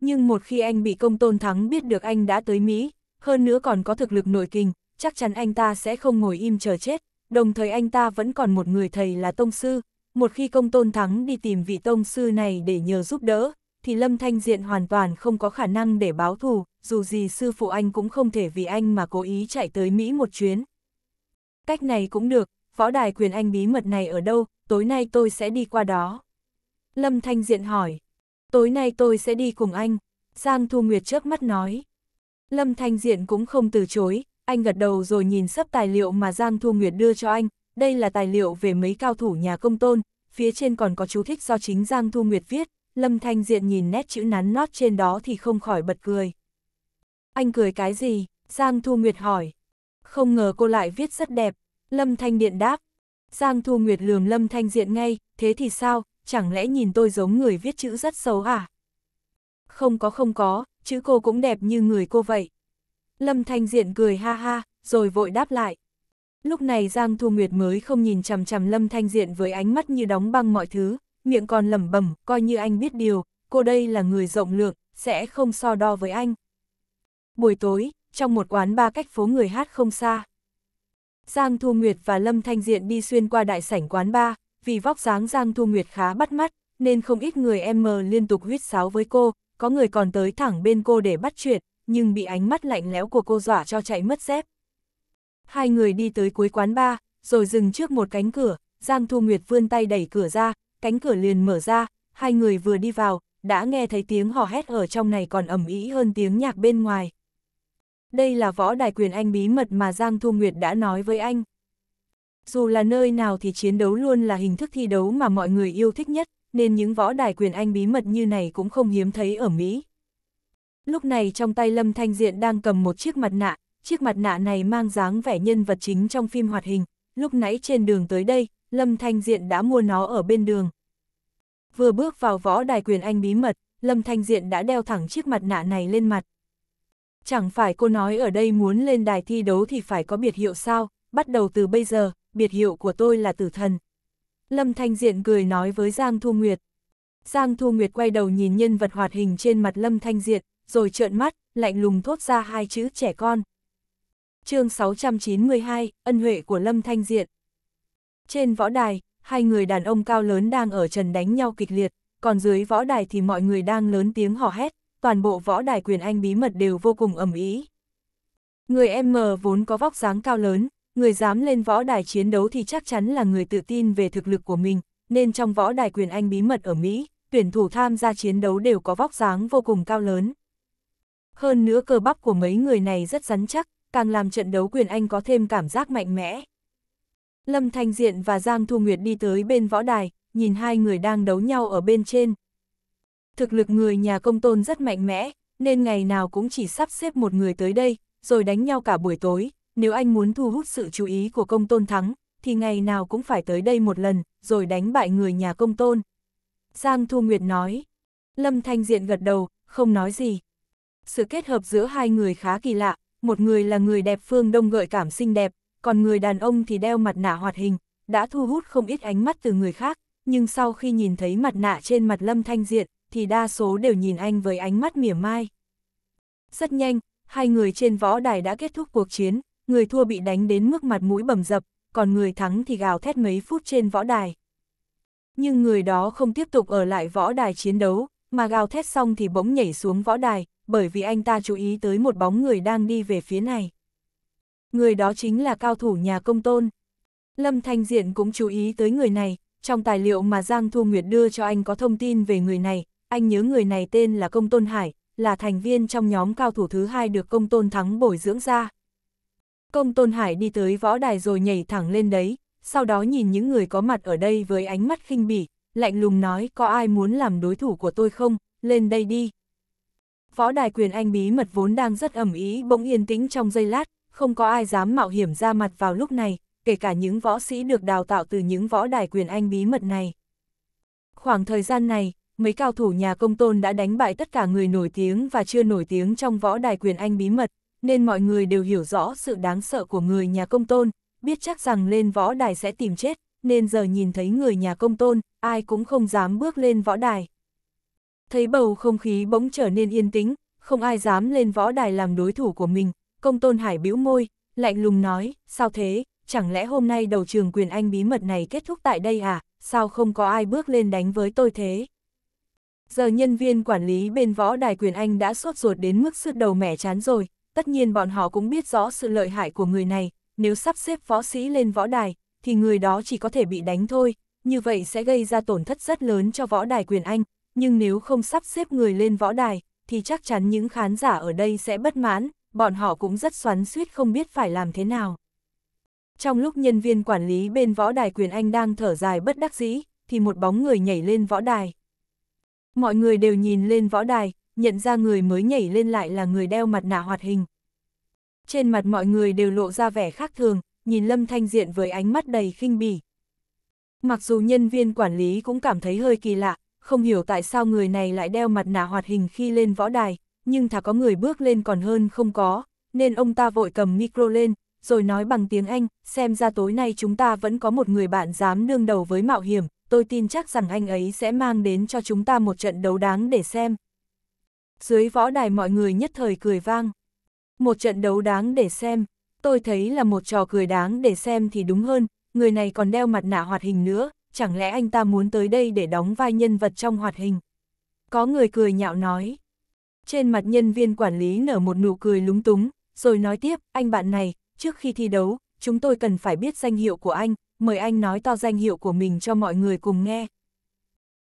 Nhưng một khi anh bị công tôn thắng biết được anh đã tới Mỹ, hơn nữa còn có thực lực nội kinh, chắc chắn anh ta sẽ không ngồi im chờ chết, đồng thời anh ta vẫn còn một người thầy là tông sư, một khi công tôn thắng đi tìm vị tông sư này để nhờ giúp đỡ, thì Lâm Thanh Diện hoàn toàn không có khả năng để báo thù, dù gì sư phụ anh cũng không thể vì anh mà cố ý chạy tới Mỹ một chuyến. Cách này cũng được, võ đài quyền anh bí mật này ở đâu, tối nay tôi sẽ đi qua đó. Lâm Thanh Diện hỏi, tối nay tôi sẽ đi cùng anh, Giang Thu Nguyệt trước mắt nói. Lâm Thanh Diện cũng không từ chối, anh gật đầu rồi nhìn sắp tài liệu mà Giang Thu Nguyệt đưa cho anh, đây là tài liệu về mấy cao thủ nhà công tôn, phía trên còn có chú thích do chính Giang Thu Nguyệt viết, Lâm Thanh Diện nhìn nét chữ nắn nót trên đó thì không khỏi bật cười. Anh cười cái gì? Giang Thu Nguyệt hỏi. Không ngờ cô lại viết rất đẹp. Lâm Thanh Điện đáp, Giang Thu Nguyệt lườm Lâm Thanh Diện ngay, thế thì sao, chẳng lẽ nhìn tôi giống người viết chữ rất xấu à? Không có không có, chữ cô cũng đẹp như người cô vậy. Lâm Thanh Diện cười ha ha, rồi vội đáp lại. Lúc này Giang Thu Nguyệt mới không nhìn chằm chằm Lâm Thanh Diện với ánh mắt như đóng băng mọi thứ, miệng còn lẩm bẩm, coi như anh biết điều, cô đây là người rộng lượng, sẽ không so đo với anh. Buổi tối, trong một quán ba cách phố người hát không xa, Giang Thu Nguyệt và Lâm Thanh Diện đi xuyên qua đại sảnh quán ba, vì vóc dáng Giang Thu Nguyệt khá bắt mắt, nên không ít người em mờ liên tục huyết sáo với cô, có người còn tới thẳng bên cô để bắt chuyện, nhưng bị ánh mắt lạnh lẽo của cô dọa cho chạy mất dép. Hai người đi tới cuối quán ba, rồi dừng trước một cánh cửa, Giang Thu Nguyệt vươn tay đẩy cửa ra, cánh cửa liền mở ra, hai người vừa đi vào, đã nghe thấy tiếng hò hét ở trong này còn ầm ĩ hơn tiếng nhạc bên ngoài. Đây là võ đài quyền anh bí mật mà Giang Thu Nguyệt đã nói với anh. Dù là nơi nào thì chiến đấu luôn là hình thức thi đấu mà mọi người yêu thích nhất, nên những võ đài quyền anh bí mật như này cũng không hiếm thấy ở Mỹ. Lúc này trong tay Lâm Thanh Diện đang cầm một chiếc mặt nạ, chiếc mặt nạ này mang dáng vẻ nhân vật chính trong phim hoạt hình, lúc nãy trên đường tới đây, Lâm Thanh Diện đã mua nó ở bên đường. Vừa bước vào võ đài quyền anh bí mật, Lâm Thanh Diện đã đeo thẳng chiếc mặt nạ này lên mặt. Chẳng phải cô nói ở đây muốn lên đài thi đấu thì phải có biệt hiệu sao, bắt đầu từ bây giờ, biệt hiệu của tôi là tử thần. Lâm Thanh Diện cười nói với Giang Thu Nguyệt. Giang Thu Nguyệt quay đầu nhìn nhân vật hoạt hình trên mặt Lâm Thanh Diện, rồi trợn mắt, lạnh lùng thốt ra hai chữ trẻ con. chương 692, ân huệ của Lâm Thanh Diện. Trên võ đài, hai người đàn ông cao lớn đang ở trần đánh nhau kịch liệt, còn dưới võ đài thì mọi người đang lớn tiếng hò hét, toàn bộ võ đài quyền anh bí mật đều vô cùng ẩm ý. Người em mờ vốn có vóc dáng cao lớn, người dám lên võ đài chiến đấu thì chắc chắn là người tự tin về thực lực của mình, nên trong võ đài quyền anh bí mật ở Mỹ, tuyển thủ tham gia chiến đấu đều có vóc dáng vô cùng cao lớn. Hơn nữa cơ bắp của mấy người này rất rắn chắc, càng làm trận đấu quyền anh có thêm cảm giác mạnh mẽ. Lâm Thanh Diện và Giang Thu Nguyệt đi tới bên võ đài, nhìn hai người đang đấu nhau ở bên trên, thực lực người nhà công tôn rất mạnh mẽ, nên ngày nào cũng chỉ sắp xếp một người tới đây, rồi đánh nhau cả buổi tối, nếu anh muốn thu hút sự chú ý của công tôn thắng, thì ngày nào cũng phải tới đây một lần, rồi đánh bại người nhà công tôn. Giang Thu Nguyệt nói, Lâm Thanh Diện gật đầu, không nói gì. Sự kết hợp giữa hai người khá kỳ lạ, một người là người đẹp phương đông gợi cảm xinh đẹp, còn người đàn ông thì đeo mặt nạ hoạt hình, đã thu hút không ít ánh mắt từ người khác, nhưng sau khi nhìn thấy mặt nạ trên mặt Lâm Thanh Diện, thì đa số đều nhìn anh với ánh mắt mỉa mai. Rất nhanh, hai người trên võ đài đã kết thúc cuộc chiến, người thua bị đánh đến mức mặt mũi bầm dập, còn người thắng thì gào thét mấy phút trên võ đài. Nhưng người đó không tiếp tục ở lại võ đài chiến đấu, mà gào thét xong thì bỗng nhảy xuống võ đài, bởi vì anh ta chú ý tới một bóng người đang đi về phía này. Người đó chính là cao thủ nhà công tôn. Lâm Thanh Diện cũng chú ý tới người này, trong tài liệu mà Giang Thu Nguyệt đưa cho anh có thông tin về người này, anh nhớ người này tên là Công Tôn Hải, là thành viên trong nhóm cao thủ thứ hai được Công Tôn Thắng bồi dưỡng ra. Công Tôn Hải đi tới võ đài rồi nhảy thẳng lên đấy, sau đó nhìn những người có mặt ở đây với ánh mắt khinh bỉ, lạnh lùng nói có ai muốn làm đối thủ của tôi không, lên đây đi. Võ đài quyền anh bí mật vốn đang rất ẩm ý bỗng yên tĩnh trong giây lát, không có ai dám mạo hiểm ra mặt vào lúc này, kể cả những võ sĩ được đào tạo từ những võ đài quyền anh bí mật này. Khoảng thời gian này, mấy cao thủ nhà công tôn đã đánh bại tất cả người nổi tiếng và chưa nổi tiếng trong võ đài quyền anh bí mật, nên mọi người đều hiểu rõ sự đáng sợ của người nhà công tôn, biết chắc rằng lên võ đài sẽ tìm chết, nên giờ nhìn thấy người nhà công tôn, ai cũng không dám bước lên võ đài. Thấy bầu không khí bỗng trở nên yên tĩnh, không ai dám lên võ đài làm đối thủ của mình, công tôn hải bĩu môi, lạnh lùng nói, sao thế, chẳng lẽ hôm nay đầu trường quyền anh bí mật này kết thúc tại đây à, sao không có ai bước lên đánh với tôi thế? Giờ nhân viên quản lý bên võ đài quyền Anh đã sốt ruột đến mức sứt đầu mẻ chán rồi, tất nhiên bọn họ cũng biết rõ sự lợi hại của người này, nếu sắp xếp võ sĩ lên võ đài, thì người đó chỉ có thể bị đánh thôi, như vậy sẽ gây ra tổn thất rất lớn cho võ đài quyền Anh, nhưng nếu không sắp xếp người lên võ đài, thì chắc chắn những khán giả ở đây sẽ bất mãn, bọn họ cũng rất xoắn suýt không biết phải làm thế nào. Trong lúc nhân viên quản lý bên võ đài quyền Anh đang thở dài bất đắc dĩ, thì một bóng người nhảy lên võ đài, Mọi người đều nhìn lên võ đài, nhận ra người mới nhảy lên lại là người đeo mặt nạ hoạt hình. Trên mặt mọi người đều lộ ra vẻ khác thường, nhìn Lâm Thanh Diện với ánh mắt đầy khinh bỉ. Mặc dù nhân viên quản lý cũng cảm thấy hơi kỳ lạ, không hiểu tại sao người này lại đeo mặt nạ hoạt hình khi lên võ đài, nhưng thà có người bước lên còn hơn không có, nên ông ta vội cầm micro lên, rồi nói bằng tiếng Anh, xem ra tối nay chúng ta vẫn có một người bạn dám đương đầu với mạo hiểm, tôi tin chắc rằng anh ấy sẽ mang đến cho chúng ta một trận đấu đáng để xem. Dưới võ đài mọi người nhất thời cười vang. Một trận đấu đáng để xem, tôi thấy là một trò cười đáng để xem thì đúng hơn, người này còn đeo mặt nạ hoạt hình nữa, chẳng lẽ anh ta muốn tới đây để đóng vai nhân vật trong hoạt hình? Có người cười nhạo nói. Trên mặt nhân viên quản lý nở một nụ cười lúng túng, rồi nói tiếp, anh bạn này, trước khi thi đấu, chúng tôi cần phải biết danh hiệu của anh, mời anh nói to danh hiệu của mình cho mọi người cùng nghe.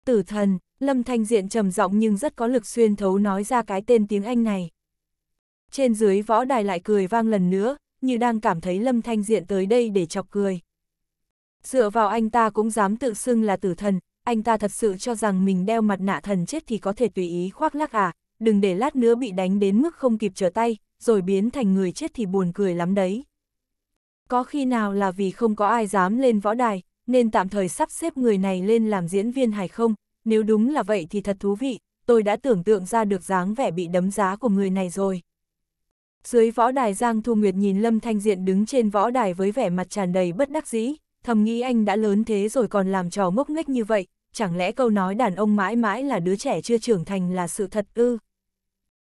Tử thần, Lâm Thanh Diện trầm giọng nhưng rất có lực xuyên thấu nói ra cái tên tiếng Anh này. Trên dưới võ đài lại cười vang lần nữa, như đang cảm thấy Lâm Thanh Diện tới đây để chọc cười. Dựa vào anh ta cũng dám tự xưng là tử thần, anh ta thật sự cho rằng mình đeo mặt nạ thần chết thì có thể tùy ý khoác lác à, đừng để lát nữa bị đánh đến mức không kịp trở tay, rồi biến thành người chết thì buồn cười lắm đấy. Có khi nào là vì không có ai dám lên võ đài, nên tạm thời sắp xếp người này lên làm diễn viên hài không? Nếu đúng là vậy thì thật thú vị, tôi đã tưởng tượng ra được dáng vẻ bị đấm giá của người này rồi. Dưới võ đài Giang Thu Nguyệt nhìn Lâm Thanh Diện đứng trên võ đài với vẻ mặt tràn đầy bất đắc dĩ, thầm nghĩ anh đã lớn thế rồi còn làm trò ngốc nghếch như vậy, chẳng lẽ câu nói đàn ông mãi mãi là đứa trẻ chưa trưởng thành là sự thật ư?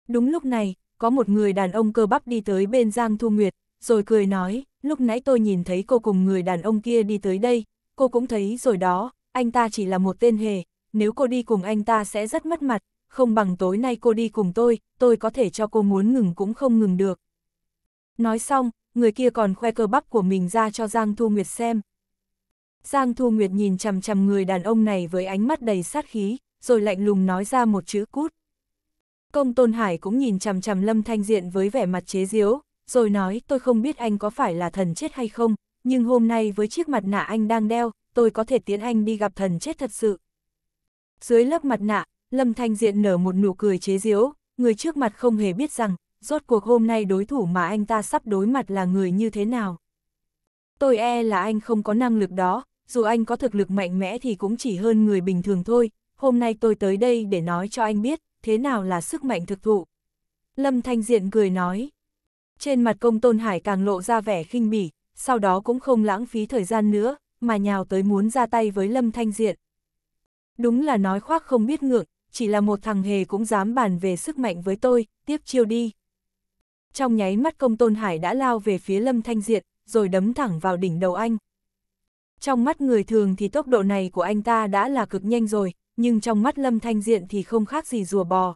Đúng lúc này, có một người đàn ông cơ bắp đi tới bên Giang Thu Nguyệt, rồi cười nói, lúc nãy tôi nhìn thấy cô cùng người đàn ông kia đi tới đây, cô cũng thấy rồi đó, anh ta chỉ là một tên hề, nếu cô đi cùng anh ta sẽ rất mất mặt, không bằng tối nay cô đi cùng tôi, tôi có thể cho cô muốn ngừng cũng không ngừng được. Nói xong, người kia còn khoe cơ bắp của mình ra cho Giang Thu Nguyệt xem. Giang Thu Nguyệt nhìn chằm chằm người đàn ông này với ánh mắt đầy sát khí, rồi lạnh lùng nói ra một chữ cút. Công Tôn Hải cũng nhìn chằm chằm Lâm Thanh Diện với vẻ mặt chế giễu, rồi nói tôi không biết anh có phải là thần chết hay không, nhưng hôm nay với chiếc mặt nạ anh đang đeo, tôi có thể tiến anh đi gặp thần chết thật sự. Dưới lớp mặt nạ, Lâm Thanh Diện nở một nụ cười chế giễu, người trước mặt không hề biết rằng, rốt cuộc hôm nay đối thủ mà anh ta sắp đối mặt là người như thế nào. Tôi e là anh không có năng lực đó, dù anh có thực lực mạnh mẽ thì cũng chỉ hơn người bình thường thôi, hôm nay tôi tới đây để nói cho anh biết, thế nào là sức mạnh thực thụ. Lâm Thanh Diện cười nói. Trên mặt công tôn hải càng lộ ra vẻ khinh bỉ, sau đó cũng không lãng phí thời gian nữa, mà nhào tới muốn ra tay với Lâm Thanh Diện. Đúng là nói khoác không biết ngượng, chỉ là một thằng hề cũng dám bàn về sức mạnh với tôi, tiếp chiêu đi. Trong nháy mắt công tôn hải đã lao về phía Lâm Thanh Diện, rồi đấm thẳng vào đỉnh đầu anh. Trong mắt người thường thì tốc độ này của anh ta đã là cực nhanh rồi, nhưng trong mắt Lâm Thanh Diện thì không khác gì rùa bò.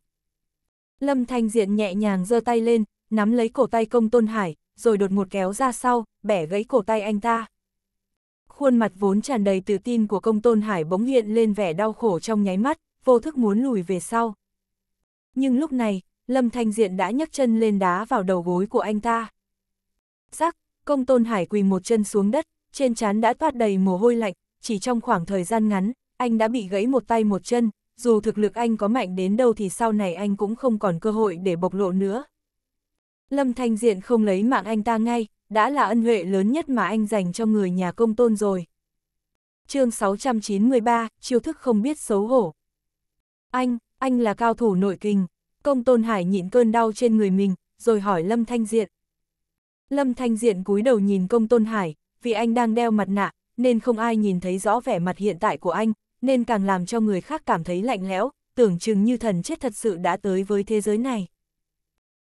Lâm Thanh Diện nhẹ nhàng giơ tay lên, nắm lấy cổ tay công tôn hải, rồi đột ngột kéo ra sau, bẻ gãy cổ tay anh ta. Khuôn mặt vốn tràn đầy tự tin của công tôn hải bỗng hiện lên vẻ đau khổ trong nháy mắt, vô thức muốn lùi về sau. Nhưng lúc này, Lâm Thanh Diện đã nhấc chân lên đá vào đầu gối của anh ta. Rắc, công tôn hải quỳ một chân xuống đất, trên trán đã toát đầy mồ hôi lạnh, chỉ trong khoảng thời gian ngắn, anh đã bị gãy một tay một chân, dù thực lực anh có mạnh đến đâu thì sau này anh cũng không còn cơ hội để bộc lộ nữa. Lâm Thanh Diện không lấy mạng anh ta ngay, đã là ân huệ lớn nhất mà anh dành cho người nhà công tôn rồi. chương 693, chiêu thức không biết xấu hổ. Anh, anh là cao thủ nội kinh. công tôn hải nhịn cơn đau trên người mình, rồi hỏi Lâm Thanh Diện. Lâm Thanh Diện cúi đầu nhìn công tôn hải, vì anh đang đeo mặt nạ, nên không ai nhìn thấy rõ vẻ mặt hiện tại của anh, nên càng làm cho người khác cảm thấy lạnh lẽo, tưởng chừng như thần chết thật sự đã tới với thế giới này.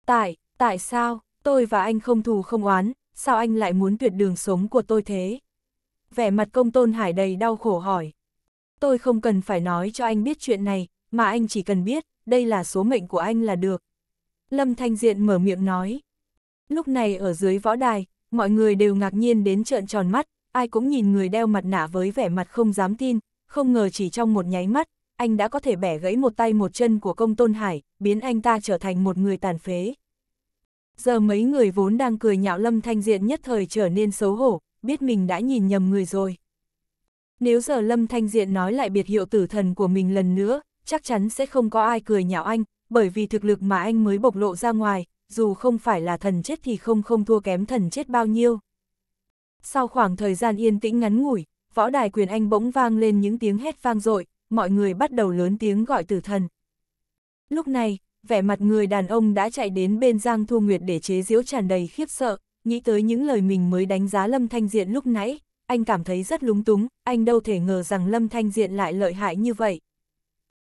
Tại, Tại sao, tôi và anh không thù không oán, sao anh lại muốn tuyệt đường sống của tôi thế? Vẻ mặt công tôn hải đầy đau khổ hỏi. Tôi không cần phải nói cho anh biết chuyện này, mà anh chỉ cần biết, đây là số mệnh của anh là được. Lâm Thanh Diện mở miệng nói. Lúc này ở dưới võ đài, mọi người đều ngạc nhiên đến trợn tròn mắt, ai cũng nhìn người đeo mặt nạ với vẻ mặt không dám tin, không ngờ chỉ trong một nháy mắt, anh đã có thể bẻ gãy một tay một chân của công tôn hải, biến anh ta trở thành một người tàn phế. Giờ mấy người vốn đang cười nhạo Lâm Thanh Diện nhất thời trở nên xấu hổ, biết mình đã nhìn nhầm người rồi. Nếu giờ Lâm Thanh Diện nói lại biệt hiệu tử thần của mình lần nữa, chắc chắn sẽ không có ai cười nhạo anh, bởi vì thực lực mà anh mới bộc lộ ra ngoài, dù không phải là thần chết thì không không thua kém thần chết bao nhiêu. Sau khoảng thời gian yên tĩnh ngắn ngủi, võ đài quyền anh bỗng vang lên những tiếng hét vang dội mọi người bắt đầu lớn tiếng gọi tử thần. Lúc này, vẻ mặt người đàn ông đã chạy đến bên Giang Thu Nguyệt để chế giễu tràn đầy khiếp sợ, nghĩ tới những lời mình mới đánh giá Lâm Thanh Diện lúc nãy, anh cảm thấy rất lúng túng, anh đâu thể ngờ rằng Lâm Thanh Diện lại lợi hại như vậy.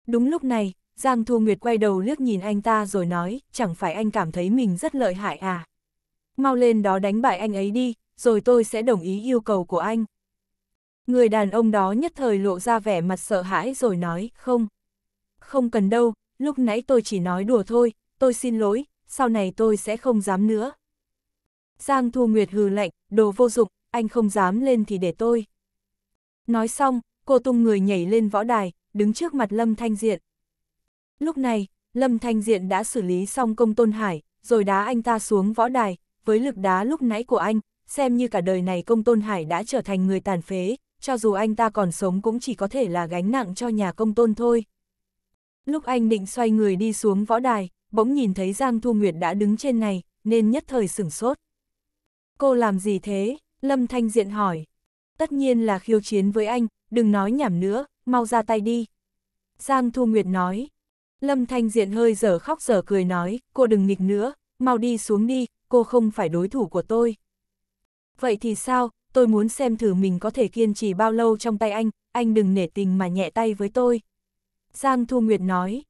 Đúng lúc này, Giang Thu Nguyệt quay đầu liếc nhìn anh ta rồi nói, chẳng phải anh cảm thấy mình rất lợi hại à. Mau lên đó đánh bại anh ấy đi, rồi tôi sẽ đồng ý yêu cầu của anh. Người đàn ông đó nhất thời lộ ra vẻ mặt sợ hãi rồi nói, không, không cần đâu, lúc nãy tôi chỉ nói đùa thôi, tôi xin lỗi, sau này tôi sẽ không dám nữa. Giang Thu Nguyệt hừ lạnh, đồ vô dụng, anh không dám lên thì để tôi. Nói xong, cô tung người nhảy lên võ đài, đứng trước mặt Lâm Thanh Diện. Lúc này, Lâm Thanh Diện đã xử lý xong công Tôn Hải, rồi đá anh ta xuống võ đài, với lực đá lúc nãy của anh, xem như cả đời này công Tôn Hải đã trở thành người tàn phế, cho dù anh ta còn sống cũng chỉ có thể là gánh nặng cho nhà công Tôn thôi. Lúc anh định xoay người đi xuống võ đài, bỗng nhìn thấy Giang Thu Nguyệt đã đứng trên này, nên nhất thời sửng sốt. Cô làm gì thế? Lâm Thanh Diện hỏi. Tất nhiên là khiêu chiến với anh, đừng nói nhảm nữa, mau ra tay đi. Giang Thu Nguyệt nói. Lâm Thanh Diện hơi dở khóc dở cười nói, cô đừng nghịch nữa, mau đi xuống đi, cô không phải đối thủ của tôi. Vậy thì sao, tôi muốn xem thử mình có thể kiên trì bao lâu trong tay anh, anh đừng nể tình mà nhẹ tay với tôi. Giang Thu Nguyệt nói.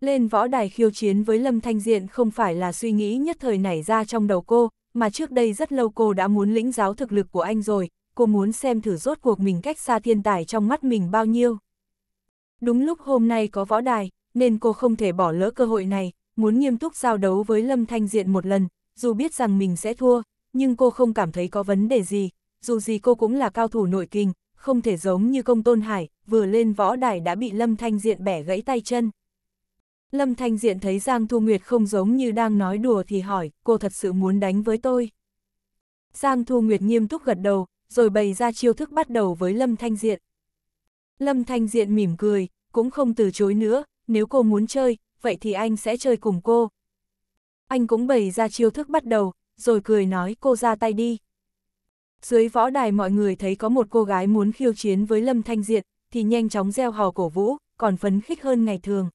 Lên võ đài khiêu chiến với Lâm Thanh Diện không phải là suy nghĩ nhất thời nảy ra trong đầu cô, mà trước đây rất lâu cô đã muốn lĩnh giáo thực lực của anh rồi, cô muốn xem thử rốt cuộc mình cách xa thiên tài trong mắt mình bao nhiêu. Đúng lúc hôm nay có võ đài, nên cô không thể bỏ lỡ cơ hội này, muốn nghiêm túc giao đấu với Lâm Thanh Diện một lần, dù biết rằng mình sẽ thua, nhưng cô không cảm thấy có vấn đề gì, dù gì cô cũng là cao thủ nội kinh, không thể giống như công tôn hải, vừa lên võ đài đã bị Lâm Thanh Diện bẻ gãy tay chân. Lâm Thanh Diện thấy Giang Thu Nguyệt không giống như đang nói đùa thì hỏi, cô thật sự muốn đánh với tôi. Giang Thu Nguyệt nghiêm túc gật đầu, rồi bày ra chiêu thức bắt đầu với Lâm Thanh Diện. Lâm Thanh Diện mỉm cười, cũng không từ chối nữa, nếu cô muốn chơi, vậy thì anh sẽ chơi cùng cô. Anh cũng bày ra chiêu thức bắt đầu, rồi cười nói cô ra tay đi. Dưới võ đài mọi người thấy có một cô gái muốn khiêu chiến với Lâm Thanh Diện, thì nhanh chóng gieo hò cổ vũ, còn phấn khích hơn ngày thường.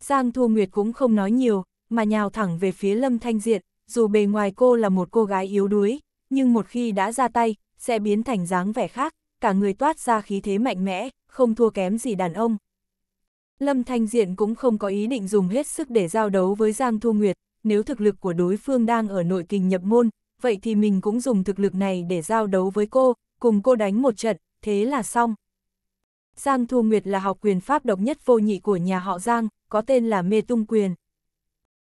Giang Thu Nguyệt cũng không nói nhiều, mà nhào thẳng về phía Lâm Thanh Diện, dù bề ngoài cô là một cô gái yếu đuối, nhưng một khi đã ra tay, sẽ biến thành dáng vẻ khác, cả người toát ra khí thế mạnh mẽ, không thua kém gì đàn ông. Lâm Thanh Diện cũng không có ý định dùng hết sức để giao đấu với Giang Thu Nguyệt, nếu thực lực của đối phương đang ở nội kình nhập môn, vậy thì mình cũng dùng thực lực này để giao đấu với cô, cùng cô đánh một trận, thế là xong. Giang Thu Nguyệt là học quyền pháp độc nhất vô nhị của nhà họ Giang, có tên là Mê Tung Quyền.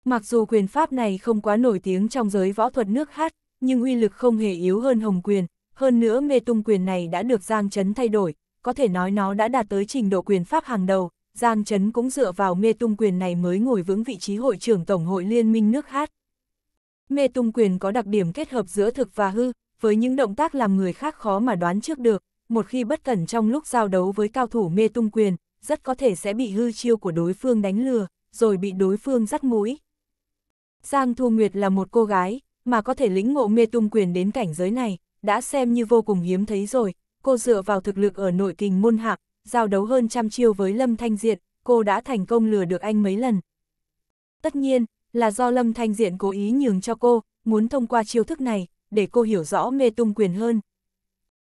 Mặc dù quyền pháp này không quá nổi tiếng trong giới võ thuật nước hát, nhưng uy lực không hề yếu hơn Hồng Quyền, hơn nữa Mê Tung Quyền này đã được Giang Trấn thay đổi, có thể nói nó đã đạt tới trình độ quyền pháp hàng đầu, Giang Trấn cũng dựa vào Mê Tung Quyền này mới ngồi vững vị trí hội trưởng Tổng hội Liên minh nước hát. Mê tung quyền có đặc điểm kết hợp giữa thực và hư, với những động tác làm người khác khó mà đoán trước được, một khi bất cẩn trong lúc giao đấu với cao thủ mê tung quyền, rất có thể sẽ bị hư chiêu của đối phương đánh lừa, rồi bị đối phương dắt mũi. Giang Thu Nguyệt là một cô gái, mà có thể lĩnh ngộ mê tung quyền đến cảnh giới này, đã xem như vô cùng hiếm thấy rồi, cô dựa vào thực lực ở nội kình môn hạc, giao đấu hơn trăm chiêu với Lâm Thanh Diệt, cô đã thành công lừa được anh mấy lần. Tất nhiên, là do Lâm Thanh Diện cố ý nhường cho cô, muốn thông qua chiêu thức này, để cô hiểu rõ mê tung quyền hơn.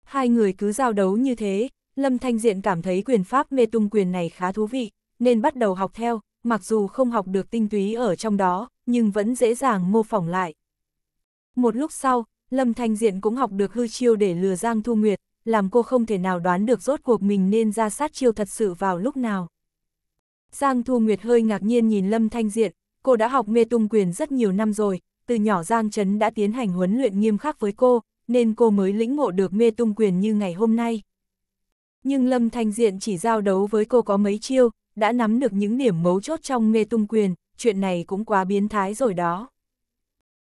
Hai người cứ giao đấu như thế, Lâm Thanh Diện cảm thấy quyền pháp mê tung quyền này khá thú vị, nên bắt đầu học theo, mặc dù không học được tinh túy ở trong đó, nhưng vẫn dễ dàng mô phỏng lại. Một lúc sau, Lâm Thanh Diện cũng học được hư chiêu để lừa Giang Thu Nguyệt, làm cô không thể nào đoán được rốt cuộc mình nên ra sát chiêu thật sự vào lúc nào. Giang Thu Nguyệt hơi ngạc nhiên nhìn Lâm Thanh Diện, cô đã học mê tung quyền rất nhiều năm rồi, từ nhỏ Giang Trấn đã tiến hành huấn luyện nghiêm khắc với cô, nên cô mới lĩnh ngộ được mê tung quyền như ngày hôm nay. Nhưng Lâm Thanh Diện chỉ giao đấu với cô có mấy chiêu, đã nắm được những điểm mấu chốt trong mê tung quyền, chuyện này cũng quá biến thái rồi đó.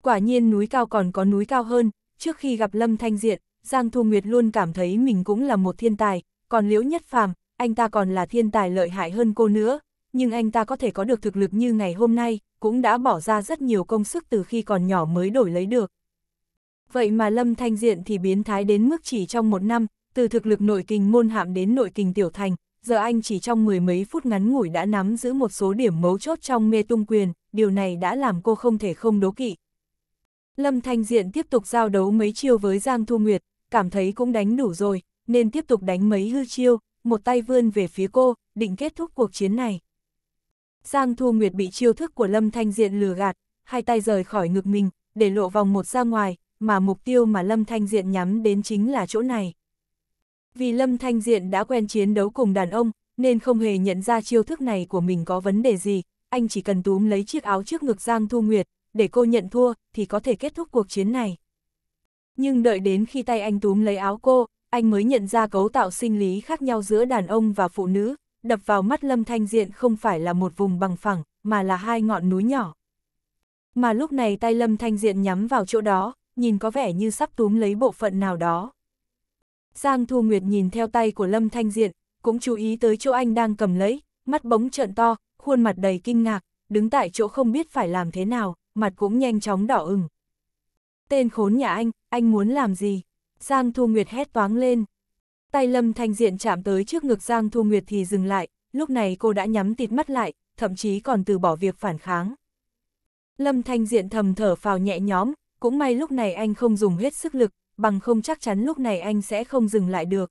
Quả nhiên núi cao còn có núi cao hơn, trước khi gặp Lâm Thanh Diện, Giang Thu Nguyệt luôn cảm thấy mình cũng là một thiên tài, còn Liễu Nhất Phàm, anh ta còn là thiên tài lợi hại hơn cô nữa, nhưng anh ta có thể có được thực lực như ngày hôm nay, cũng đã bỏ ra rất nhiều công sức từ khi còn nhỏ mới đổi lấy được. Vậy mà Lâm Thanh Diện thì biến thái đến mức chỉ trong một năm, từ thực lực nội kình môn hạm đến nội kình tiểu thành, giờ anh chỉ trong mười mấy phút ngắn ngủi đã nắm giữ một số điểm mấu chốt trong mê tung quyền, điều này đã làm cô không thể không đố kỵ. Lâm Thanh Diện tiếp tục giao đấu mấy chiêu với Giang Thu Nguyệt, cảm thấy cũng đánh đủ rồi, nên tiếp tục đánh mấy hư chiêu, một tay vươn về phía cô, định kết thúc cuộc chiến này. Giang Thu Nguyệt bị chiêu thức của Lâm Thanh Diện lừa gạt, hai tay rời khỏi ngực mình, để lộ vòng một ra ngoài, mà mục tiêu mà Lâm Thanh Diện nhắm đến chính là chỗ này. Vì Lâm Thanh Diện đã quen chiến đấu cùng đàn ông, nên không hề nhận ra chiêu thức này của mình có vấn đề gì, anh chỉ cần túm lấy chiếc áo trước ngực Giang Thu Nguyệt, để cô nhận thua, thì có thể kết thúc cuộc chiến này. Nhưng đợi đến khi tay anh túm lấy áo cô, anh mới nhận ra cấu tạo sinh lý khác nhau giữa đàn ông và phụ nữ, đập vào mắt Lâm Thanh Diện không phải là một vùng bằng phẳng, mà là hai ngọn núi nhỏ. Mà lúc này tay Lâm Thanh Diện nhắm vào chỗ đó, nhìn có vẻ như sắp túm lấy bộ phận nào đó. Giang Thu Nguyệt nhìn theo tay của Lâm Thanh Diện, cũng chú ý tới chỗ anh đang cầm lấy, mắt bóng trợn to, khuôn mặt đầy kinh ngạc, đứng tại chỗ không biết phải làm thế nào, mặt cũng nhanh chóng đỏ ửng. Tên khốn nhà anh, anh muốn làm gì? Giang Thu Nguyệt hét toáng lên. Tay Lâm Thanh Diện chạm tới trước ngực Giang Thu Nguyệt thì dừng lại, lúc này cô đã nhắm tịt mắt lại, thậm chí còn từ bỏ việc phản kháng. Lâm Thanh Diện thầm thở phào nhẹ nhõm, cũng may lúc này anh không dùng hết sức lực, bằng không chắc chắn lúc này anh sẽ không dừng lại được.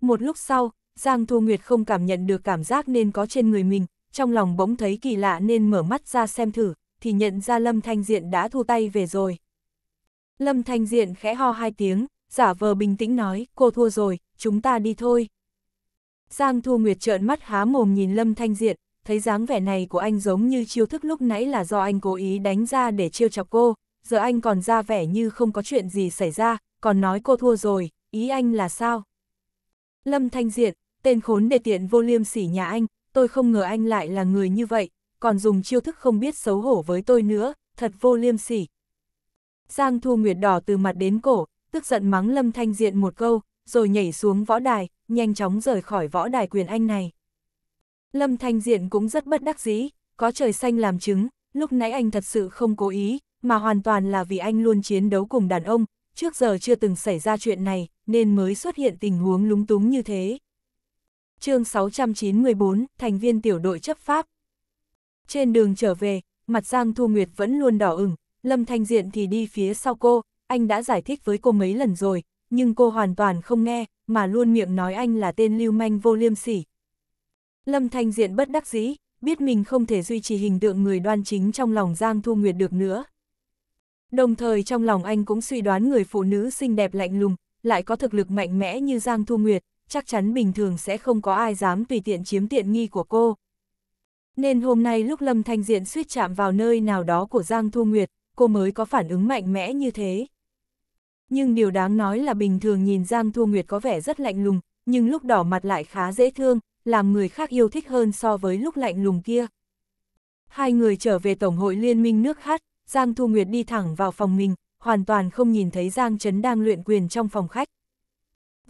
Một lúc sau, Giang Thu Nguyệt không cảm nhận được cảm giác nên có trên người mình, trong lòng bỗng thấy kỳ lạ nên mở mắt ra xem thử, thì nhận ra Lâm Thanh Diện đã thu tay về rồi. Lâm Thanh Diện khẽ ho hai tiếng, giả vờ bình tĩnh nói, cô thua rồi, chúng ta đi thôi. Giang Thu Nguyệt trợn mắt há mồm nhìn Lâm Thanh Diện, thấy dáng vẻ này của anh giống như chiêu thức lúc nãy là do anh cố ý đánh ra để chiêu chọc cô, giờ anh còn ra vẻ như không có chuyện gì xảy ra, còn nói cô thua rồi, ý anh là sao? Lâm Thanh Diện, tên khốn để tiện vô liêm sỉ nhà anh, tôi không ngờ anh lại là người như vậy, còn dùng chiêu thức không biết xấu hổ với tôi nữa, thật vô liêm sỉ. Giang Thu Nguyệt đỏ từ mặt đến cổ, tức giận mắng Lâm Thanh Diện một câu, rồi nhảy xuống võ đài, nhanh chóng rời khỏi võ đài quyền anh này. Lâm Thanh Diện cũng rất bất đắc dĩ, có trời xanh làm chứng, lúc nãy anh thật sự không cố ý, mà hoàn toàn là vì anh luôn chiến đấu cùng đàn ông, trước giờ chưa từng xảy ra chuyện này, nên mới xuất hiện tình huống lúng túng như thế. chương 694, thành viên tiểu đội chấp pháp. Trên đường trở về, mặt Giang Thu Nguyệt vẫn luôn đỏ ửng, Lâm Thanh Diện thì đi phía sau cô, anh đã giải thích với cô mấy lần rồi, nhưng cô hoàn toàn không nghe, mà luôn miệng nói anh là tên lưu manh vô liêm sỉ. Lâm Thanh Diện bất đắc dĩ, biết mình không thể duy trì hình tượng người đoan chính trong lòng Giang Thu Nguyệt được nữa. Đồng thời trong lòng anh cũng suy đoán người phụ nữ xinh đẹp lạnh lùng, lại có thực lực mạnh mẽ như Giang Thu Nguyệt, chắc chắn bình thường sẽ không có ai dám tùy tiện chiếm tiện nghi của cô. Nên hôm nay lúc Lâm Thanh Diện suýt chạm vào nơi nào đó của Giang Thu Nguyệt, cô mới có phản ứng mạnh mẽ như thế. Nhưng điều đáng nói là bình thường nhìn Giang Thu Nguyệt có vẻ rất lạnh lùng, nhưng lúc đỏ mặt lại khá dễ thương, làm người khác yêu thích hơn so với lúc lạnh lùng kia. Hai người trở về Tổng hội Liên minh nước hát, Giang Thu Nguyệt đi thẳng vào phòng mình, hoàn toàn không nhìn thấy Giang Trấn đang luyện quyền trong phòng khách.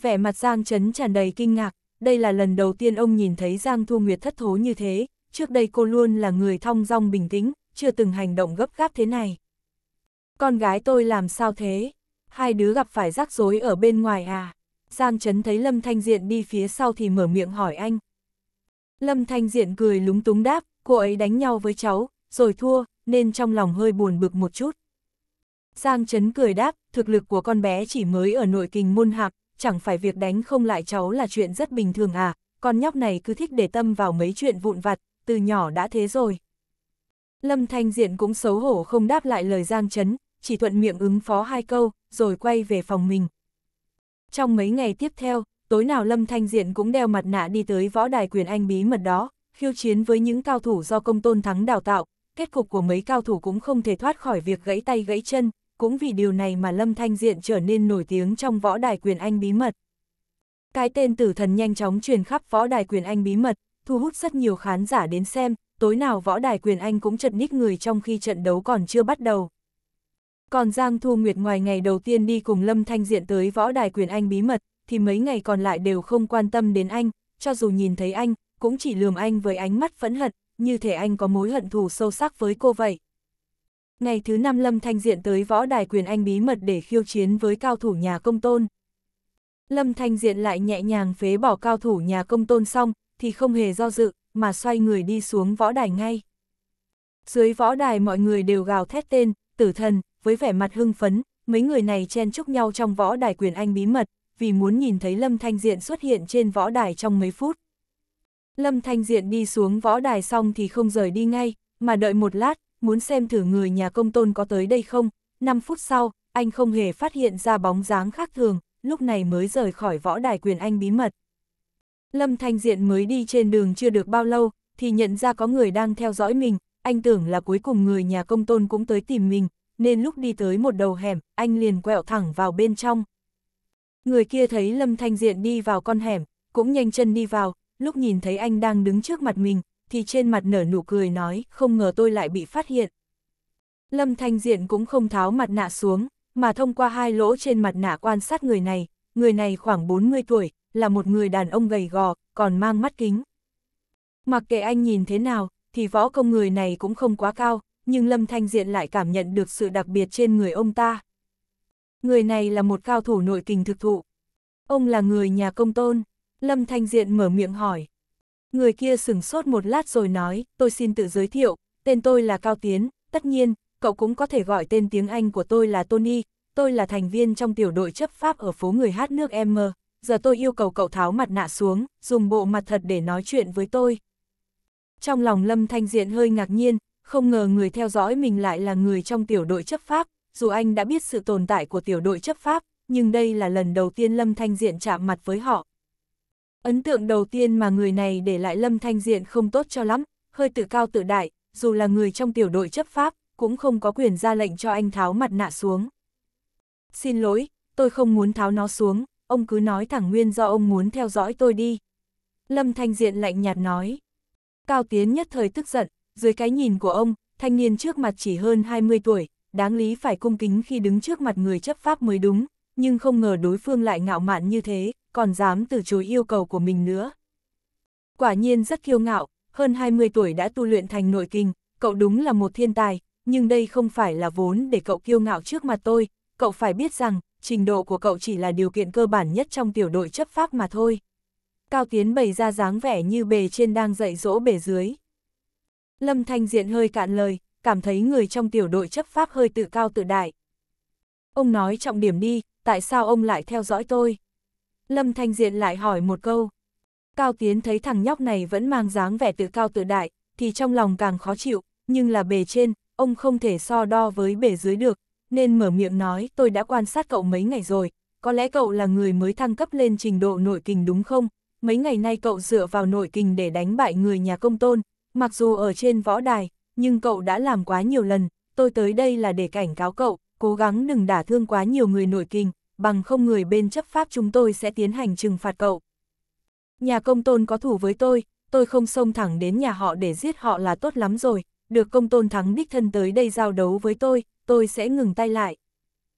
Vẻ mặt Giang Trấn tràn đầy kinh ngạc, đây là lần đầu tiên ông nhìn thấy Giang Thu Nguyệt thất thố như thế, trước đây cô luôn là người thong dong bình tĩnh, chưa từng hành động gấp gáp thế này. Con gái tôi làm sao thế? hai đứa gặp phải rắc rối ở bên ngoài à? Giang Trấn thấy Lâm Thanh Diện đi phía sau thì mở miệng hỏi anh. Lâm Thanh Diện cười lúng túng đáp, cô ấy đánh nhau với cháu, rồi thua, nên trong lòng hơi buồn bực một chút. Giang Trấn cười đáp, thực lực của con bé chỉ mới ở nội kinh môn hạc, chẳng phải việc đánh không lại cháu là chuyện rất bình thường à, con nhóc này cứ thích để tâm vào mấy chuyện vụn vặt, từ nhỏ đã thế rồi. Lâm Thanh Diện cũng xấu hổ không đáp lại lời Giang Trấn, chỉ thuận miệng ứng phó hai câu, rồi quay về phòng mình. Trong mấy ngày tiếp theo, tối nào Lâm Thanh Diện cũng đeo mặt nạ đi tới võ đài quyền anh bí mật đó, khiêu chiến với những cao thủ do công tôn thắng đào tạo, kết cục của mấy cao thủ cũng không thể thoát khỏi việc gãy tay gãy chân, cũng vì điều này mà Lâm Thanh Diện trở nên nổi tiếng trong võ đài quyền anh bí mật. Cái tên tử thần nhanh chóng truyền khắp võ đài quyền anh bí mật, thu hút rất nhiều khán giả đến xem, tối nào võ đài quyền anh cũng chật ních người trong khi trận đấu còn chưa bắt đầu. Còn Giang Thu Nguyệt ngoài ngày đầu tiên đi cùng Lâm Thanh Diện tới võ đài quyền anh bí mật, thì mấy ngày còn lại đều không quan tâm đến anh, cho dù nhìn thấy anh, cũng chỉ lườm anh với ánh mắt phẫn hận, như thể anh có mối hận thù sâu sắc với cô vậy. Ngày thứ năm Lâm Thanh Diện tới võ đài quyền anh bí mật để khiêu chiến với cao thủ nhà công tôn. Lâm Thanh Diện lại nhẹ nhàng phế bỏ cao thủ nhà công tôn xong, thì không hề do dự, mà xoay người đi xuống võ đài ngay. Dưới võ đài mọi người đều gào thét tên, tử thần, với vẻ mặt hưng phấn, mấy người này chen chúc nhau trong võ đài quyền anh bí mật, vì muốn nhìn thấy Lâm Thanh Diện xuất hiện trên võ đài trong mấy phút. Lâm Thanh Diện đi xuống võ đài xong thì không rời đi ngay, mà đợi một lát, muốn xem thử người nhà công tôn có tới đây không. 5 phút sau, anh không hề phát hiện ra bóng dáng khác thường, lúc này mới rời khỏi võ đài quyền anh bí mật. Lâm Thanh Diện mới đi trên đường chưa được bao lâu, thì nhận ra có người đang theo dõi mình, anh tưởng là cuối cùng người nhà công tôn cũng tới tìm mình, nên lúc đi tới một đầu hẻm, anh liền quẹo thẳng vào bên trong. Người kia thấy Lâm Thanh Diện đi vào con hẻm, cũng nhanh chân đi vào, lúc nhìn thấy anh đang đứng trước mặt mình, thì trên mặt nở nụ cười nói, không ngờ tôi lại bị phát hiện. Lâm Thanh Diện cũng không tháo mặt nạ xuống, mà thông qua hai lỗ trên mặt nạ quan sát người này, người này khoảng 40 tuổi, là một người đàn ông gầy gò, còn mang mắt kính. Mặc kệ anh nhìn thế nào, thì võ công người này cũng không quá cao, nhưng Lâm Thanh Diện lại cảm nhận được sự đặc biệt trên người ông ta. Người này là một cao thủ nội kình thực thụ. Ông là người nhà công tôn. Lâm Thanh Diện mở miệng hỏi. Người kia sửng sốt một lát rồi nói, tôi xin tự giới thiệu, tên tôi là Cao Tiến, tất nhiên, cậu cũng có thể gọi tên tiếng Anh của tôi là Tony, tôi là thành viên trong tiểu đội chấp pháp ở phố người hát nước M, giờ tôi yêu cầu cậu tháo mặt nạ xuống, dùng bộ mặt thật để nói chuyện với tôi. Trong lòng Lâm Thanh Diện hơi ngạc nhiên, không ngờ người theo dõi mình lại là người trong tiểu đội chấp pháp, dù anh đã biết sự tồn tại của tiểu đội chấp pháp, nhưng đây là lần đầu tiên Lâm Thanh Diện chạm mặt với họ. Ấn tượng đầu tiên mà người này để lại Lâm Thanh Diện không tốt cho lắm, hơi tự cao tự đại, dù là người trong tiểu đội chấp pháp, cũng không có quyền ra lệnh cho anh tháo mặt nạ xuống. Xin lỗi, tôi không muốn tháo nó xuống, ông cứ nói thẳng nguyên do ông muốn theo dõi tôi đi. Lâm Thanh Diện lạnh nhạt nói. Cao Tiến nhất thời tức giận, dưới cái nhìn của ông, thanh niên trước mặt chỉ hơn 20 tuổi, đáng lý phải cung kính khi đứng trước mặt người chấp pháp mới đúng, nhưng không ngờ đối phương lại ngạo mạn như thế, còn dám từ chối yêu cầu của mình nữa. Quả nhiên rất kiêu ngạo, hơn 20 tuổi đã tu luyện thành nội kinh, cậu đúng là một thiên tài, nhưng đây không phải là vốn để cậu kiêu ngạo trước mặt tôi, cậu phải biết rằng, trình độ của cậu chỉ là điều kiện cơ bản nhất trong tiểu đội chấp pháp mà thôi. Cao Tiến bày ra dáng vẻ như bề trên đang dạy dỗ bề dưới. Lâm Thanh Diện hơi cạn lời, cảm thấy người trong tiểu đội chấp pháp hơi tự cao tự đại. Ông nói trọng điểm đi, tại sao ông lại theo dõi tôi? Lâm Thanh Diện lại hỏi một câu. Cao Tiến thấy thằng nhóc này vẫn mang dáng vẻ tự cao tự đại, thì trong lòng càng khó chịu, nhưng là bề trên, ông không thể so đo với bề dưới được, nên mở miệng nói tôi đã quan sát cậu mấy ngày rồi, có lẽ cậu là người mới thăng cấp lên trình độ nội kình đúng không? Mấy ngày nay cậu dựa vào nội kình để đánh bại người nhà công tôn, Mặc dù ở trên võ đài, nhưng cậu đã làm quá nhiều lần, tôi tới đây là để cảnh cáo cậu, cố gắng đừng đả thương quá nhiều người nổi kinh, bằng không người bên chấp pháp chúng tôi sẽ tiến hành trừng phạt cậu. Nhà công tôn có thủ với tôi, tôi không xông thẳng đến nhà họ để giết họ là tốt lắm rồi, được công tôn thắng đích thân tới đây giao đấu với tôi, tôi sẽ ngừng tay lại.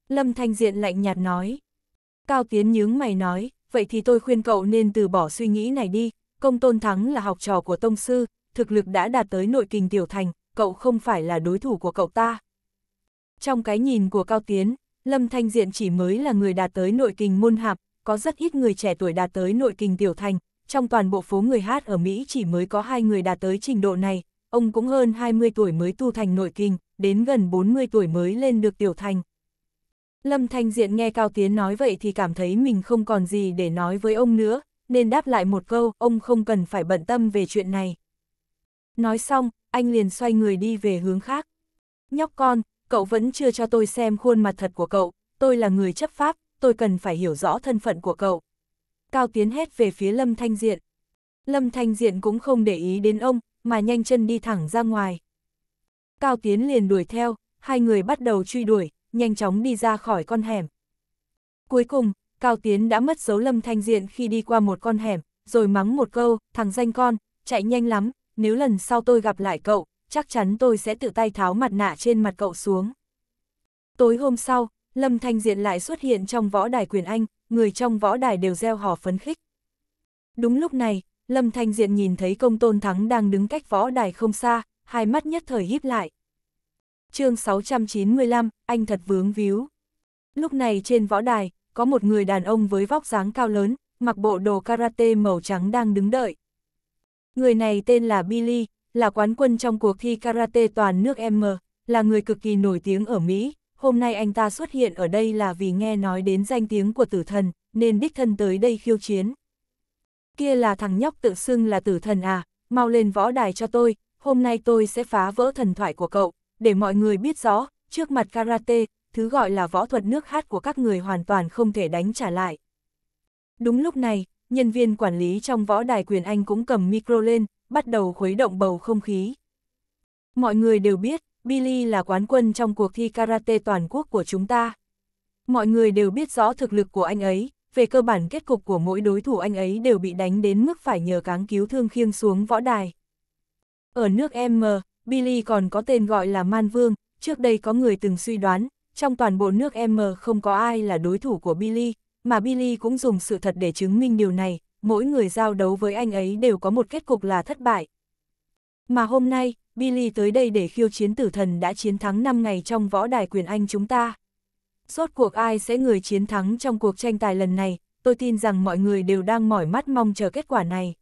Lâm Thanh Diện lạnh nhạt nói. Cao Tiến nhướng mày nói, vậy thì tôi khuyên cậu nên từ bỏ suy nghĩ này đi, công tôn thắng là học trò của tông sư, thực lực đã đạt tới nội kình tiểu thành, cậu không phải là đối thủ của cậu ta. Trong cái nhìn của Cao Tiến, Lâm Thanh Diện chỉ mới là người đạt tới nội kình môn hạp, có rất ít người trẻ tuổi đạt tới nội kình tiểu thành, trong toàn bộ phố người hát ở Mỹ chỉ mới có hai người đạt tới trình độ này, ông cũng hơn 20 tuổi mới tu thành nội kinh, đến gần 40 tuổi mới lên được tiểu thành. Lâm Thanh Diện nghe Cao Tiến nói vậy thì cảm thấy mình không còn gì để nói với ông nữa, nên đáp lại một câu, ông không cần phải bận tâm về chuyện này. Nói xong, anh liền xoay người đi về hướng khác. Nhóc con, cậu vẫn chưa cho tôi xem khuôn mặt thật của cậu, tôi là người chấp pháp, tôi cần phải hiểu rõ thân phận của cậu. Cao Tiến hét về phía Lâm Thanh Diện. Lâm Thanh Diện cũng không để ý đến ông, mà nhanh chân đi thẳng ra ngoài. Cao Tiến liền đuổi theo, hai người bắt đầu truy đuổi, nhanh chóng đi ra khỏi con hẻm. Cuối cùng, Cao Tiến đã mất dấu Lâm Thanh Diện khi đi qua một con hẻm, rồi mắng một câu, thằng danh con, chạy nhanh lắm, nếu lần sau tôi gặp lại cậu, chắc chắn tôi sẽ tự tay tháo mặt nạ trên mặt cậu xuống. Tối hôm sau, Lâm Thanh Diện lại xuất hiện trong võ đài quyền Anh, người trong võ đài đều gieo hò phấn khích. Đúng lúc này, Lâm Thanh Diện nhìn thấy công tôn thắng đang đứng cách võ đài không xa, hai mắt nhất thời híp lại. chương 695, anh thật vướng víu. Lúc này trên võ đài, có một người đàn ông với vóc dáng cao lớn, mặc bộ đồ karate màu trắng đang đứng đợi. Người này tên là Billy, là quán quân trong cuộc thi karate toàn nước M, là người cực kỳ nổi tiếng ở Mỹ. Hôm nay anh ta xuất hiện ở đây là vì nghe nói đến danh tiếng của tử thần, nên đích thân tới đây khiêu chiến. Kia là thằng nhóc tự xưng là tử thần à, mau lên võ đài cho tôi, hôm nay tôi sẽ phá vỡ thần thoại của cậu, để mọi người biết rõ, trước mặt karate, thứ gọi là võ thuật nước hát của các người hoàn toàn không thể đánh trả lại. Đúng lúc này, nhân viên quản lý trong võ đài quyền Anh cũng cầm micro lên, bắt đầu khuấy động bầu không khí. Mọi người đều biết, Billy là quán quân trong cuộc thi karate toàn quốc của chúng ta. Mọi người đều biết rõ thực lực của anh ấy, về cơ bản kết cục của mỗi đối thủ anh ấy đều bị đánh đến mức phải nhờ cáng cứu thương khiêng xuống võ đài. Ở nước M, Billy còn có tên gọi là Man Vương, trước đây có người từng suy đoán, trong toàn bộ nước M không có ai là đối thủ của Billy, mà Billy cũng dùng sự thật để chứng minh điều này, mỗi người giao đấu với anh ấy đều có một kết cục là thất bại. Mà hôm nay, Billy tới đây để khiêu chiến tử thần đã chiến thắng 5 ngày trong võ đài quyền Anh chúng ta. Rốt cuộc ai sẽ người chiến thắng trong cuộc tranh tài lần này, tôi tin rằng mọi người đều đang mỏi mắt mong chờ kết quả này.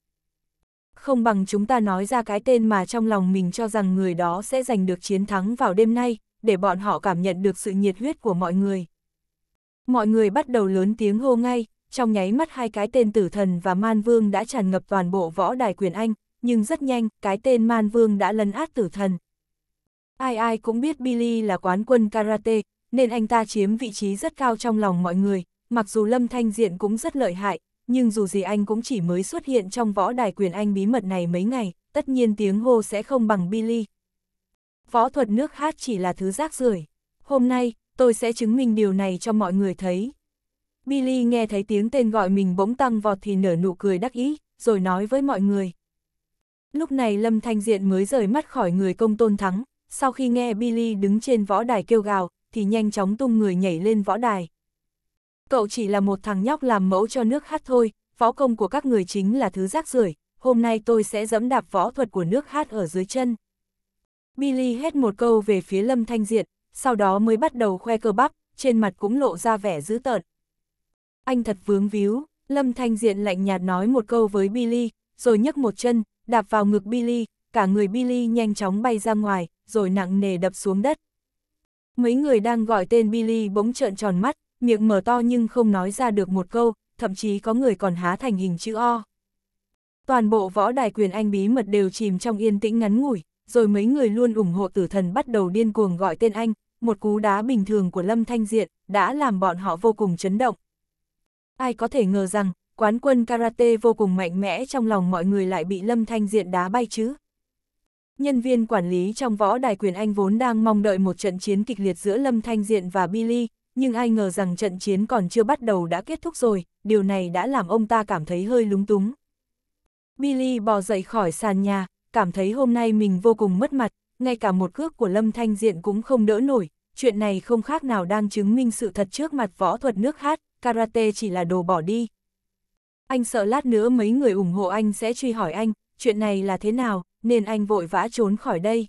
Không bằng chúng ta nói ra cái tên mà trong lòng mình cho rằng người đó sẽ giành được chiến thắng vào đêm nay, để bọn họ cảm nhận được sự nhiệt huyết của mọi người. Mọi người bắt đầu lớn tiếng hô ngay, trong nháy mắt hai cái tên tử thần và man vương đã tràn ngập toàn bộ võ đài quyền Anh, nhưng rất nhanh, cái tên man vương đã lấn át tử thần. Ai ai cũng biết Billy là quán quân karate, nên anh ta chiếm vị trí rất cao trong lòng mọi người, mặc dù Lâm Thanh Diện cũng rất lợi hại, nhưng dù gì anh cũng chỉ mới xuất hiện trong võ đài quyền Anh bí mật này mấy ngày, tất nhiên tiếng hô sẽ không bằng Billy. Võ thuật nước hát chỉ là thứ rác rưởi. Hôm nay, tôi sẽ chứng minh điều này cho mọi người thấy. Billy nghe thấy tiếng tên gọi mình bỗng tăng vọt thì nở nụ cười đắc ý, rồi nói với mọi người. Lúc này Lâm Thanh Diện mới rời mắt khỏi người công tôn thắng, sau khi nghe Billy đứng trên võ đài kêu gào, thì nhanh chóng tung người nhảy lên võ đài. Cậu chỉ là một thằng nhóc làm mẫu cho nước hát thôi, võ công của các người chính là thứ rác rưởi hôm nay tôi sẽ dẫm đạp võ thuật của nước hát ở dưới chân. Billy hét một câu về phía Lâm Thanh Diện, sau đó mới bắt đầu khoe cơ bắp, trên mặt cũng lộ ra vẻ dữ tợn. Anh thật vướng víu, Lâm Thanh Diện lạnh nhạt nói một câu với Billy, rồi nhấc một chân, đạp vào ngực Billy, cả người Billy nhanh chóng bay ra ngoài, rồi nặng nề đập xuống đất. Mấy người đang gọi tên Billy bỗng trợn tròn mắt, miệng mở to nhưng không nói ra được một câu, thậm chí có người còn há thành hình chữ O. Toàn bộ võ đài quyền anh bí mật đều chìm trong yên tĩnh ngắn ngủi, rồi mấy người luôn ủng hộ tử thần bắt đầu điên cuồng gọi tên anh, một cú đá bình thường của Lâm Thanh Diện đã làm bọn họ vô cùng chấn động. Ai có thể ngờ rằng, quán quân karate vô cùng mạnh mẽ trong lòng mọi người lại bị Lâm Thanh Diện đá bay chứ. Nhân viên quản lý trong võ đài quyền Anh vốn đang mong đợi một trận chiến kịch liệt giữa Lâm Thanh Diện và Billy, nhưng ai ngờ rằng trận chiến còn chưa bắt đầu đã kết thúc rồi, điều này đã làm ông ta cảm thấy hơi lúng túng. Billy bò dậy khỏi sàn nhà, cảm thấy hôm nay mình vô cùng mất mặt, ngay cả một cước của Lâm Thanh Diện cũng không đỡ nổi, chuyện này không khác nào đang chứng minh sự thật trước mặt võ thuật nước hát, karate chỉ là đồ bỏ đi. Anh sợ lát nữa mấy người ủng hộ anh sẽ truy hỏi anh, chuyện này là thế nào, nên anh vội vã trốn khỏi đây.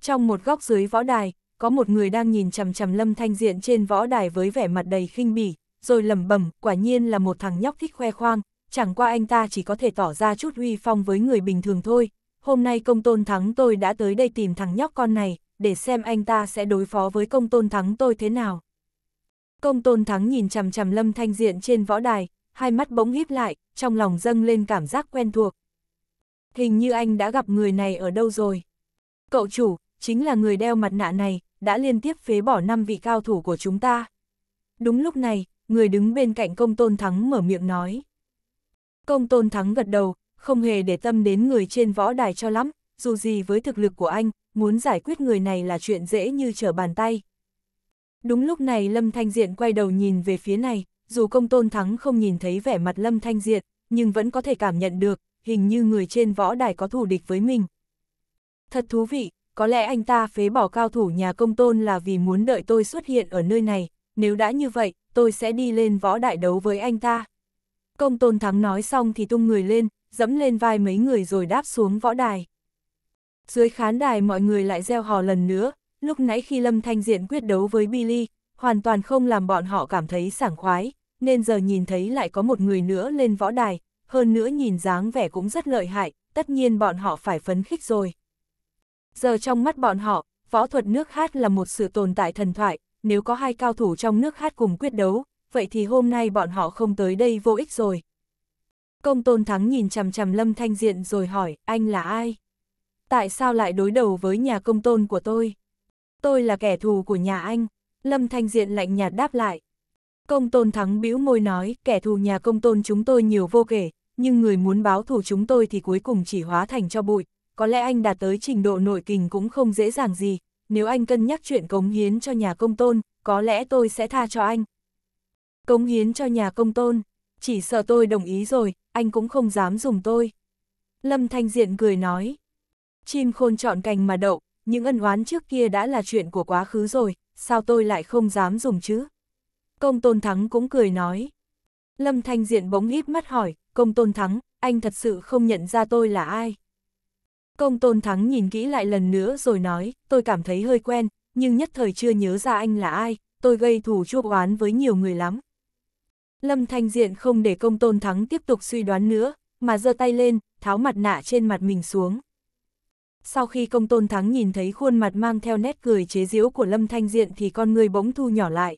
Trong một góc dưới võ đài, có một người đang nhìn chằm chằm Lâm Thanh Diện trên võ đài với vẻ mặt đầy khinh bỉ, rồi lẩm bẩm, quả nhiên là một thằng nhóc thích khoe khoang, chẳng qua anh ta chỉ có thể tỏ ra chút uy phong với người bình thường thôi. Hôm nay công tôn thắng tôi đã tới đây tìm thằng nhóc con này, để xem anh ta sẽ đối phó với công tôn thắng tôi thế nào. Công tôn thắng nhìn chằm chằm lâm thanh diện trên võ đài, hai mắt bỗng híp lại, trong lòng dâng lên cảm giác quen thuộc. Hình như anh đã gặp người này ở đâu rồi. Cậu chủ, chính là người đeo mặt nạ này, đã liên tiếp phế bỏ năm vị cao thủ của chúng ta. Đúng lúc này, người đứng bên cạnh công tôn thắng mở miệng nói. Công tôn thắng gật đầu, không hề để tâm đến người trên võ đài cho lắm, dù gì với thực lực của anh, muốn giải quyết người này là chuyện dễ như trở bàn tay. Đúng lúc này Lâm Thanh Diện quay đầu nhìn về phía này, dù công tôn thắng không nhìn thấy vẻ mặt Lâm Thanh Diện, nhưng vẫn có thể cảm nhận được, hình như người trên võ đài có thù địch với mình. Thật thú vị, có lẽ anh ta phế bỏ cao thủ nhà công tôn là vì muốn đợi tôi xuất hiện ở nơi này, nếu đã như vậy, tôi sẽ đi lên võ đại đấu với anh ta. Công tôn thắng nói xong thì tung người lên, dẫm lên vai mấy người rồi đáp xuống võ đài. Dưới khán đài mọi người lại gieo hò lần nữa, lúc nãy khi Lâm Thanh Diện quyết đấu với Billy, hoàn toàn không làm bọn họ cảm thấy sảng khoái, nên giờ nhìn thấy lại có một người nữa lên võ đài, hơn nữa nhìn dáng vẻ cũng rất lợi hại, tất nhiên bọn họ phải phấn khích rồi. Giờ trong mắt bọn họ, võ thuật nước hát là một sự tồn tại thần thoại, nếu có hai cao thủ trong nước hát cùng quyết đấu, vậy thì hôm nay bọn họ không tới đây vô ích rồi. Công tôn thắng nhìn chằm chằm Lâm Thanh Diện rồi hỏi, anh là ai? tại sao lại đối đầu với nhà công tôn của tôi? Tôi là kẻ thù của nhà anh, Lâm Thanh Diện lạnh nhạt đáp lại. Công tôn thắng bĩu môi nói, kẻ thù nhà công tôn chúng tôi nhiều vô kể, nhưng người muốn báo thù chúng tôi thì cuối cùng chỉ hóa thành cho bụi, có lẽ anh đạt tới trình độ nội kình cũng không dễ dàng gì, nếu anh cân nhắc chuyện cống hiến cho nhà công tôn, có lẽ tôi sẽ tha cho anh. Cống hiến cho nhà công tôn, chỉ sợ tôi đồng ý rồi, anh cũng không dám dùng tôi. Lâm Thanh Diện cười nói, Chim khôn chọn cành mà đậu, những ân oán trước kia đã là chuyện của quá khứ rồi, sao tôi lại không dám dùng chứ? Công Tôn Thắng cũng cười nói. Lâm Thanh Diện bỗng híp mắt hỏi, Công Tôn Thắng, anh thật sự không nhận ra tôi là ai? Công Tôn Thắng nhìn kỹ lại lần nữa rồi nói, tôi cảm thấy hơi quen, nhưng nhất thời chưa nhớ ra anh là ai, tôi gây thù chuốc oán với nhiều người lắm. Lâm Thanh Diện không để Công Tôn Thắng tiếp tục suy đoán nữa, mà giơ tay lên, tháo mặt nạ trên mặt mình xuống sau khi công tôn thắng nhìn thấy khuôn mặt mang theo nét cười chế giễu của Lâm Thanh Diện thì con người bỗng thu nhỏ lại.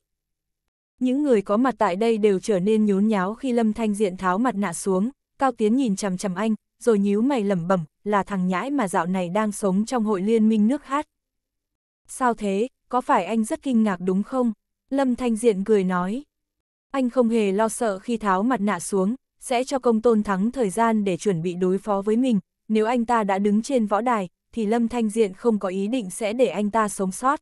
Những người có mặt tại đây đều trở nên nhốn nháo khi Lâm Thanh Diện tháo mặt nạ xuống, Cao Tiến nhìn chằm chằm anh, rồi nhíu mày lẩm bẩm, là thằng nhãi mà dạo này đang sống trong hội liên minh nước hát. Sao thế, có phải anh rất kinh ngạc đúng không? Lâm Thanh Diện cười nói. Anh không hề lo sợ khi tháo mặt nạ xuống, sẽ cho công tôn thắng thời gian để chuẩn bị đối phó với mình, nếu anh ta đã đứng trên võ đài, thì Lâm Thanh Diện không có ý định sẽ để anh ta sống sót.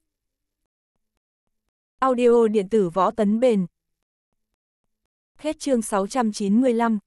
Audio điện tử võ tấn bền Hết chương 695